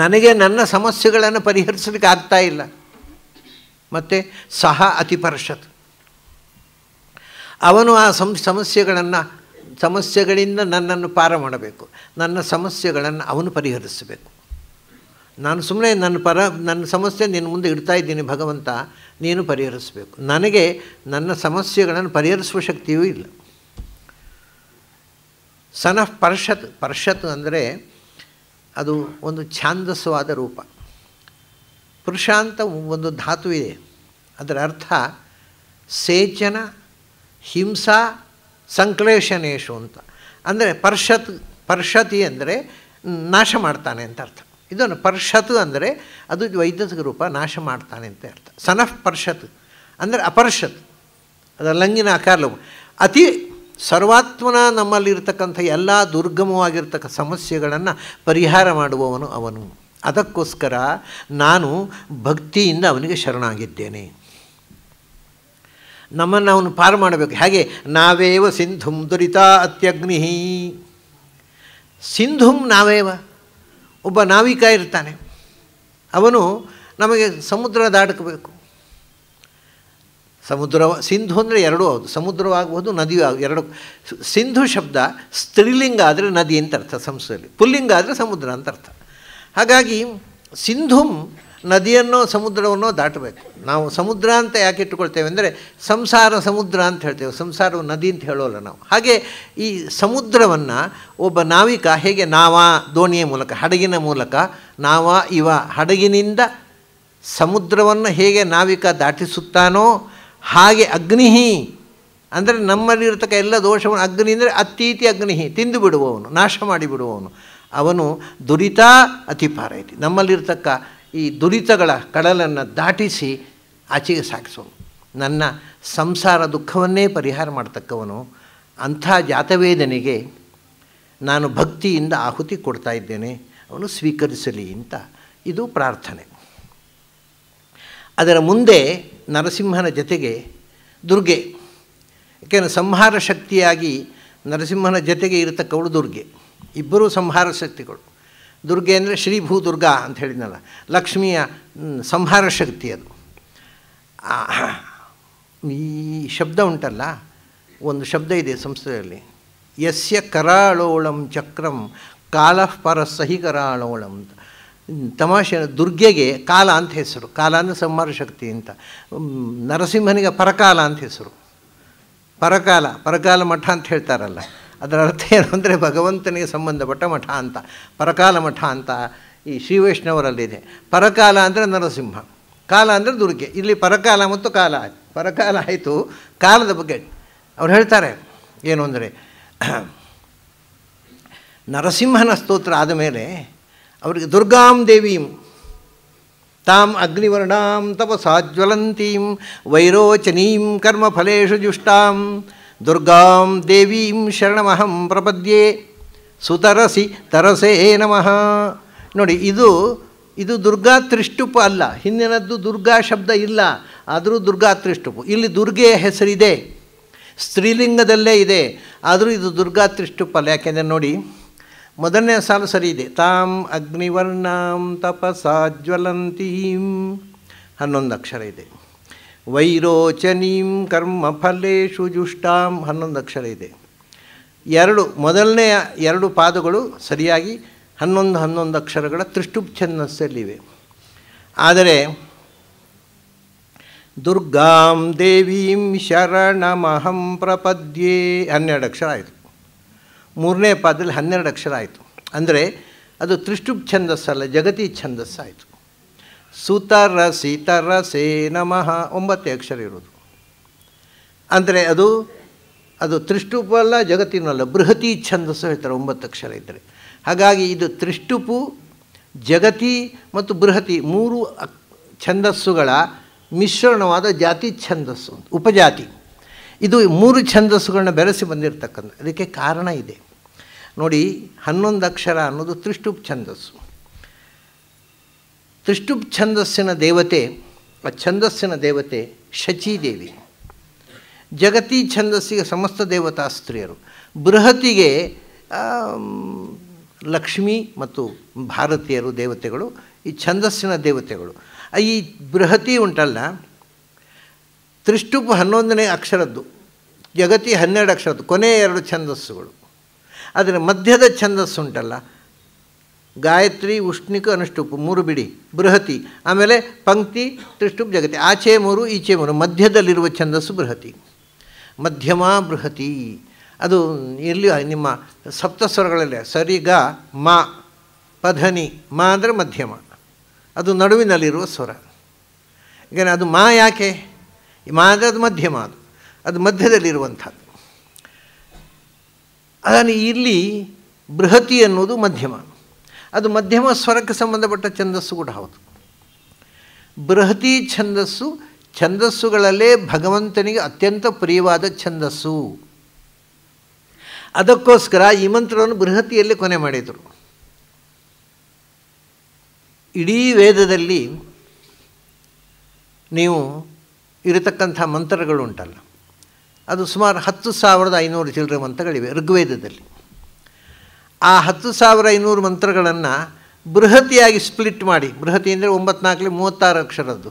ನನಗೆ ನನ್ನ ಸಮಸ್ಯೆಗಳನ್ನು ಪರಿಹರಿಸಲಿಕ್ಕೆ ಆಗ್ತಾ ಇಲ್ಲ ಮತ್ತು ಸಹ ಅತಿಪರ್ಷತ್ ಅವನು ಆ ಸಂ ಸಮಸ್ಯೆಗಳನ್ನು ಸಮಸ್ಯೆಗಳಿಂದ ನನ್ನನ್ನು ಪಾರ ಮಾಡಬೇಕು ನನ್ನ ಸಮಸ್ಯೆಗಳನ್ನು ಅವನು ಪರಿಹರಿಸಬೇಕು ನಾನು ಸುಮ್ಮನೆ ನನ್ನ ಪರ ನನ್ನ ಸಮಸ್ಯೆ ನಿನ್ನ ಮುಂದೆ ಇಡ್ತಾ ಇದ್ದೀನಿ ಭಗವಂತ ನೀನು ಪರಿಹರಿಸಬೇಕು ನನಗೆ ನನ್ನ ಸಮಸ್ಯೆಗಳನ್ನು ಪರಿಹರಿಸುವ ಶಕ್ತಿಯೂ ಇಲ್ಲ ಸನಃ ಪರ್ಷತ್ ಪರ್ಷತ್ ಅಂದರೆ ಅದು ಒಂದು ಛಾಂದಸವಾದ ರೂಪ ಪುರುಷ ಅಂತ ಒಂದು ಧಾತು ಇದೆ ಅದರ ಅರ್ಥ ಸೇಚನ ಹಿಂಸಾ ಸಂಕ್ಲೇಷನೇಶು ಅಂತ ಅಂದರೆ ಪರ್ಷತ್ ಪರ್ಷತಿ ಅಂದರೆ ನಾಶ ಮಾಡ್ತಾನೆ ಅಂತ ಅರ್ಥ ಇದನ್ನು ಪರ್ಷತ್ ಅಂದರೆ ಅದು ವೈದ್ಯಕ ರೂಪ ನಾಶ ಮಾಡ್ತಾನೆ ಅಂತ ಅರ್ಥ ಸನಫ್ ಪರ್ಷತ್ ಅಂದರೆ ಅಪರ್ಷತ್ ಅದರ ಲಂಗಿನ ಅಕಾಲ ಅತಿ ಸರ್ವಾತ್ಮನ ನಮ್ಮಲ್ಲಿರ್ತಕ್ಕಂಥ ಎಲ್ಲ ದುರ್ಗಮವಾಗಿರ್ತಕ್ಕ ಸಮಸ್ಯೆಗಳನ್ನು ಪರಿಹಾರ ಮಾಡುವವನು ಅವನು ಅದಕ್ಕೋಸ್ಕರ ನಾನು ಭಕ್ತಿಯಿಂದ ಅವನಿಗೆ ಶರಣಾಗಿದ್ದೇನೆ ನಮ್ಮನ್ನು ಅವನು ಪಾರು ಮಾಡಬೇಕು ಹಾಗೆ ನಾವೇವ ಸಿಂಧುಂ ದುರಿತ ಅತ್ಯಗ್ನಿಹಿ ಸಿಂಧುಂ ನಾವೇವ ಒಬ್ಬ ನಾವಿಕ ಇರ್ತಾನೆ ಅವನು ನಮಗೆ ಸಮುದ್ರ ದಾಟಕಬೇಕು ಸಮುದ್ರ ಸಿಂಧು ಅಂದರೆ ಎರಡೂ ಹೌದು ಸಮುದ್ರವಾಗಬಹುದು ನದಿಯೂ ಆಗ ಎರಡು ಸಿಂಧು ಶಬ್ದ ಸ್ತ್ರೀಲಿಂಗ ಆದರೆ ನದಿ ಅಂತ ಅರ್ಥ ಸಂಸ್ಥೆಯಲ್ಲಿ ಪುಲ್ಲಿಂಗ ಆದರೆ ಸಮುದ್ರ ಅಂತ ಅರ್ಥ ಹಾಗಾಗಿ ಸಿಂಧುಂ ನದಿಯನ್ನೋ ಸಮುದ್ರವನ್ನೋ ದಾಟಬೇಕು ನಾವು ಸಮುದ್ರ ಅಂತ ಯಾಕೆ ಇಟ್ಟುಕೊಳ್ತೇವೆ ಅಂದರೆ ಸಂಸಾರ ಸಮುದ್ರ ಅಂತ ಹೇಳ್ತೇವೆ ಸಂಸಾರವು ನದಿ ಅಂತ ಹೇಳೋಲ್ಲ ನಾವು ಹಾಗೆ ಈ ಸಮುದ್ರವನ್ನು ಒಬ್ಬ ನಾವಿಕ ಹೇಗೆ ನಾವ ದೋಣಿಯ ಮೂಲಕ ಹಡಗಿನ ಮೂಲಕ ನಾವ ಇವ ಹಡಗಿನಿಂದ ಸಮುದ್ರವನ್ನು ಹೇಗೆ ನಾವಿಕ ದಾಟಿಸುತ್ತಾನೋ ಹಾಗೆ ಅಗ್ನಿಹಿ ಅಂದರೆ ನಮ್ಮಲ್ಲಿರತಕ್ಕ ಎಲ್ಲ ದೋಷವನ್ನು ಅಗ್ನಿ ಅಂದರೆ ಅತ್ತೀತಿ ಅಗ್ನಿಹಿ ತಿಂದು ಬಿಡುವವನು ನಾಶ ಮಾಡಿಬಿಡುವವನು ಅವನು ದುರಿತ ಅತಿಪಾರೈತಿ ನಮ್ಮಲ್ಲಿರ್ತಕ್ಕ ಈ ದುರಿತಗಳ ಕಡಲನ್ನು ದಾಟಿಸಿ ಆಚೆಗೆ ಸಾಗಿಸೋನು ನನ್ನ ಸಂಸಾರ ದುಃಖವನ್ನೇ ಪರಿಹಾರ ಮಾಡ್ತಕ್ಕವನು ಅಂಥ ಜಾತವೇದನೆಗೆ ನಾನು ಭಕ್ತಿಯಿಂದ ಆಹುತಿ ಕೊಡ್ತಾ ಇದ್ದೇನೆ ಅವನು ಸ್ವೀಕರಿಸಲಿ ಅಂತ ಇದು ಪ್ರಾರ್ಥನೆ ಅದರ ಮುಂದೆ ನರಸಿಂಹನ ಜೊತೆಗೆ ದುರ್ಗೆ ಯಾಕೆಂದರೆ ಸಂಹಾರ ಶಕ್ತಿಯಾಗಿ ನರಸಿಂಹನ ಜೊತೆಗೆ ಇರತಕ್ಕವಳು ದುರ್ಗೆ ಇಬ್ಬರೂ ಸಂಹಾರ ಶಕ್ತಿಗಳು ದುರ್ಗೆ ಅಂದರೆ ಭೂ ದುರ್ಗಾ ಅಂತ ಹೇಳಿದ್ನಲ್ಲ ಲಕ್ಷ್ಮಿಯ ಸಂಹಾರ ಶಕ್ತಿ ಅದು ಈ ಶಬ್ದ ಉಂಟಲ್ಲ ಒಂದು ಶಬ್ದ ಇದೆ ಸಂಸ್ಕೃತದಲ್ಲಿ ಯಸ್ಯ ಕರಾಳೋಳಂ ಚಕ್ರಂ ಕಾಲ ಪರ ಸಹಿ ಕರಾಳೋಳಂ ಅಂತ ತಮಾಷೆ ದುರ್ಗೆಗೆ ಕಾಲ ಅಂತ ಹೆಸರು ಕಾಲ ಅಂದರೆ ಸಂಹಾರ ಶಕ್ತಿ ಅಂತ ನರಸಿಂಹನಿಗೆ ಪರಕಾಲ ಅಂತ ಹೆಸರು ಪರಕಾಲ ಪರಕಾಲ ಮಠ ಅಂತ ಹೇಳ್ತಾರಲ್ಲ ಅದರ ಅರ್ಥ ಏನು ಅಂದರೆ ಭಗವಂತನಿಗೆ ಸಂಬಂಧಪಟ್ಟ ಮಠ ಅಂತ ಪರಕಾಲ ಮಠ ಅಂತ ಈ ಶ್ರೀ ವೈಷ್ಣವರಲ್ಲಿದೆ ಪರಕಾಲ ಅಂದರೆ ನರಸಿಂಹ ಕಾಲ ಅಂದರೆ ದುರ್ಗೆ ಇಲ್ಲಿ ಪರಕಾಲ ಮತ್ತು ಕಾಲ ಪರಕಾಲ ಆಯಿತು ಕಾಲದ ಬಗ್ಗೆ ಅವ್ರು ಹೇಳ್ತಾರೆ ಏನು ಅಂದರೆ ನರಸಿಂಹನ ಸ್ತೋತ್ರ ಆದಮೇಲೆ ಅವರಿಗೆ ದುರ್ಗಾಂ ದೇವೀಂ ತಾಂ ಅಗ್ನಿವರ್ಣಾಂ ತಪಸಾಜ್ವಲಂತೀಂ ವೈರೋಚನೀಂ ಕರ್ಮಫಲೇಶು ಜುಷ್ಟಾಂ ದುರ್ಗಾಂ ದೇವೀಂ ಶರಣಮಹಂ ಪ್ರಪದ್ಯೆ ಸುತರಸಿ ತರಸೇ ನಮಃ ನೋಡಿ ಇದು ಇದು ದುರ್ಗಾ ತ್ರಿಷ್ಟುಪು ಅಲ್ಲ ಹಿಂದಿನದ್ದು ದುರ್ಗಾ ಶಬ್ದ ಇಲ್ಲ ಆದರೂ ದುರ್ಗಾ ತ್ರಿಷ್ಟುಪು ಇಲ್ಲಿ ದುರ್ಗೆಯ ಹೆಸರಿದೆ ಸ್ತ್ರೀಲಿಂಗದಲ್ಲೇ ಇದೆ ಆದರೂ ಇದು ದುರ್ಗಾ ಅಲ್ಲ ಯಾಕೆಂದರೆ ನೋಡಿ ಮೊದಲನೇ ಸಾಲು ಸರಿ ಇದೆ ತಾಂ ಅಗ್ನಿವರ್ಣಾಂ ತಪಸಾಜ್ವಲಂತೀಂ ಹನ್ನೊಂದು ಅಕ್ಷರ ಇದೆ ವೈರೋಚನೀಂ ಕರ್ಮ ಫಲೇಶು ಜುಷ್ಟಾಂ ಹನ್ನೊಂದು ಅಕ್ಷರ ಇದೆ ಎರಡು ಮೊದಲನೆಯ ಎರಡು ಪಾದಗಳು ಸರಿಯಾಗಿ ಹನ್ನೊಂದು ಹನ್ನೊಂದು ಅಕ್ಷರಗಳ ತ್ರಿಷ್ಟುಪ್ ಛಂದಸ್ಸಲ್ಲಿವೆ ಆದರೆ ದುರ್ಗಾಂ ದೇವೀಂ ಶರಣಮಹಂ ಪ್ರಪದ್ಯೆ ಹನ್ನೆರಡು ಅಕ್ಷರ ಆಯಿತು ಮೂರನೇ ಪಾದದಲ್ಲಿ ಹನ್ನೆರಡು ಅಕ್ಷರ ಆಯಿತು ಅಂದರೆ ಅದು ತ್ರಿಷ್ಟುಪ್ ಛಂದಸ್ಸಲ್ಲ ಜಗತಿ ಛಂದಸ್ಸಾಯಿತು ಸುತರ ಸೀತರ ಸೇ ನಮಃ ಒಂಬತ್ತೇ ಅಕ್ಷರ ಇರೋದು ಅಂದರೆ ಅದು ಅದು ತ್ರಿಷ್ಟುಪು ಅಲ್ಲ ಜಗತ್ತಿನಲ್ಲ ಬೃಹತಿ ಛಂದಸ್ಸು ಹೇಳ್ತಾರೆ ಒಂಬತ್ತು ಅಕ್ಷರ ಇದ್ದರೆ ಹಾಗಾಗಿ ಇದು ತ್ರಿಷ್ಟುಪು ಜಗತಿ ಮತ್ತು ಬೃಹತಿ ಮೂರು ಛಂದಸ್ಸುಗಳ ಮಿಶ್ರಣವಾದ ಜಾತಿ ಛಂದಸ್ಸು ಉಪಜಾತಿ ಇದು ಮೂರು ಛಂದಸ್ಸುಗಳನ್ನ ಬೆರೆಸಿ ಬಂದಿರತಕ್ಕಂಥ ಅದಕ್ಕೆ ಕಾರಣ ಇದೆ ನೋಡಿ ಹನ್ನೊಂದು ಅಕ್ಷರ ಅನ್ನೋದು ತ್ರಿಷ್ಟುಪ್ ಛಂದಸ್ಸು ತ್ರಿಷ್ಟುಪ್ ಛಂದಸ್ಸಿನ ದೇವತೆ ಆ ಛಂದಸ್ಸಿನ ದೇವತೆ ಶಚಿದೇವಿ ಜಗತಿ ಛಂದಸ್ಸಿಗೆ ಸಮಸ್ತ ದೇವತಾ ಸ್ತ್ರೀಯರು ಬೃಹತಿಗೆ ಲಕ್ಷ್ಮಿ ಮತ್ತು ಭಾರತೀಯರು ದೇವತೆಗಳು ಈ ಛಂದಸ್ಸಿನ ದೇವತೆಗಳು ಈ ಬೃಹತಿ ಉಂಟಲ್ಲ ತ್ರಿಷ್ಟುಪ್ ಹನ್ನೊಂದನೇ ಅಕ್ಷರದ್ದು ಜಗತಿ ಹನ್ನೆರಡು ಅಕ್ಷರದ್ದು ಕೊನೆಯ ಎರಡು ಛಂದಸ್ಸುಗಳು ಆದರೆ ಮಧ್ಯದ ಛಂದಸ್ಸು ಉಂಟಲ್ಲ ಗಾಯತ್ರಿ ಉಷ್ಣಿಕ ಅನುಷ್ಠುಪ್ ಮೂರು ಬಿಡಿ ಬೃಹತಿ ಆಮೇಲೆ ಪಂಕ್ತಿ ತ್ರಿಷ್ಟುಪ್ ಜಗತಿ ಆಚೆ ಮೂರು ಈಚೆ ಮೂರು ಮಧ್ಯದಲ್ಲಿರುವ ಛಂದಸ್ಸು ಬೃಹತಿ ಮಧ್ಯಮ ಬೃಹತಿ ಅದು ಎಲ್ಲಿ ನಿಮ್ಮ ಸಪ್ತಸ್ವರಗಳಲ್ಲಿ ಸರಿಗ ಮ ಪಧನಿ ಮ ಅಂದರೆ ಮಧ್ಯಮ ಅದು ನಡುವಿನಲ್ಲಿರುವ ಸ್ವರ ಈಗ ಅದು ಮಾ ಯಾಕೆ ಮಾ ಅಂದರೆ ಅದು ಮಧ್ಯಮ ಅದು ಅದು ಮಧ್ಯದಲ್ಲಿರುವಂಥದ್ದು ಅದನ್ನು ಇಲ್ಲಿ ಬೃಹತಿ ಅನ್ನೋದು ಮಧ್ಯಮ ಅದು ಮಧ್ಯಮ ಸ್ವರಕ್ಕೆ ಸಂಬಂಧಪಟ್ಟ ಛಂದಸ್ಸು ಕೂಡ ಹೌದು ಬೃಹತಿ ಛಂದಸ್ಸು ಛಂದಸ್ಸುಗಳಲ್ಲೇ ಭಗವಂತನಿಗೆ ಅತ್ಯಂತ ಪ್ರಿಯವಾದ ಛಂದಸ್ಸು ಅದಕ್ಕೋಸ್ಕರ ಈ ಮಂತ್ರವನ್ನು ಬೃಹತಿಯಲ್ಲಿ ಕೊನೆ ಮಾಡಿದರು ಇಡೀ ವೇದದಲ್ಲಿ ನೀವು ಇರತಕ್ಕಂಥ ಮಂತ್ರಗಳುಂಟಲ್ಲ ಅದು ಸುಮಾರು ಹತ್ತು ಸಾವಿರದ ಐನೂರು ಚಿಲ್ಲರೆ ಮಂತ್ರಗಳಿವೆ ಋಗ್ವೇದದಲ್ಲಿ ಆ ಹತ್ತು ಸಾವಿರ ಐನೂರು ಮಂತ್ರಗಳನ್ನು ಬೃಹತಿಯಾಗಿ ಸ್ಪ್ಲಿಟ್ ಮಾಡಿ ಬೃಹತಿ ಅಂದರೆ ಒಂಬತ್ನಾಲ್ಕಲಿ ಮೂವತ್ತಾರು ಅಕ್ಷರದ್ದು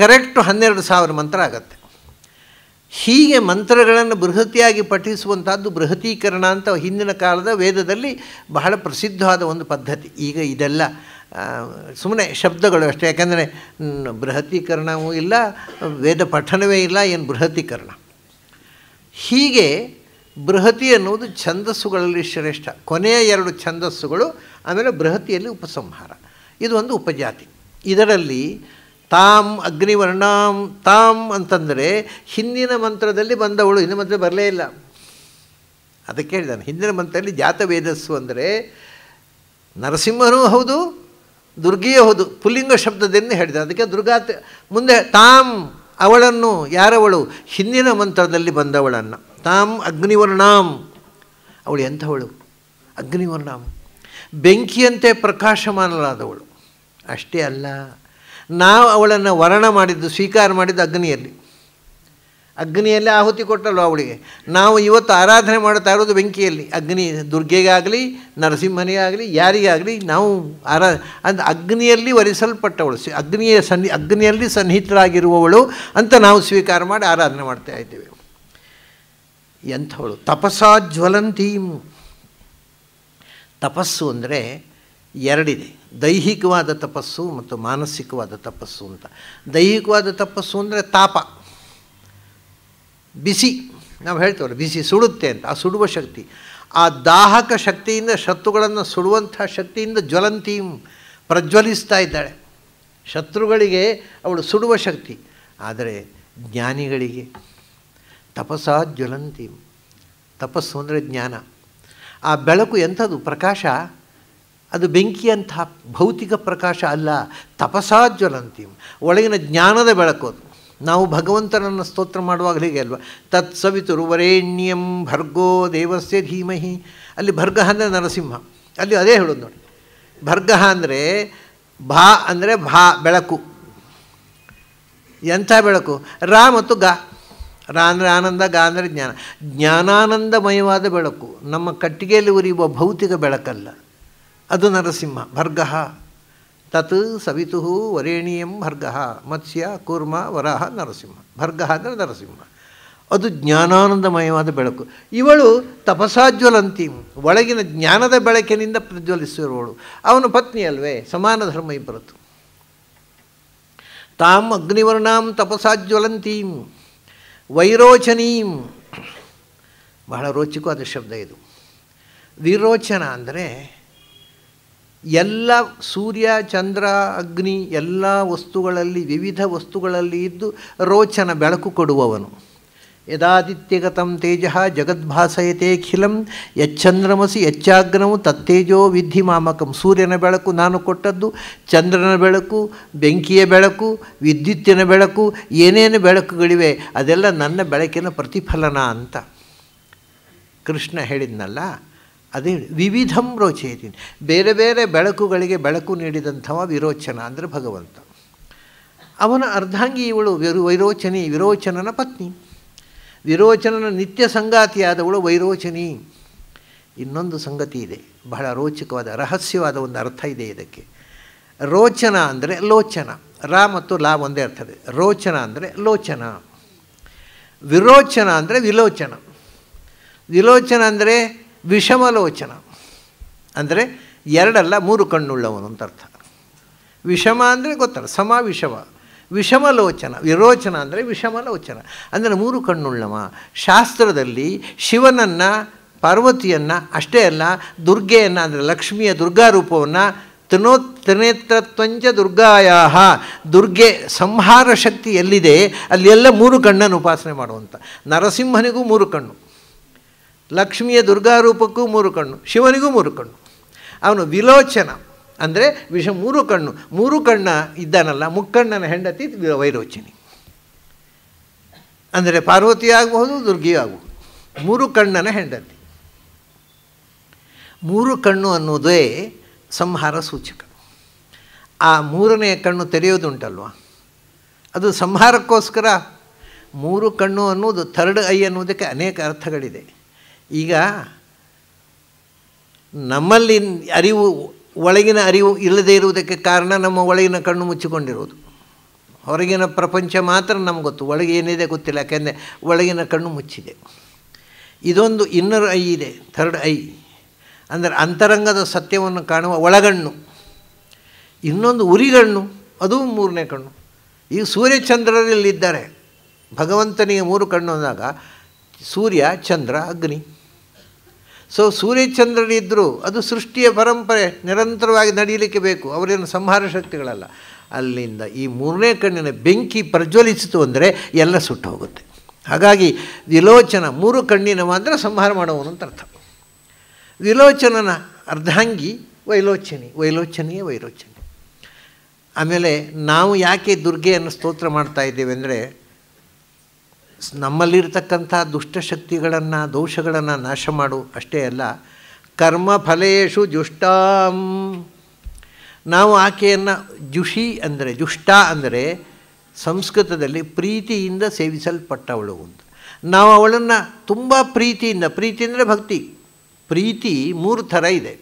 ಕರೆಕ್ಟು ಹನ್ನೆರಡು ಸಾವಿರ ಮಂತ್ರ ಆಗತ್ತೆ ಹೀಗೆ ಮಂತ್ರಗಳನ್ನು ಬೃಹತಿಯಾಗಿ ಪಠಿಸುವಂಥದ್ದು ಬೃಹತೀಕರಣ ಅಂತ ಹಿಂದಿನ ಕಾಲದ ವೇದದಲ್ಲಿ ಬಹಳ ಪ್ರಸಿದ್ಧವಾದ ಒಂದು ಪದ್ಧತಿ ಈಗ ಇದೆಲ್ಲ ಸುಮ್ಮನೆ ಶಬ್ದಗಳು ಅಷ್ಟೇ ಯಾಕೆಂದರೆ ಬೃಹತೀಕರಣವೂ ಇಲ್ಲ ವೇದ ಪಠನವೇ ಇಲ್ಲ ಏನು ಬೃಹತೀಕರಣ ಹೀಗೆ ಬೃಹತಿ ಅನ್ನುವುದು ಛಂದಸ್ಸುಗಳಲ್ಲಿ ಶ್ರೇಷ್ಠ ಕೊನೆಯ ಎರಡು ಛಂದಸ್ಸುಗಳು ಆಮೇಲೆ ಬೃಹತಿಯಲ್ಲಿ ಉಪಸಂಹಾರ ಇದು ಒಂದು ಉಪಜಾತಿ ಇದರಲ್ಲಿ ತಾಮ್ ಅಗ್ನಿವರ್ಣಾಂ ತಾಮ್ ಅಂತಂದರೆ ಹಿಂದಿನ ಮಂತ್ರದಲ್ಲಿ ಬಂದವಳು ಹಿಂದಿನ ಮಂತ್ರ ಬರಲೇ ಇಲ್ಲ ಅದಕ್ಕೆ ಹೇಳಿದಾನೆ ಹಿಂದಿನ ಮಂತ್ರದಲ್ಲಿ ಜಾತ ವೇದಸ್ಸು ಅಂದರೆ ನರಸಿಂಹನೂ ಹೌದು ದುರ್ಗಿಯೂ ಹೌದು ಪುಲ್ಲಿಂಗ ಶಬ್ದದಿಂದ ಹೇಳಿದ ಅದಕ್ಕೆ ದುರ್ಗಾತ ಮುಂದೆ ತಾಮ್ ಅವಳನ್ನು ಯಾರವಳು ಹಿಂದಿನ ಮಂತ್ರದಲ್ಲಿ ಬಂದವಳನ್ನು ತಾಮ್ ಅಗ್ನಿವರ್ಣಾಂ ಅವಳು ಎಂಥವಳು ಅಗ್ನಿವರ್ಣಾಂ ಬೆಂಕಿಯಂತೆ ಪ್ರಕಾಶಮಾನರಾದವಳು ಅಷ್ಟೇ ಅಲ್ಲ ನಾವು ಅವಳನ್ನು ವರ್ಣ ಮಾಡಿದ್ದು ಸ್ವೀಕಾರ ಮಾಡಿದ್ದು ಅಗ್ನಿಯಲ್ಲಿ ಅಗ್ನಿಯಲ್ಲೇ ಆಹುತಿ ಕೊಟ್ಟಲ್ವ ಅವಳಿಗೆ ನಾವು ಇವತ್ತು ಆರಾಧನೆ ಮಾಡ್ತಾ ಇರೋದು ಬೆಂಕಿಯಲ್ಲಿ ಅಗ್ನಿ ದುರ್ಗೆಗಾಗಲಿ ನರಸಿಂಹನಿಗಾಗಲಿ ಯಾರಿಗಾಗಲಿ ನಾವು ಆರಾ ಅಂದ ಅಗ್ನಿಯಲ್ಲಿ ವರಿಸಲ್ಪಟ್ಟವಳು ಅಗ್ನಿಯ ಸನ್ನಿ ಅಗ್ನಿಯಲ್ಲಿ ಸನ್ನಿಹಿತರಾಗಿರುವವಳು ಅಂತ ನಾವು ಸ್ವೀಕಾರ ಮಾಡಿ ಆರಾಧನೆ ಮಾಡ್ತಾ ಇದ್ದೇವೆ ಎಂಥವಳು ತಪಸ್ಸಾ ಜ್ವಲಂತೀಮ್ ತಪಸ್ಸು ಅಂದರೆ ಎರಡಿದೆ ದೈಹಿಕವಾದ ತಪಸ್ಸು ಮತ್ತು ಮಾನಸಿಕವಾದ ತಪಸ್ಸು ಅಂತ ದೈಹಿಕವಾದ ತಪಸ್ಸು ಅಂದರೆ ತಾಪ ಬಿಸಿ ನಾವು ಹೇಳ್ತೇವಲ್ಲ ಬಿಸಿ ಸುಡುತ್ತೆ ಅಂತ ಆ ಸುಡುವ ಶಕ್ತಿ ಆ ದಾಹಕ ಶಕ್ತಿಯಿಂದ ಶತ್ರುಗಳನ್ನು ಸುಡುವಂಥ ಶಕ್ತಿಯಿಂದ ಜ್ವಲಂತಿ ಪ್ರಜ್ವಲಿಸ್ತಾ ಇದ್ದಾಳೆ ಶತ್ರುಗಳಿಗೆ ಅವಳು ಸುಡುವ ಶಕ್ತಿ ಆದರೆ ಜ್ಞಾನಿಗಳಿಗೆ ತಪಸ್ಸ ಜ್ವಲಂತಿ ತಪಸ್ಸು ಅಂದರೆ ಜ್ಞಾನ ಆ ಬೆಳಕು ಎಂಥದ್ದು ಪ್ರಕಾಶ ಅದು ಬೆಂಕಿಯಂಥ ಭೌತಿಕ ಪ್ರಕಾಶ ಅಲ್ಲ ತಪಸ್ಸಾ ಜ್ವಲಂತೀಂ ಒಳಗಿನ ಜ್ಞಾನದ ಬೆಳಕು ಅದು ನಾವು ಭಗವಂತನನ್ನು ಸ್ತೋತ್ರ ಮಾಡುವಾಗ ಹೇಗೆ ಅಲ್ವಾ ತತ್ ಸವಿತುರು ವರೇಣ್ಯಂ ಭರ್ಗೋ ದೇವಸ್ಯ ಧೀಮಹಿ ಅಲ್ಲಿ ಭರ್ಗ ಅಂದರೆ ನರಸಿಂಹ ಅಲ್ಲಿ ಅದೇ ಹೇಳೋದು ನೋಡಿ ಭರ್ಗ ಅಂದರೆ ಭಾ ಅಂದರೆ ಭಾ ಬೆಳಕು ಎಂಥ ಬೆಳಕು ರಾ ಮತ್ತು ಗಾ ರಾ ಅಂದರೆ ಆನಂದ ಗಾ ಅಂದರೆ ಜ್ಞಾನ ಜ್ಞಾನಾನಂದಮಯವಾದ ಬೆಳಕು ನಮ್ಮ ಕಟ್ಟಿಗೆಯಲ್ಲಿ ಉರಿಯುವ ಭೌತಿಕ ಬೆಳಕಲ್ಲ ಅದು ನರಸಿಂಹ ಭರ್ಗ ತತ್ ಸವಿತು ವರೇಣೀಯಂ ಭರ್ಗ ಮತ್ಸ್ಯ ಕೂರ್ಮ ವರಹ ನರಸಿಂಹ ಭರ್ಗ ಅಂದರೆ ನರಸಿಂಹ ಅದು ಜ್ಞಾನಾನಂದಮಯವಾದ ಬೆಳಕು ಇವಳು ತಪಸಾಜ್ವಲಂತಿ ಒಳಗಿನ ಜ್ಞಾನದ ಬೆಳಕಿನಿಂದ ಪ್ರಜ್ವಲಿಸಿರುವಳು ಅವನ ಪತ್ನಿ ಅಲ್ವೇ ಸಮಾನ ಧರ್ಮ ಇಬ್ಬರತು ತಾಂ ಅಗ್ನಿವರ್ಣಾಂ ತಪಸಾಜ್ವಲಂತೀಂ ವೈರೋಚನೀಂ ಬಹಳ ರೋಚಕವಾದ ಶಬ್ದ ಇದು ವಿರೋಚನ ಅಂದರೆ ಎಲ್ಲ ಸೂರ್ಯ ಚಂದ್ರ ಅಗ್ನಿ ಎಲ್ಲ ವಸ್ತುಗಳಲ್ಲಿ ವಿವಿಧ ವಸ್ತುಗಳಲ್ಲಿ ಇದ್ದು ರೋಚನ ಬೆಳಕು ಕೊಡುವವನು ಯದಾದಿತ್ಯಗತಂ ತೇಜ ಜಗದ್ಭಾಸಯತೆ ಖಿಲಂ ಯಚ್ಚಂದ್ರಮಸಿ ಯಚ್ಚಾಗ್ನವು ತತ್ತೇಜೋ ವಿಧಿ ಮಾಮಕಂ ಸೂರ್ಯನ ಬೆಳಕು ನಾನು ಕೊಟ್ಟದ್ದು ಚಂದ್ರನ ಬೆಳಕು ಬೆಂಕಿಯ ಬೆಳಕು ವಿದ್ಯುತ್ತಿನ ಬೆಳಕು ಏನೇನು ಬೆಳಕುಗಳಿವೆ ಅದೆಲ್ಲ ನನ್ನ ಬೆಳಕಿನ ಪ್ರತಿಫಲನ ಅಂತ ಕೃಷ್ಣ ಹೇಳಿದ್ನಲ್ಲ ಅದೇ ವಿವಿಧಂ ರೋಚೇತಿ ಬೇರೆ ಬೇರೆ ಬೆಳಕುಗಳಿಗೆ ಬೆಳಕು ನೀಡಿದಂಥವ ವಿರೋಚನ ಅಂದರೆ ಭಗವಂತ ಅವನ ಅರ್ಧಾಂಗಿ ಇವಳು ವಿರು ವೈರೋಚನಿ ವಿರೋಚನನ ಪತ್ನಿ ವಿರೋಚನನ ನಿತ್ಯ ಸಂಗಾತಿಯಾದವಳು ವೈರೋಚನಿ ಇನ್ನೊಂದು ಸಂಗತಿ ಇದೆ ಬಹಳ ರೋಚಕವಾದ ರಹಸ್ಯವಾದ ಒಂದು ಅರ್ಥ ಇದೆ ಇದಕ್ಕೆ ರೋಚನ ಅಂದರೆ ಲೋಚನ ರಾ ಮತ್ತು ಲಾ ಒಂದೇ ಅರ್ಥದೆ ರೋಚನ ಅಂದರೆ ಲೋಚನ ವಿರೋಚನ ಅಂದರೆ ವಿಲೋಚನ ವಿಲೋಚನ ಅಂದರೆ ವಿಷಮಲೋಚನ ಅಂದರೆ ಎರಡಲ್ಲ ಮೂರು ಕಣ್ಣುಳ್ಳವನು ಅಂತ ಅರ್ಥ ವಿಷಮ ಅಂದರೆ ಗೊತ್ತಲ್ಲ ಸಮ ವಿಷಮ ವಿಷಮಲೋಚನ ವಿರೋಚನ ಅಂದರೆ ವಿಷಮಲೋಚನ ಅಂದರೆ ಮೂರು ಕಣ್ಣುಳ್ಳವ ಶಾಸ್ತ್ರದಲ್ಲಿ ಶಿವನನ್ನು ಪಾರ್ವತಿಯನ್ನು ಅಷ್ಟೇ ಅಲ್ಲ ದುರ್ಗೆಯನ್ನು ಅಂದರೆ ಲಕ್ಷ್ಮಿಯ ದುರ್ಗಾ ದುರ್ಗಾರೂಪವನ್ನು ತನೋತ್ತನೇತ್ರತ್ವಂಚ ದುರ್ಗಾಯ ದುರ್ಗೆ ಸಂಹಾರ ಶಕ್ತಿ ಎಲ್ಲಿದೆ ಅಲ್ಲಿ ಎಲ್ಲ ಮೂರು ಕಣ್ಣನ್ನು ಉಪಾಸನೆ ಮಾಡುವಂಥ ನರಸಿಂಹನಿಗೂ ಮೂರು ಕಣ್ಣು ಲಕ್ಷ್ಮಿಯ ದುರ್ಗಾರೂಪಕ್ಕೂ ಮೂರು ಕಣ್ಣು ಶಿವನಿಗೂ ಮೂರು ಕಣ್ಣು ಅವನು ವಿಲೋಚನ ಅಂದರೆ ವಿಷ ಮೂರು ಕಣ್ಣು ಮೂರು ಕಣ್ಣ ಇದ್ದಾನಲ್ಲ ಮುಕ್ಕಣ್ಣನ ಹೆಂಡತಿ ವೈರೋಚನಿ ಅಂದರೆ ಪಾರ್ವತಿಯಾಗಬಹುದು ಆಗಬಹುದು ದುರ್ಗಿಯೂ ಆಗಬಹುದು ಮೂರು ಕಣ್ಣನ ಹೆಂಡತಿ ಮೂರು ಕಣ್ಣು ಅನ್ನೋದೇ ಸಂಹಾರ ಸೂಚಕ ಆ ಮೂರನೆಯ ಕಣ್ಣು ತೆರೆಯೋದುಂಟಲ್ವ ಅದು ಸಂಹಾರಕ್ಕೋಸ್ಕರ ಮೂರು ಕಣ್ಣು ಅನ್ನೋದು ಥರ್ಡ್ ಐ ಅನ್ನೋದಕ್ಕೆ ಅನೇಕ ಅರ್ಥಗಳಿದೆ ಈಗ ನಮ್ಮಲ್ಲಿ ಅರಿವು ಒಳಗಿನ ಅರಿವು ಇಲ್ಲದೇ ಇರುವುದಕ್ಕೆ ಕಾರಣ ನಮ್ಮ ಒಳಗಿನ ಕಣ್ಣು ಮುಚ್ಚಿಕೊಂಡಿರುವುದು ಹೊರಗಿನ ಪ್ರಪಂಚ ಮಾತ್ರ ನಮ್ಗೆ ಗೊತ್ತು ಒಳಗೆ ಏನಿದೆ ಗೊತ್ತಿಲ್ಲ ಯಾಕೆಂದರೆ ಒಳಗಿನ ಕಣ್ಣು ಮುಚ್ಚಿದೆ ಇದೊಂದು ಇನ್ನರ್ ಐ ಇದೆ ಥರ್ಡ್ ಐ ಅಂದರೆ ಅಂತರಂಗದ ಸತ್ಯವನ್ನು ಕಾಣುವ ಒಳಗಣ್ಣು ಇನ್ನೊಂದು ಉರಿಗಣ್ಣು ಅದು ಮೂರನೇ ಕಣ್ಣು ಈಗ ಸೂರ್ಯಚಂದ್ರರಲ್ಲಿದ್ದಾರೆ ಭಗವಂತನಿಗೆ ಮೂರು ಕಣ್ಣು ಅಂದಾಗ ಸೂರ್ಯ ಚಂದ್ರ ಅಗ್ನಿ ಸೊ ಸೂರ್ಯಚಂದ್ರನಿದ್ದರು ಅದು ಸೃಷ್ಟಿಯ ಪರಂಪರೆ ನಿರಂತರವಾಗಿ ನಡೀಲಿಕ್ಕೆ ಬೇಕು ಅವರೇನು ಸಂಹಾರ ಶಕ್ತಿಗಳಲ್ಲ ಅಲ್ಲಿಂದ ಈ ಮೂರನೇ ಕಣ್ಣಿನ ಬೆಂಕಿ ಪ್ರಜ್ವಲಿಸಿತು ಅಂದರೆ ಎಲ್ಲ ಸುಟ್ಟು ಹೋಗುತ್ತೆ ಹಾಗಾಗಿ ವಿಲೋಚನ ಮೂರು ಕಣ್ಣಿನ ಮಾತ್ರ ಸಂಹಾರ ಮಾಡುವನು ಅಂತ ಅರ್ಥ ವಿಲೋಚನನ ಅರ್ಧಾಂಗಿ ವೈಲೋಚನೆ ವೈಲೋಚನೆಯೇ ವೈಲೋಚನೆ ಆಮೇಲೆ ನಾವು ಯಾಕೆ ದುರ್ಗೆಯನ್ನು ಸ್ತೋತ್ರ ಮಾಡ್ತಾ ಇದ್ದೇವೆ ಅಂದರೆ ನಮ್ಮಲ್ಲಿರ್ತಕ್ಕಂಥ ದುಷ್ಟಶಕ್ತಿಗಳನ್ನು ದೋಷಗಳನ್ನು ನಾಶ ಮಾಡು ಅಷ್ಟೇ ಅಲ್ಲ ಕರ್ಮಫಲೇಶು ಜುಷ್ಟಾಂ ನಾವು ಆಕೆಯನ್ನು ಜುಷಿ ಅಂದರೆ ಜುಷ್ಟ ಅಂದರೆ ಸಂಸ್ಕೃತದಲ್ಲಿ ಪ್ರೀತಿಯಿಂದ ಸೇವಿಸಲ್ಪಟ್ಟವಳು ಅಂತ ನಾವು ಅವಳನ್ನು ತುಂಬ ಪ್ರೀತಿಯಿಂದ ಪ್ರೀತಿ ಅಂದರೆ ಭಕ್ತಿ ಪ್ರೀತಿ ಮೂರು ಥರ ಇದೆ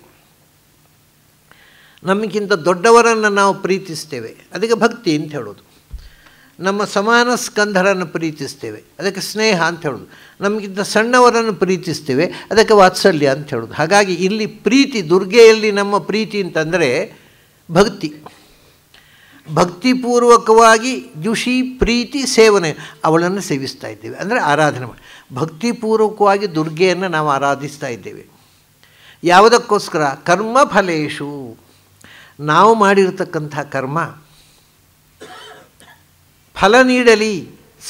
ನಮಗಿಂತ ದೊಡ್ಡವರನ್ನು ನಾವು ಪ್ರೀತಿಸ್ತೇವೆ ಅದಕ್ಕೆ ಭಕ್ತಿ ಅಂತ ಹೇಳೋದು ನಮ್ಮ ಸಮಾನ ಸ್ಕಂಧರನ್ನು ಪ್ರೀತಿಸ್ತೇವೆ ಅದಕ್ಕೆ ಸ್ನೇಹ ಅಂತ ಹೇಳೋದು ನಮಗಿಂತ ಸಣ್ಣವರನ್ನು ಪ್ರೀತಿಸ್ತೇವೆ ಅದಕ್ಕೆ ವಾತ್ಸಲ್ಯ ಅಂತ ಹೇಳೋದು ಹಾಗಾಗಿ ಇಲ್ಲಿ ಪ್ರೀತಿ ದುರ್ಗೆಯಲ್ಲಿ ನಮ್ಮ ಪ್ರೀತಿ ಅಂತಂದರೆ ಭಕ್ತಿ ಭಕ್ತಿಪೂರ್ವಕವಾಗಿ ದುಷಿ ಪ್ರೀತಿ ಸೇವನೆ ಅವಳನ್ನು ಸೇವಿಸ್ತಾ ಇದ್ದೇವೆ ಅಂದರೆ ಆರಾಧನೆ ಮಾಡಿ ಭಕ್ತಿಪೂರ್ವಕವಾಗಿ ದುರ್ಗೆಯನ್ನು ನಾವು ಆರಾಧಿಸ್ತಾ ಇದ್ದೇವೆ ಯಾವುದಕ್ಕೋಸ್ಕರ ಕರ್ಮ ಫಲೇಶು ನಾವು ಮಾಡಿರತಕ್ಕಂಥ ಕರ್ಮ ಫಲ ನೀಡಲಿ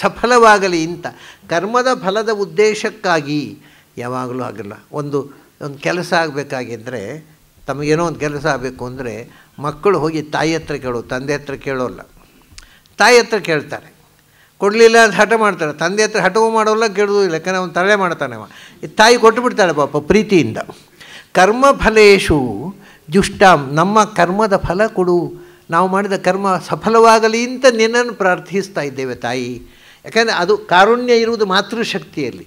ಸಫಲವಾಗಲಿ ಅಂತ ಕರ್ಮದ ಫಲದ ಉದ್ದೇಶಕ್ಕಾಗಿ ಯಾವಾಗಲೂ ಆಗಲ್ಲ ಒಂದು ಒಂದು ಕೆಲಸ ಆಗಬೇಕಾಗಿದ್ದರೆ ತಮಗೇನೋ ಒಂದು ಕೆಲಸ ಆಗಬೇಕು ಅಂದರೆ ಮಕ್ಕಳು ಹೋಗಿ ತಾಯಿ ಹತ್ರ ಕೇಳು ತಂದೆ ಹತ್ರ ಕೇಳೋಲ್ಲ ತಾಯಿ ಹತ್ರ ಕೇಳ್ತಾರೆ ಕೊಡಲಿಲ್ಲ ಅಂತ ಹಠ ಮಾಡ್ತಾರೆ ತಂದೆ ಹತ್ರ ಹಠವೂ ಮಾಡೋಲ್ಲ ಕೇಳೋದು ಇಲ್ಲ ಯಾಕಂದರೆ ಅವ್ನು ತಳ್ಳೆ ಮಾಡ್ತಾನೆ ಈ ತಾಯಿ ಕೊಟ್ಟು ಬಿಡ್ತಾಳೆ ಪಾಪ ಪ್ರೀತಿಯಿಂದ ಕರ್ಮಫಲೇಶು ದುಷ್ಟ ನಮ್ಮ ಕರ್ಮದ ಫಲ ಕೊಡು ನಾವು ಮಾಡಿದ ಕರ್ಮ ಸಫಲವಾಗಲಿ ಅಂತ ನಿನ್ನನ್ನು ಪ್ರಾರ್ಥಿಸ್ತಾ ಇದ್ದೇವೆ ತಾಯಿ ಯಾಕಂದರೆ ಅದು ಕಾರುಣ್ಯ ಇರುವುದು ಮಾತೃಶಕ್ತಿಯಲ್ಲಿ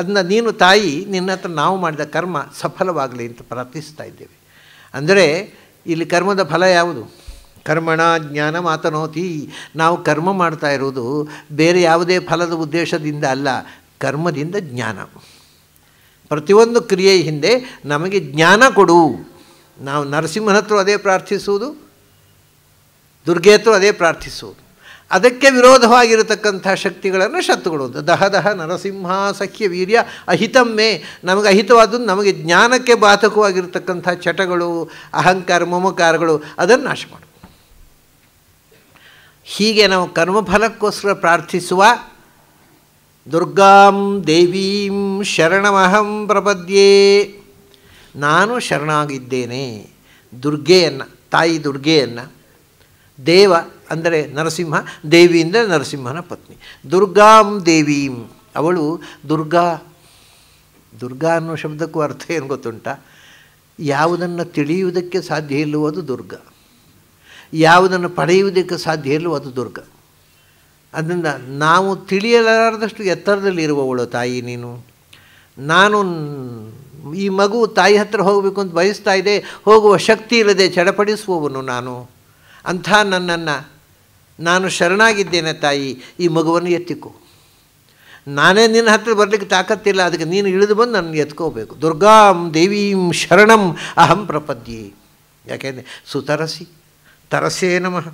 ಅದನ್ನ ನೀನು ತಾಯಿ ನಿನ್ನ ಹತ್ರ ನಾವು ಮಾಡಿದ ಕರ್ಮ ಸಫಲವಾಗಲಿ ಅಂತ ಪ್ರಾರ್ಥಿಸ್ತಾ ಇದ್ದೇವೆ ಅಂದರೆ ಇಲ್ಲಿ ಕರ್ಮದ ಫಲ ಯಾವುದು ಕರ್ಮಣ ಜ್ಞಾನ ಮಾತನೋತಿ ನಾವು ಕರ್ಮ ಮಾಡ್ತಾ ಇರೋದು ಬೇರೆ ಯಾವುದೇ ಫಲದ ಉದ್ದೇಶದಿಂದ ಅಲ್ಲ ಕರ್ಮದಿಂದ ಜ್ಞಾನ ಪ್ರತಿಯೊಂದು ಕ್ರಿಯೆ ಹಿಂದೆ ನಮಗೆ ಜ್ಞಾನ ಕೊಡು ನಾವು ನರಸಿಂಹನ ಹತ್ರ ಅದೇ ಪ್ರಾರ್ಥಿಸುವುದು ದುರ್ಗೇತರು ಅದೇ ಪ್ರಾರ್ಥಿಸುವುದು ಅದಕ್ಕೆ ವಿರೋಧವಾಗಿರತಕ್ಕಂಥ ಶಕ್ತಿಗಳನ್ನು ಶತ್ರುಗೊಡುವುದು ದಹ ದಹ ನರಸಿಂಹ ಸಖ್ಯ ವೀರ್ಯ ಅಹಿತಮ್ಮೆ ನಮಗೆ ಅಹಿತವಾದದ್ದು ನಮಗೆ ಜ್ಞಾನಕ್ಕೆ ಬಾಧಕವಾಗಿರ್ತಕ್ಕಂಥ ಚಟಗಳು ಅಹಂಕಾರ ಮಮಕಾರಗಳು ಅದನ್ನು ನಾಶ ಮಾಡು ಹೀಗೆ ನಾವು ಕರ್ಮಫಲಕ್ಕೋಸ್ಕರ ಪ್ರಾರ್ಥಿಸುವ ದುರ್ಗಾಂ ದೇವೀಂ ಶರಣಮಹಂ ಪ್ರಪದ್ಯೆ ನಾನು ಶರಣಾಗಿದ್ದೇನೆ ದುರ್ಗೆಯನ್ನು ತಾಯಿ ದುರ್ಗೆಯನ್ನು ದೇವ ಅಂದರೆ ನರಸಿಂಹ ದೇವಿ ಅಂದರೆ ನರಸಿಂಹನ ಪತ್ನಿ ದುರ್ಗಾಂ ದೇವೀಂ ಅವಳು ದುರ್ಗಾ ದುರ್ಗಾ ಅನ್ನೋ ಶಬ್ದಕ್ಕೂ ಅರ್ಥ ಏನು ಗೊತ್ತುಂಟ ಯಾವುದನ್ನು ತಿಳಿಯುವುದಕ್ಕೆ ಸಾಧ್ಯ ಅದು ದುರ್ಗ ಯಾವುದನ್ನು ಪಡೆಯುವುದಕ್ಕೆ ಸಾಧ್ಯ ಅದು ದುರ್ಗ ಅದರಿಂದ ನಾವು ತಿಳಿಯಲಾರದಷ್ಟು ಎತ್ತರದಲ್ಲಿರುವವಳು ತಾಯಿ ನೀನು ನಾನು ಈ ಮಗು ತಾಯಿ ಹತ್ತಿರ ಹೋಗಬೇಕು ಅಂತ ಬಯಸ್ತಾ ಇದೆ ಹೋಗುವ ಶಕ್ತಿ ಇಲ್ಲದೆ ಚಡಪಡಿಸುವವನು ನಾನು ಅಂಥ ನನ್ನನ್ನು ನಾನು ಶರಣಾಗಿದ್ದೇನೆ ತಾಯಿ ಈ ಮಗುವನ್ನು ಎತ್ತಿಕೋ ನಾನೇ ನಿನ್ನ ಹತ್ತಿರ ಬರಲಿಕ್ಕೆ ತಾಕತ್ತಿಲ್ಲ ಅದಕ್ಕೆ ನೀನು ಇಳಿದು ಬಂದು ನನ್ನ ಎತ್ಕೋಬೇಕು ದುರ್ಗಾಂ ದೇವೀಂ ಶರಣಂ ಅಹಂ ಪ್ರಪದ್ಯೆ ಯಾಕೆಂದರೆ ಸುತರಸಿ ತರಸೇ ನಮಃ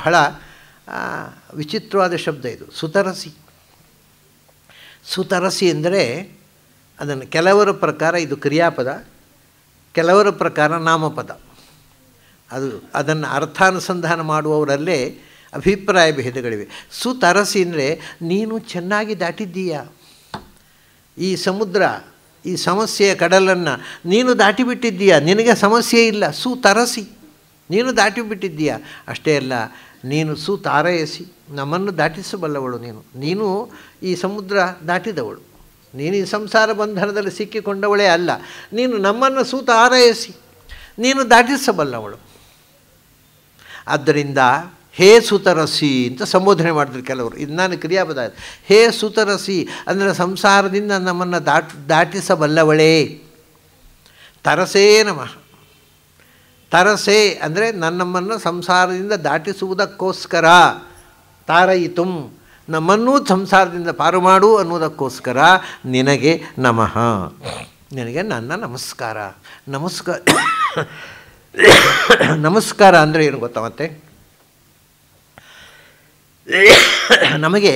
ಬಹಳ ವಿಚಿತ್ರವಾದ ಶಬ್ದ ಇದು ಸುತರಸಿ ಸುತರಸಿ ಅಂದರೆ ಅದನ್ನು ಕೆಲವರ ಪ್ರಕಾರ ಇದು ಕ್ರಿಯಾಪದ ಕೆಲವರ ಪ್ರಕಾರ ನಾಮಪದ ಅದು ಅದನ್ನು ಅರ್ಥಾನುಸಂಧಾನ ಮಾಡುವವರಲ್ಲೇ ಅಭಿಪ್ರಾಯ ಭೇದಗಳಿವೆ ತರಸಿ ಅಂದರೆ ನೀನು ಚೆನ್ನಾಗಿ ದಾಟಿದ್ದೀಯ ಈ ಸಮುದ್ರ ಈ ಸಮಸ್ಯೆಯ ಕಡಲನ್ನು ನೀನು ದಾಟಿಬಿಟ್ಟಿದ್ದೀಯ ನಿನಗೆ ಸಮಸ್ಯೆ ಇಲ್ಲ ಸುತರಸಿ ನೀನು ದಾಟಿಬಿಟ್ಟಿದ್ದೀಯ ಅಷ್ಟೇ ಅಲ್ಲ ನೀನು ಸುತಾರಯಸಿ ನಮ್ಮನ್ನು ದಾಟಿಸಬಲ್ಲವಳು ನೀನು ನೀನು ಈ ಸಮುದ್ರ ದಾಟಿದವಳು ನೀನು ಈ ಸಂಸಾರ ಬಂಧನದಲ್ಲಿ ಸಿಕ್ಕಿಕೊಂಡವಳೇ ಅಲ್ಲ ನೀನು ನಮ್ಮನ್ನು ಸೂತ ಆರೈಸಿ ನೀನು ದಾಟಿಸಬಲ್ಲವಳು ಆದ್ದರಿಂದ ಹೇ ಸುತರಸಿ ಅಂತ ಸಂಬೋಧನೆ ಮಾಡಿದ್ರು ಕೆಲವರು ಇದು ನಾನು ಕ್ರಿಯಾಪದ ಹೇ ಸುತರಸಿ ಅಂದರೆ ಸಂಸಾರದಿಂದ ನಮ್ಮನ್ನು ದಾಟ್ ದಾಟಿಸಬಲ್ಲವಳೇ ತರಸೇ ನಮಃ ತರಸೇ ಅಂದರೆ ನನ್ನಮ್ಮನ್ನು ಸಂಸಾರದಿಂದ ದಾಟಿಸುವುದಕ್ಕೋಸ್ಕರ ತಾರಯಿತು ನಮ್ಮನ್ನೂ ಸಂಸಾರದಿಂದ ಪಾರು ಮಾಡು ಅನ್ನೋದಕ್ಕೋಸ್ಕರ ನಿನಗೆ ನಮಃ ನಿನಗೆ ನನ್ನ ನಮಸ್ಕಾರ ನಮಸ್ಕಾರ ನಮಸ್ಕಾರ ಅಂದರೆ ಏನು ಗೊತ್ತಾ ಮತ್ತೆ ನಮಗೆ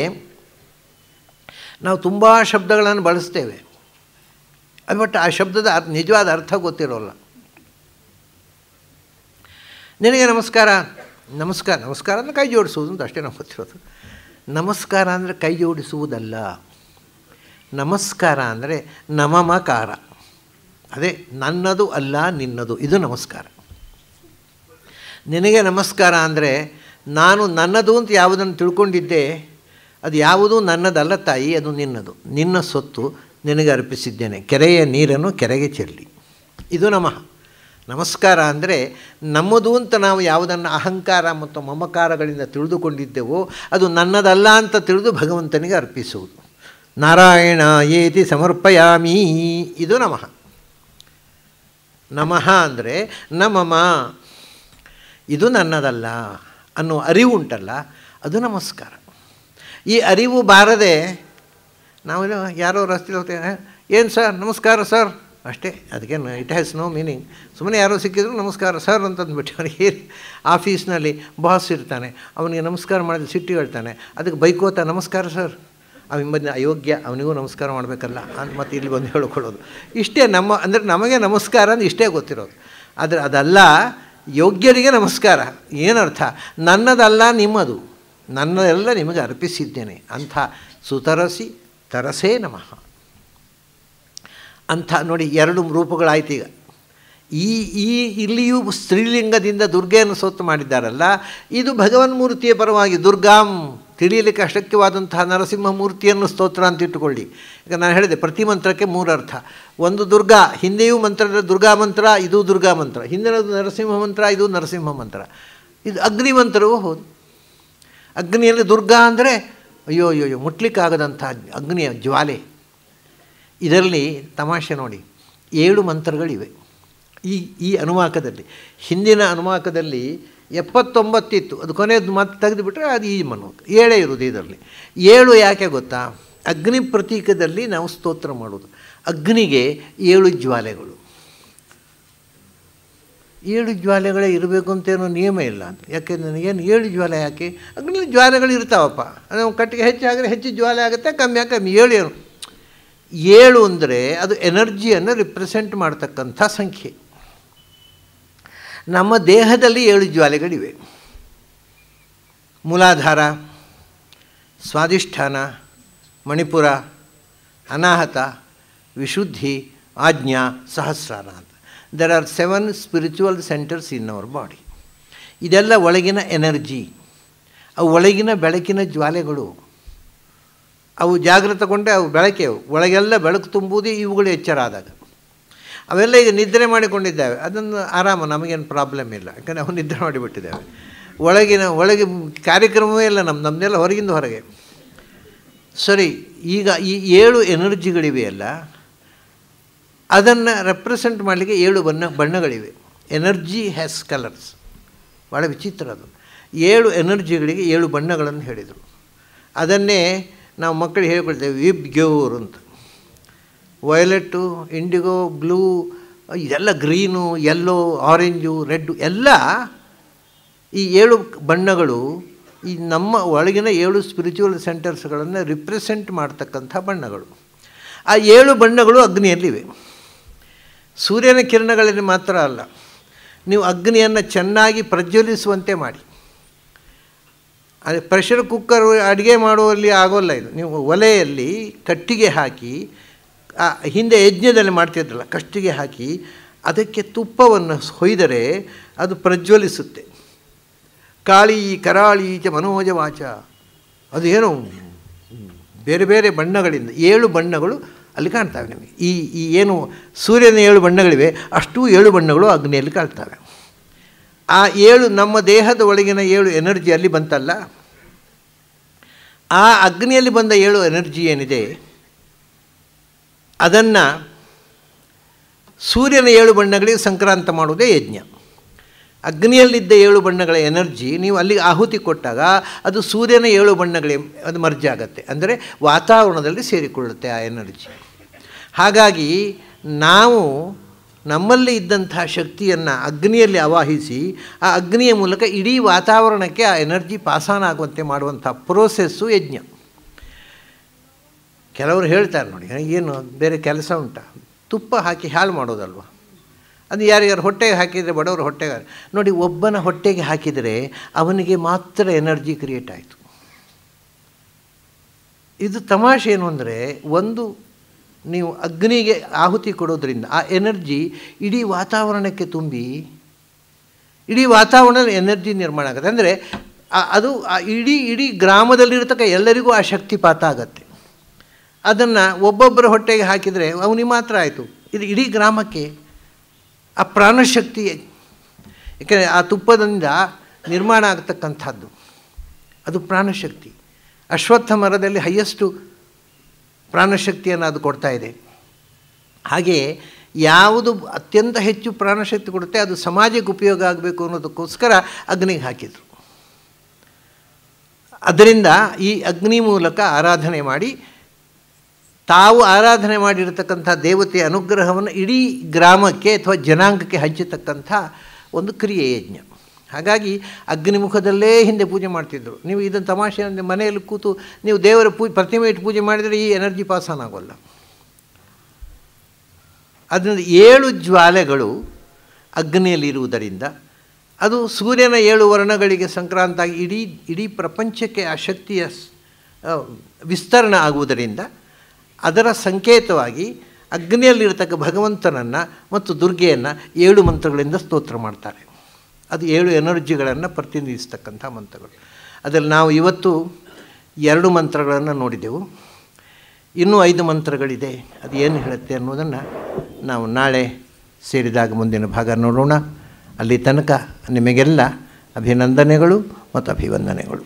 ನಾವು ತುಂಬ ಶಬ್ದಗಳನ್ನು ಬಳಸ್ತೇವೆ ಅದು ಬಟ್ ಆ ಶಬ್ದದ ನಿಜವಾದ ಅರ್ಥ ಗೊತ್ತಿರೋಲ್ಲ ನಿನಗೆ ನಮಸ್ಕಾರ ನಮಸ್ಕಾರ ನಮಸ್ಕಾರ ಅಂದರೆ ಕೈ ಜೋಡಿಸುವುದು ಅಂತ ಅಷ್ಟೇ ನಾವು ಗೊತ್ತಿರೋದು ನಮಸ್ಕಾರ ಅಂದರೆ ಕೈ ಜೋಡಿಸುವುದಲ್ಲ ನಮಸ್ಕಾರ ಅಂದರೆ ನಮಮಕಾರ ಅದೇ ನನ್ನದು ಅಲ್ಲ ನಿನ್ನದು ಇದು ನಮಸ್ಕಾರ ನಿನಗೆ ನಮಸ್ಕಾರ ಅಂದರೆ ನಾನು ನನ್ನದು ಅಂತ ಯಾವುದನ್ನು ತಿಳ್ಕೊಂಡಿದ್ದೆ ಅದು ಯಾವುದೂ ನನ್ನದಲ್ಲ ತಾಯಿ ಅದು ನಿನ್ನದು ನಿನ್ನ ಸೊತ್ತು ನಿನಗೆ ಅರ್ಪಿಸಿದ್ದೇನೆ ಕೆರೆಯ ನೀರನ್ನು ಕೆರೆಗೆ ಚೆಲ್ಲಿ ಇದು ನಮಃ ನಮಸ್ಕಾರ ಅಂದರೆ ನಮ್ಮದು ಅಂತ ನಾವು ಯಾವುದನ್ನು ಅಹಂಕಾರ ಮತ್ತು ಮಮಕಾರಗಳಿಂದ ತಿಳಿದುಕೊಂಡಿದ್ದೆವೋ ಅದು ನನ್ನದಲ್ಲ ಅಂತ ತಿಳಿದು ಭಗವಂತನಿಗೆ ಅರ್ಪಿಸುವುದು ನಾರಾಯಣ ಏತಿ ಸಮರ್ಪಯಾಮಿ ಇದು ನಮಃ ನಮಃ ಅಂದರೆ ನಮಮ ಇದು ನನ್ನದಲ್ಲ ಅನ್ನೋ ಅರಿವು ಉಂಟಲ್ಲ ಅದು ನಮಸ್ಕಾರ ಈ ಅರಿವು ಬಾರದೆ ನಾವೇನು ಯಾರೋ ರಸ್ತೆ ಹೋಗ್ತೇವೆ ಏನು ಸರ್ ನಮಸ್ಕಾರ ಸರ್ ಅಷ್ಟೇ ಅದಕ್ಕೇನು ಇಟ್ ಹ್ಯಾಸ್ ನೋ ಮೀನಿಂಗ್ ಸುಮ್ಮನೆ ಯಾರೋ ಸಿಕ್ಕಿದ್ರು ನಮಸ್ಕಾರ ಸರ್ ಅಂತಂದ್ಬಿಟ್ಟು ಅವನಿಗೆ ಆಫೀಸ್ನಲ್ಲಿ ಬಾಸ್ ಇರ್ತಾನೆ ಅವನಿಗೆ ನಮಸ್ಕಾರ ಮಾಡಿದ್ರೆ ಸಿಟ್ಟು ಹೇಳ್ತಾನೆ ಅದಕ್ಕೆ ಬೈಕೋತ ನಮಸ್ಕಾರ ಸರ್ ಅವನ ಅಯೋಗ್ಯ ಅವನಿಗೂ ನಮಸ್ಕಾರ ಮಾಡಬೇಕಲ್ಲ ಅಂತ ಮತ್ತು ಇಲ್ಲಿ ಬಂದು ಹೇಳ್ಕೊಳ್ಳೋದು ಇಷ್ಟೇ ನಮ್ಮ ಅಂದರೆ ನಮಗೆ ನಮಸ್ಕಾರ ಅಂದರೆ ಇಷ್ಟೇ ಗೊತ್ತಿರೋದು ಆದರೆ ಅದಲ್ಲ ಯೋಗ್ಯರಿಗೆ ನಮಸ್ಕಾರ ಏನರ್ಥ ನನ್ನದಲ್ಲ ನಿಮ್ಮದು ನನ್ನದೆಲ್ಲ ನಿಮಗೆ ಅರ್ಪಿಸಿದ್ದೇನೆ ಅಂಥ ಸುತರಸಿ ತರಸೇ ನಮಃ ಅಂಥ ನೋಡಿ ಎರಡು ರೂಪಗಳಾಯ್ತು ಈಗ ಈ ಈ ಇಲ್ಲಿಯೂ ಸ್ತ್ರೀಲಿಂಗದಿಂದ ದುರ್ಗೆಯನ್ನು ಸೊತ್ತು ಮಾಡಿದ್ದಾರಲ್ಲ ಇದು ಭಗವನ್ಮೂರ್ತಿಯ ಪರವಾಗಿ ದುರ್ಗಾಂ ತಿಳಿಯಲಿಕ್ಕೆ ಅಶಕ್ಯವಾದಂತಹ ಮೂರ್ತಿಯನ್ನು ಸ್ತೋತ್ರ ಅಂತ ಇಟ್ಟುಕೊಳ್ಳಿ ಈಗ ನಾನು ಹೇಳಿದೆ ಪ್ರತಿ ಮಂತ್ರಕ್ಕೆ ಮೂರು ಅರ್ಥ ಒಂದು ದುರ್ಗಾ ಹಿಂದೆಯೂ ಮಂತ್ರದ ದುರ್ಗಾ ಮಂತ್ರ ಇದು ದುರ್ಗಾ ಮಂತ್ರ ಹಿಂದಿನದು ನರಸಿಂಹ ಮಂತ್ರ ಇದು ನರಸಿಂಹ ಮಂತ್ರ ಇದು ಅಗ್ನಿ ಮಂತ್ರವೂ ಹೌದು ಅಗ್ನಿಯಲ್ಲಿ ದುರ್ಗಾ ಅಂದರೆ ಅಯ್ಯೋ ಅಯ್ಯೋ ಮುಟ್ಲಿಕ್ಕಾಗದಂಥ ಅಗ್ನಿಯ ಜ್ವಾಲೆ ಇದರಲ್ಲಿ ತಮಾಷೆ ನೋಡಿ ಏಳು ಮಂತ್ರಗಳಿವೆ ಈ ಈ ಅನುವಾಕದಲ್ಲಿ ಹಿಂದಿನ ಅನುವಾಕದಲ್ಲಿ ಎಪ್ಪತ್ತೊಂಬತ್ತಿತ್ತು ಅದು ಕೊನೆಯದು ಮಾತು ತೆಗೆದುಬಿಟ್ರೆ ಅದು ಈ ಮನೋಕ ಏಳೇ ಇರುವುದು ಇದರಲ್ಲಿ ಏಳು ಯಾಕೆ ಗೊತ್ತಾ ಅಗ್ನಿ ಪ್ರತೀಕದಲ್ಲಿ ನಾವು ಸ್ತೋತ್ರ ಮಾಡೋದು ಅಗ್ನಿಗೆ ಏಳು ಜ್ವಾಲೆಗಳು ಏಳು ಜ್ವಾಲೆಗಳೇ ಇರಬೇಕು ಅಂತೇನೋ ನಿಯಮ ಇಲ್ಲ ಅಂತ ಯಾಕೆಂದ್ರೆ ನನಗೇನು ಏಳು ಜ್ವಾಲೆ ಯಾಕೆ ಅಗ್ನಿ ಜ್ವಾಲೆಗಳು ಇರ್ತಾವಪ್ಪ ನಾವು ಕಟ್ಟಿಗೆ ಹೆಚ್ಚಾಗಲಿ ಹೆಚ್ಚು ಜ್ವಾಲೆ ಆಗುತ್ತೆ ಕಮ್ಮಿ ಕಮ್ಮಿ ಏಳು ಏನು ಏಳು ಅಂದರೆ ಅದು ಎನರ್ಜಿಯನ್ನು ರಿಪ್ರೆಸೆಂಟ್ ಮಾಡ್ತಕ್ಕಂಥ ಸಂಖ್ಯೆ ನಮ್ಮ ದೇಹದಲ್ಲಿ ಏಳು ಜ್ವಾಲೆಗಳಿವೆ ಮೂಲಾಧಾರ ಸ್ವಾಧಿಷ್ಠಾನ ಮಣಿಪುರ ಅನಾಹತ ವಿಶುದ್ಧಿ ಆಜ್ಞಾ ಸಹಸ್ರಾನ ಅಂತ there are seven spiritual centres in our body ಇದೆಲ್ಲ ಒಳಗಿನ ಎನರ್ಜಿ ಅವು ಒಳಗಿನ ಬೆಳಕಿನ ಜ್ವಾಲೆಗಳು ಅವು ಜಾಗೃತಗೊಂಡೆ ಅವು ಬೆಳಕೆ ಒಳಗೆಲ್ಲ ಬೆಳಕು ತುಂಬುವುದೇ ಇವುಗಳು ಎಚ್ಚರ ಆದಾಗ ಅವೆಲ್ಲ ಈಗ ನಿದ್ರೆ ಮಾಡಿಕೊಂಡಿದ್ದಾವೆ ಅದನ್ನು ಆರಾಮ ನಮಗೇನು ಪ್ರಾಬ್ಲಮ್ ಇಲ್ಲ ಯಾಕಂದರೆ ಅವನು ನಿದ್ರೆ ಮಾಡಿಬಿಟ್ಟಿದ್ದಾವೆ ಒಳಗಿನ ಒಳಗೆ ಕಾರ್ಯಕ್ರಮವೇ ಇಲ್ಲ ನಮ್ಮ ನಮ್ಮದೆಲ್ಲ ಹೊರಗಿಂದ ಹೊರಗೆ ಸರಿ ಈಗ ಈ ಏಳು ಎನರ್ಜಿಗಳಿವೆಯಲ್ಲ ಅದನ್ನು ರೆಪ್ರೆಸೆಂಟ್ ಮಾಡಲಿಕ್ಕೆ ಏಳು ಬಣ್ಣ ಬಣ್ಣಗಳಿವೆ ಎನರ್ಜಿ ಹ್ಯಾಸ್ ಕಲರ್ಸ್ ಭಾಳ ವಿಚಿತ್ರ ಅದು ಏಳು ಎನರ್ಜಿಗಳಿಗೆ ಏಳು ಬಣ್ಣಗಳನ್ನು ಹೇಳಿದರು ಅದನ್ನೇ ನಾವು ಮಕ್ಕಳಿಗೆ ಹೇಳ್ಕೊಳ್ತೇವೆ ವಿಬ್ ಗೆವ್ರು ಅಂತ ವಯೊಲೆಟ್ಟು ಇಂಡಿಗೋ ಬ್ಲೂ ಇದೆಲ್ಲ ಗ್ರೀನು ಯೆಲ್ಲೋ ಆರೆಂಜು ರೆಡ್ಡು ಎಲ್ಲ ಈ ಏಳು ಬಣ್ಣಗಳು ಈ ನಮ್ಮ ಒಳಗಿನ ಏಳು ಸ್ಪಿರಿಚುವಲ್ ಸೆಂಟರ್ಸ್ಗಳನ್ನು ರಿಪ್ರೆಸೆಂಟ್ ಮಾಡ್ತಕ್ಕಂಥ ಬಣ್ಣಗಳು ಆ ಏಳು ಬಣ್ಣಗಳು ಅಗ್ನಿಯಲ್ಲಿವೆ ಸೂರ್ಯನ ಕಿರಣಗಳಲ್ಲಿ ಮಾತ್ರ ಅಲ್ಲ ನೀವು ಅಗ್ನಿಯನ್ನು ಚೆನ್ನಾಗಿ ಪ್ರಜ್ವಲಿಸುವಂತೆ ಮಾಡಿ ಅದೇ ಪ್ರೆಷರ್ ಕುಕ್ಕರ್ ಅಡುಗೆ ಮಾಡುವಲ್ಲಿ ಆಗೋಲ್ಲ ಇದು ನೀವು ಒಲೆಯಲ್ಲಿ ಕಟ್ಟಿಗೆ ಹಾಕಿ ಆ ಹಿಂದೆ ಯಜ್ಞದಲ್ಲಿ ಮಾಡ್ತಿದ್ರಲ್ಲ ಕಷ್ಟಿಗೆ ಹಾಕಿ ಅದಕ್ಕೆ ತುಪ್ಪವನ್ನು ಹೊಯ್ದರೆ ಅದು ಪ್ರಜ್ವಲಿಸುತ್ತೆ ಕಾಳಿ ಕರಾಳಿ ಚ ಮನೋಜವಾಚ ಏನು ಬೇರೆ ಬೇರೆ ಬಣ್ಣಗಳಿಂದ ಏಳು ಬಣ್ಣಗಳು ಅಲ್ಲಿ ಕಾಣ್ತವೆ ನಮಗೆ ಈ ಈ ಏನು ಸೂರ್ಯನ ಏಳು ಬಣ್ಣಗಳಿವೆ ಅಷ್ಟು ಏಳು ಬಣ್ಣಗಳು ಅಗ್ನಿಯಲ್ಲಿ ಕಾಣ್ತವೆ ಆ ಏಳು ನಮ್ಮ ದೇಹದ ಒಳಗಿನ ಏಳು ಎನರ್ಜಿ ಅಲ್ಲಿ ಬಂತಲ್ಲ ಆ ಅಗ್ನಿಯಲ್ಲಿ ಬಂದ ಏಳು ಎನರ್ಜಿ ಏನಿದೆ ಅದನ್ನು ಸೂರ್ಯನ ಏಳು ಬಣ್ಣಗಳಿಗೆ ಸಂಕ್ರಾಂತ ಮಾಡುವುದೇ ಯಜ್ಞ ಅಗ್ನಿಯಲ್ಲಿದ್ದ ಏಳು ಬಣ್ಣಗಳ ಎನರ್ಜಿ ನೀವು ಅಲ್ಲಿ ಆಹುತಿ ಕೊಟ್ಟಾಗ ಅದು ಸೂರ್ಯನ ಏಳು ಬಣ್ಣಗಳಿಗೆ ಅದು ಮರ್ಜಿ ಆಗುತ್ತೆ ಅಂದರೆ ವಾತಾವರಣದಲ್ಲಿ ಸೇರಿಕೊಳ್ಳುತ್ತೆ ಆ ಎನರ್ಜಿ ಹಾಗಾಗಿ ನಾವು ನಮ್ಮಲ್ಲಿ ಇದ್ದಂತಹ ಶಕ್ತಿಯನ್ನು ಅಗ್ನಿಯಲ್ಲಿ ಆವಾಹಿಸಿ ಆ ಅಗ್ನಿಯ ಮೂಲಕ ಇಡೀ ವಾತಾವರಣಕ್ಕೆ ಆ ಎನರ್ಜಿ ಪಾಸಾನ ಆಗುವಂತೆ ಮಾಡುವಂಥ ಪ್ರೋಸೆಸ್ಸು ಯಜ್ಞ ಕೆಲವರು ಹೇಳ್ತಾರೆ ನೋಡಿ ಏನು ಬೇರೆ ಕೆಲಸ ಉಂಟ ತುಪ್ಪ ಹಾಕಿ ಹಾಳು ಮಾಡೋದಲ್ವ ಅದು ಯಾರ್ಯಾರು ಹೊಟ್ಟೆಗೆ ಹಾಕಿದರೆ ಬಡವರು ಹೊಟ್ಟೆಗೆ ನೋಡಿ ಒಬ್ಬನ ಹೊಟ್ಟೆಗೆ ಹಾಕಿದರೆ ಅವನಿಗೆ ಮಾತ್ರ ಎನರ್ಜಿ ಕ್ರಿಯೇಟ್ ಆಯಿತು ಇದು ತಮಾಷೆ ಏನು ಅಂದರೆ ಒಂದು ನೀವು ಅಗ್ನಿಗೆ ಆಹುತಿ ಕೊಡೋದ್ರಿಂದ ಆ ಎನರ್ಜಿ ಇಡೀ ವಾತಾವರಣಕ್ಕೆ ತುಂಬಿ ಇಡೀ ವಾತಾವರಣ ಎನರ್ಜಿ ನಿರ್ಮಾಣ ಆಗುತ್ತೆ ಅಂದರೆ ಅದು ಇಡೀ ಇಡೀ ಗ್ರಾಮದಲ್ಲಿರತಕ್ಕ ಎಲ್ಲರಿಗೂ ಆ ಶಕ್ತಿಪಾತ ಆಗತ್ತೆ ಅದನ್ನು ಒಬ್ಬೊಬ್ಬರ ಹೊಟ್ಟೆಗೆ ಹಾಕಿದರೆ ಅವನಿಗೆ ಮಾತ್ರ ಆಯಿತು ಇದು ಇಡೀ ಗ್ರಾಮಕ್ಕೆ ಆ ಪ್ರಾಣಶಕ್ತಿ ಏಕೆಂದರೆ ಆ ತುಪ್ಪದಿಂದ ನಿರ್ಮಾಣ ಆಗತಕ್ಕಂಥದ್ದು ಅದು ಪ್ರಾಣಶಕ್ತಿ ಅಶ್ವತ್ಥ ಮರದಲ್ಲಿ ಹೈಯೆಸ್ಟು ಪ್ರಾಣಶಕ್ತಿಯನ್ನು ಅದು ಕೊಡ್ತಾ ಇದೆ ಹಾಗೆಯೇ ಯಾವುದು ಅತ್ಯಂತ ಹೆಚ್ಚು ಪ್ರಾಣಶಕ್ತಿ ಕೊಡುತ್ತೆ ಅದು ಸಮಾಜಕ್ಕೆ ಉಪಯೋಗ ಆಗಬೇಕು ಅನ್ನೋದಕ್ಕೋಸ್ಕರ ಅಗ್ನಿಗೆ ಹಾಕಿದರು ಅದರಿಂದ ಈ ಅಗ್ನಿ ಮೂಲಕ ಆರಾಧನೆ ಮಾಡಿ ತಾವು ಆರಾಧನೆ ಮಾಡಿರತಕ್ಕಂಥ ದೇವತೆಯ ಅನುಗ್ರಹವನ್ನು ಇಡೀ ಗ್ರಾಮಕ್ಕೆ ಅಥವಾ ಜನಾಂಗಕ್ಕೆ ಹಂಚತಕ್ಕಂಥ ಒಂದು ಕ್ರಿಯೆಯಜ್ಞ ಹಾಗಾಗಿ ಅಗ್ನಿಮುಖದಲ್ಲೇ ಹಿಂದೆ ಪೂಜೆ ಮಾಡ್ತಿದ್ದರು ನೀವು ಇದನ್ನು ತಮಾಷೆ ಮನೆಯಲ್ಲಿ ಕೂತು ನೀವು ದೇವರ ಪೂ ಪ್ರತಿಮೆ ಇಟ್ಟು ಪೂಜೆ ಮಾಡಿದರೆ ಈ ಎನರ್ಜಿ ಪಾಸ್ ಆನ್ ಆಗೋಲ್ಲ ಅದರಿಂದ ಏಳು ಜ್ವಾಲೆಗಳು ಅಗ್ನಿಯಲ್ಲಿರುವುದರಿಂದ ಅದು ಸೂರ್ಯನ ಏಳು ವರ್ಣಗಳಿಗೆ ಸಂಕ್ರಾಂತಾಗಿ ಇಡೀ ಇಡೀ ಪ್ರಪಂಚಕ್ಕೆ ಆ ಶಕ್ತಿಯ ವಿಸ್ತರಣೆ ಆಗುವುದರಿಂದ ಅದರ ಸಂಕೇತವಾಗಿ ಅಗ್ನಿಯಲ್ಲಿರ್ತಕ್ಕ ಭಗವಂತನನ್ನು ಮತ್ತು ದುರ್ಗೆಯನ್ನು ಏಳು ಮಂತ್ರಗಳಿಂದ ಸ್ತೋತ್ರ ಮಾಡ್ತಾರೆ ಅದು ಏಳು ಎನರ್ಜಿಗಳನ್ನು ಪ್ರತಿನಿಧಿಸ್ತಕ್ಕಂಥ ಮಂತ್ರಗಳು ಅದರಲ್ಲಿ ನಾವು ಇವತ್ತು ಎರಡು ಮಂತ್ರಗಳನ್ನು ನೋಡಿದೆವು ಇನ್ನೂ ಐದು ಮಂತ್ರಗಳಿದೆ ಅದು ಏನು ಹೇಳುತ್ತೆ ಅನ್ನೋದನ್ನು ನಾವು ನಾಳೆ ಸೇರಿದಾಗ ಮುಂದಿನ ಭಾಗ ನೋಡೋಣ ಅಲ್ಲಿ ತನಕ ನಿಮಗೆಲ್ಲ ಅಭಿನಂದನೆಗಳು ಮತ್ತು ಅಭಿವಂದನೆಗಳು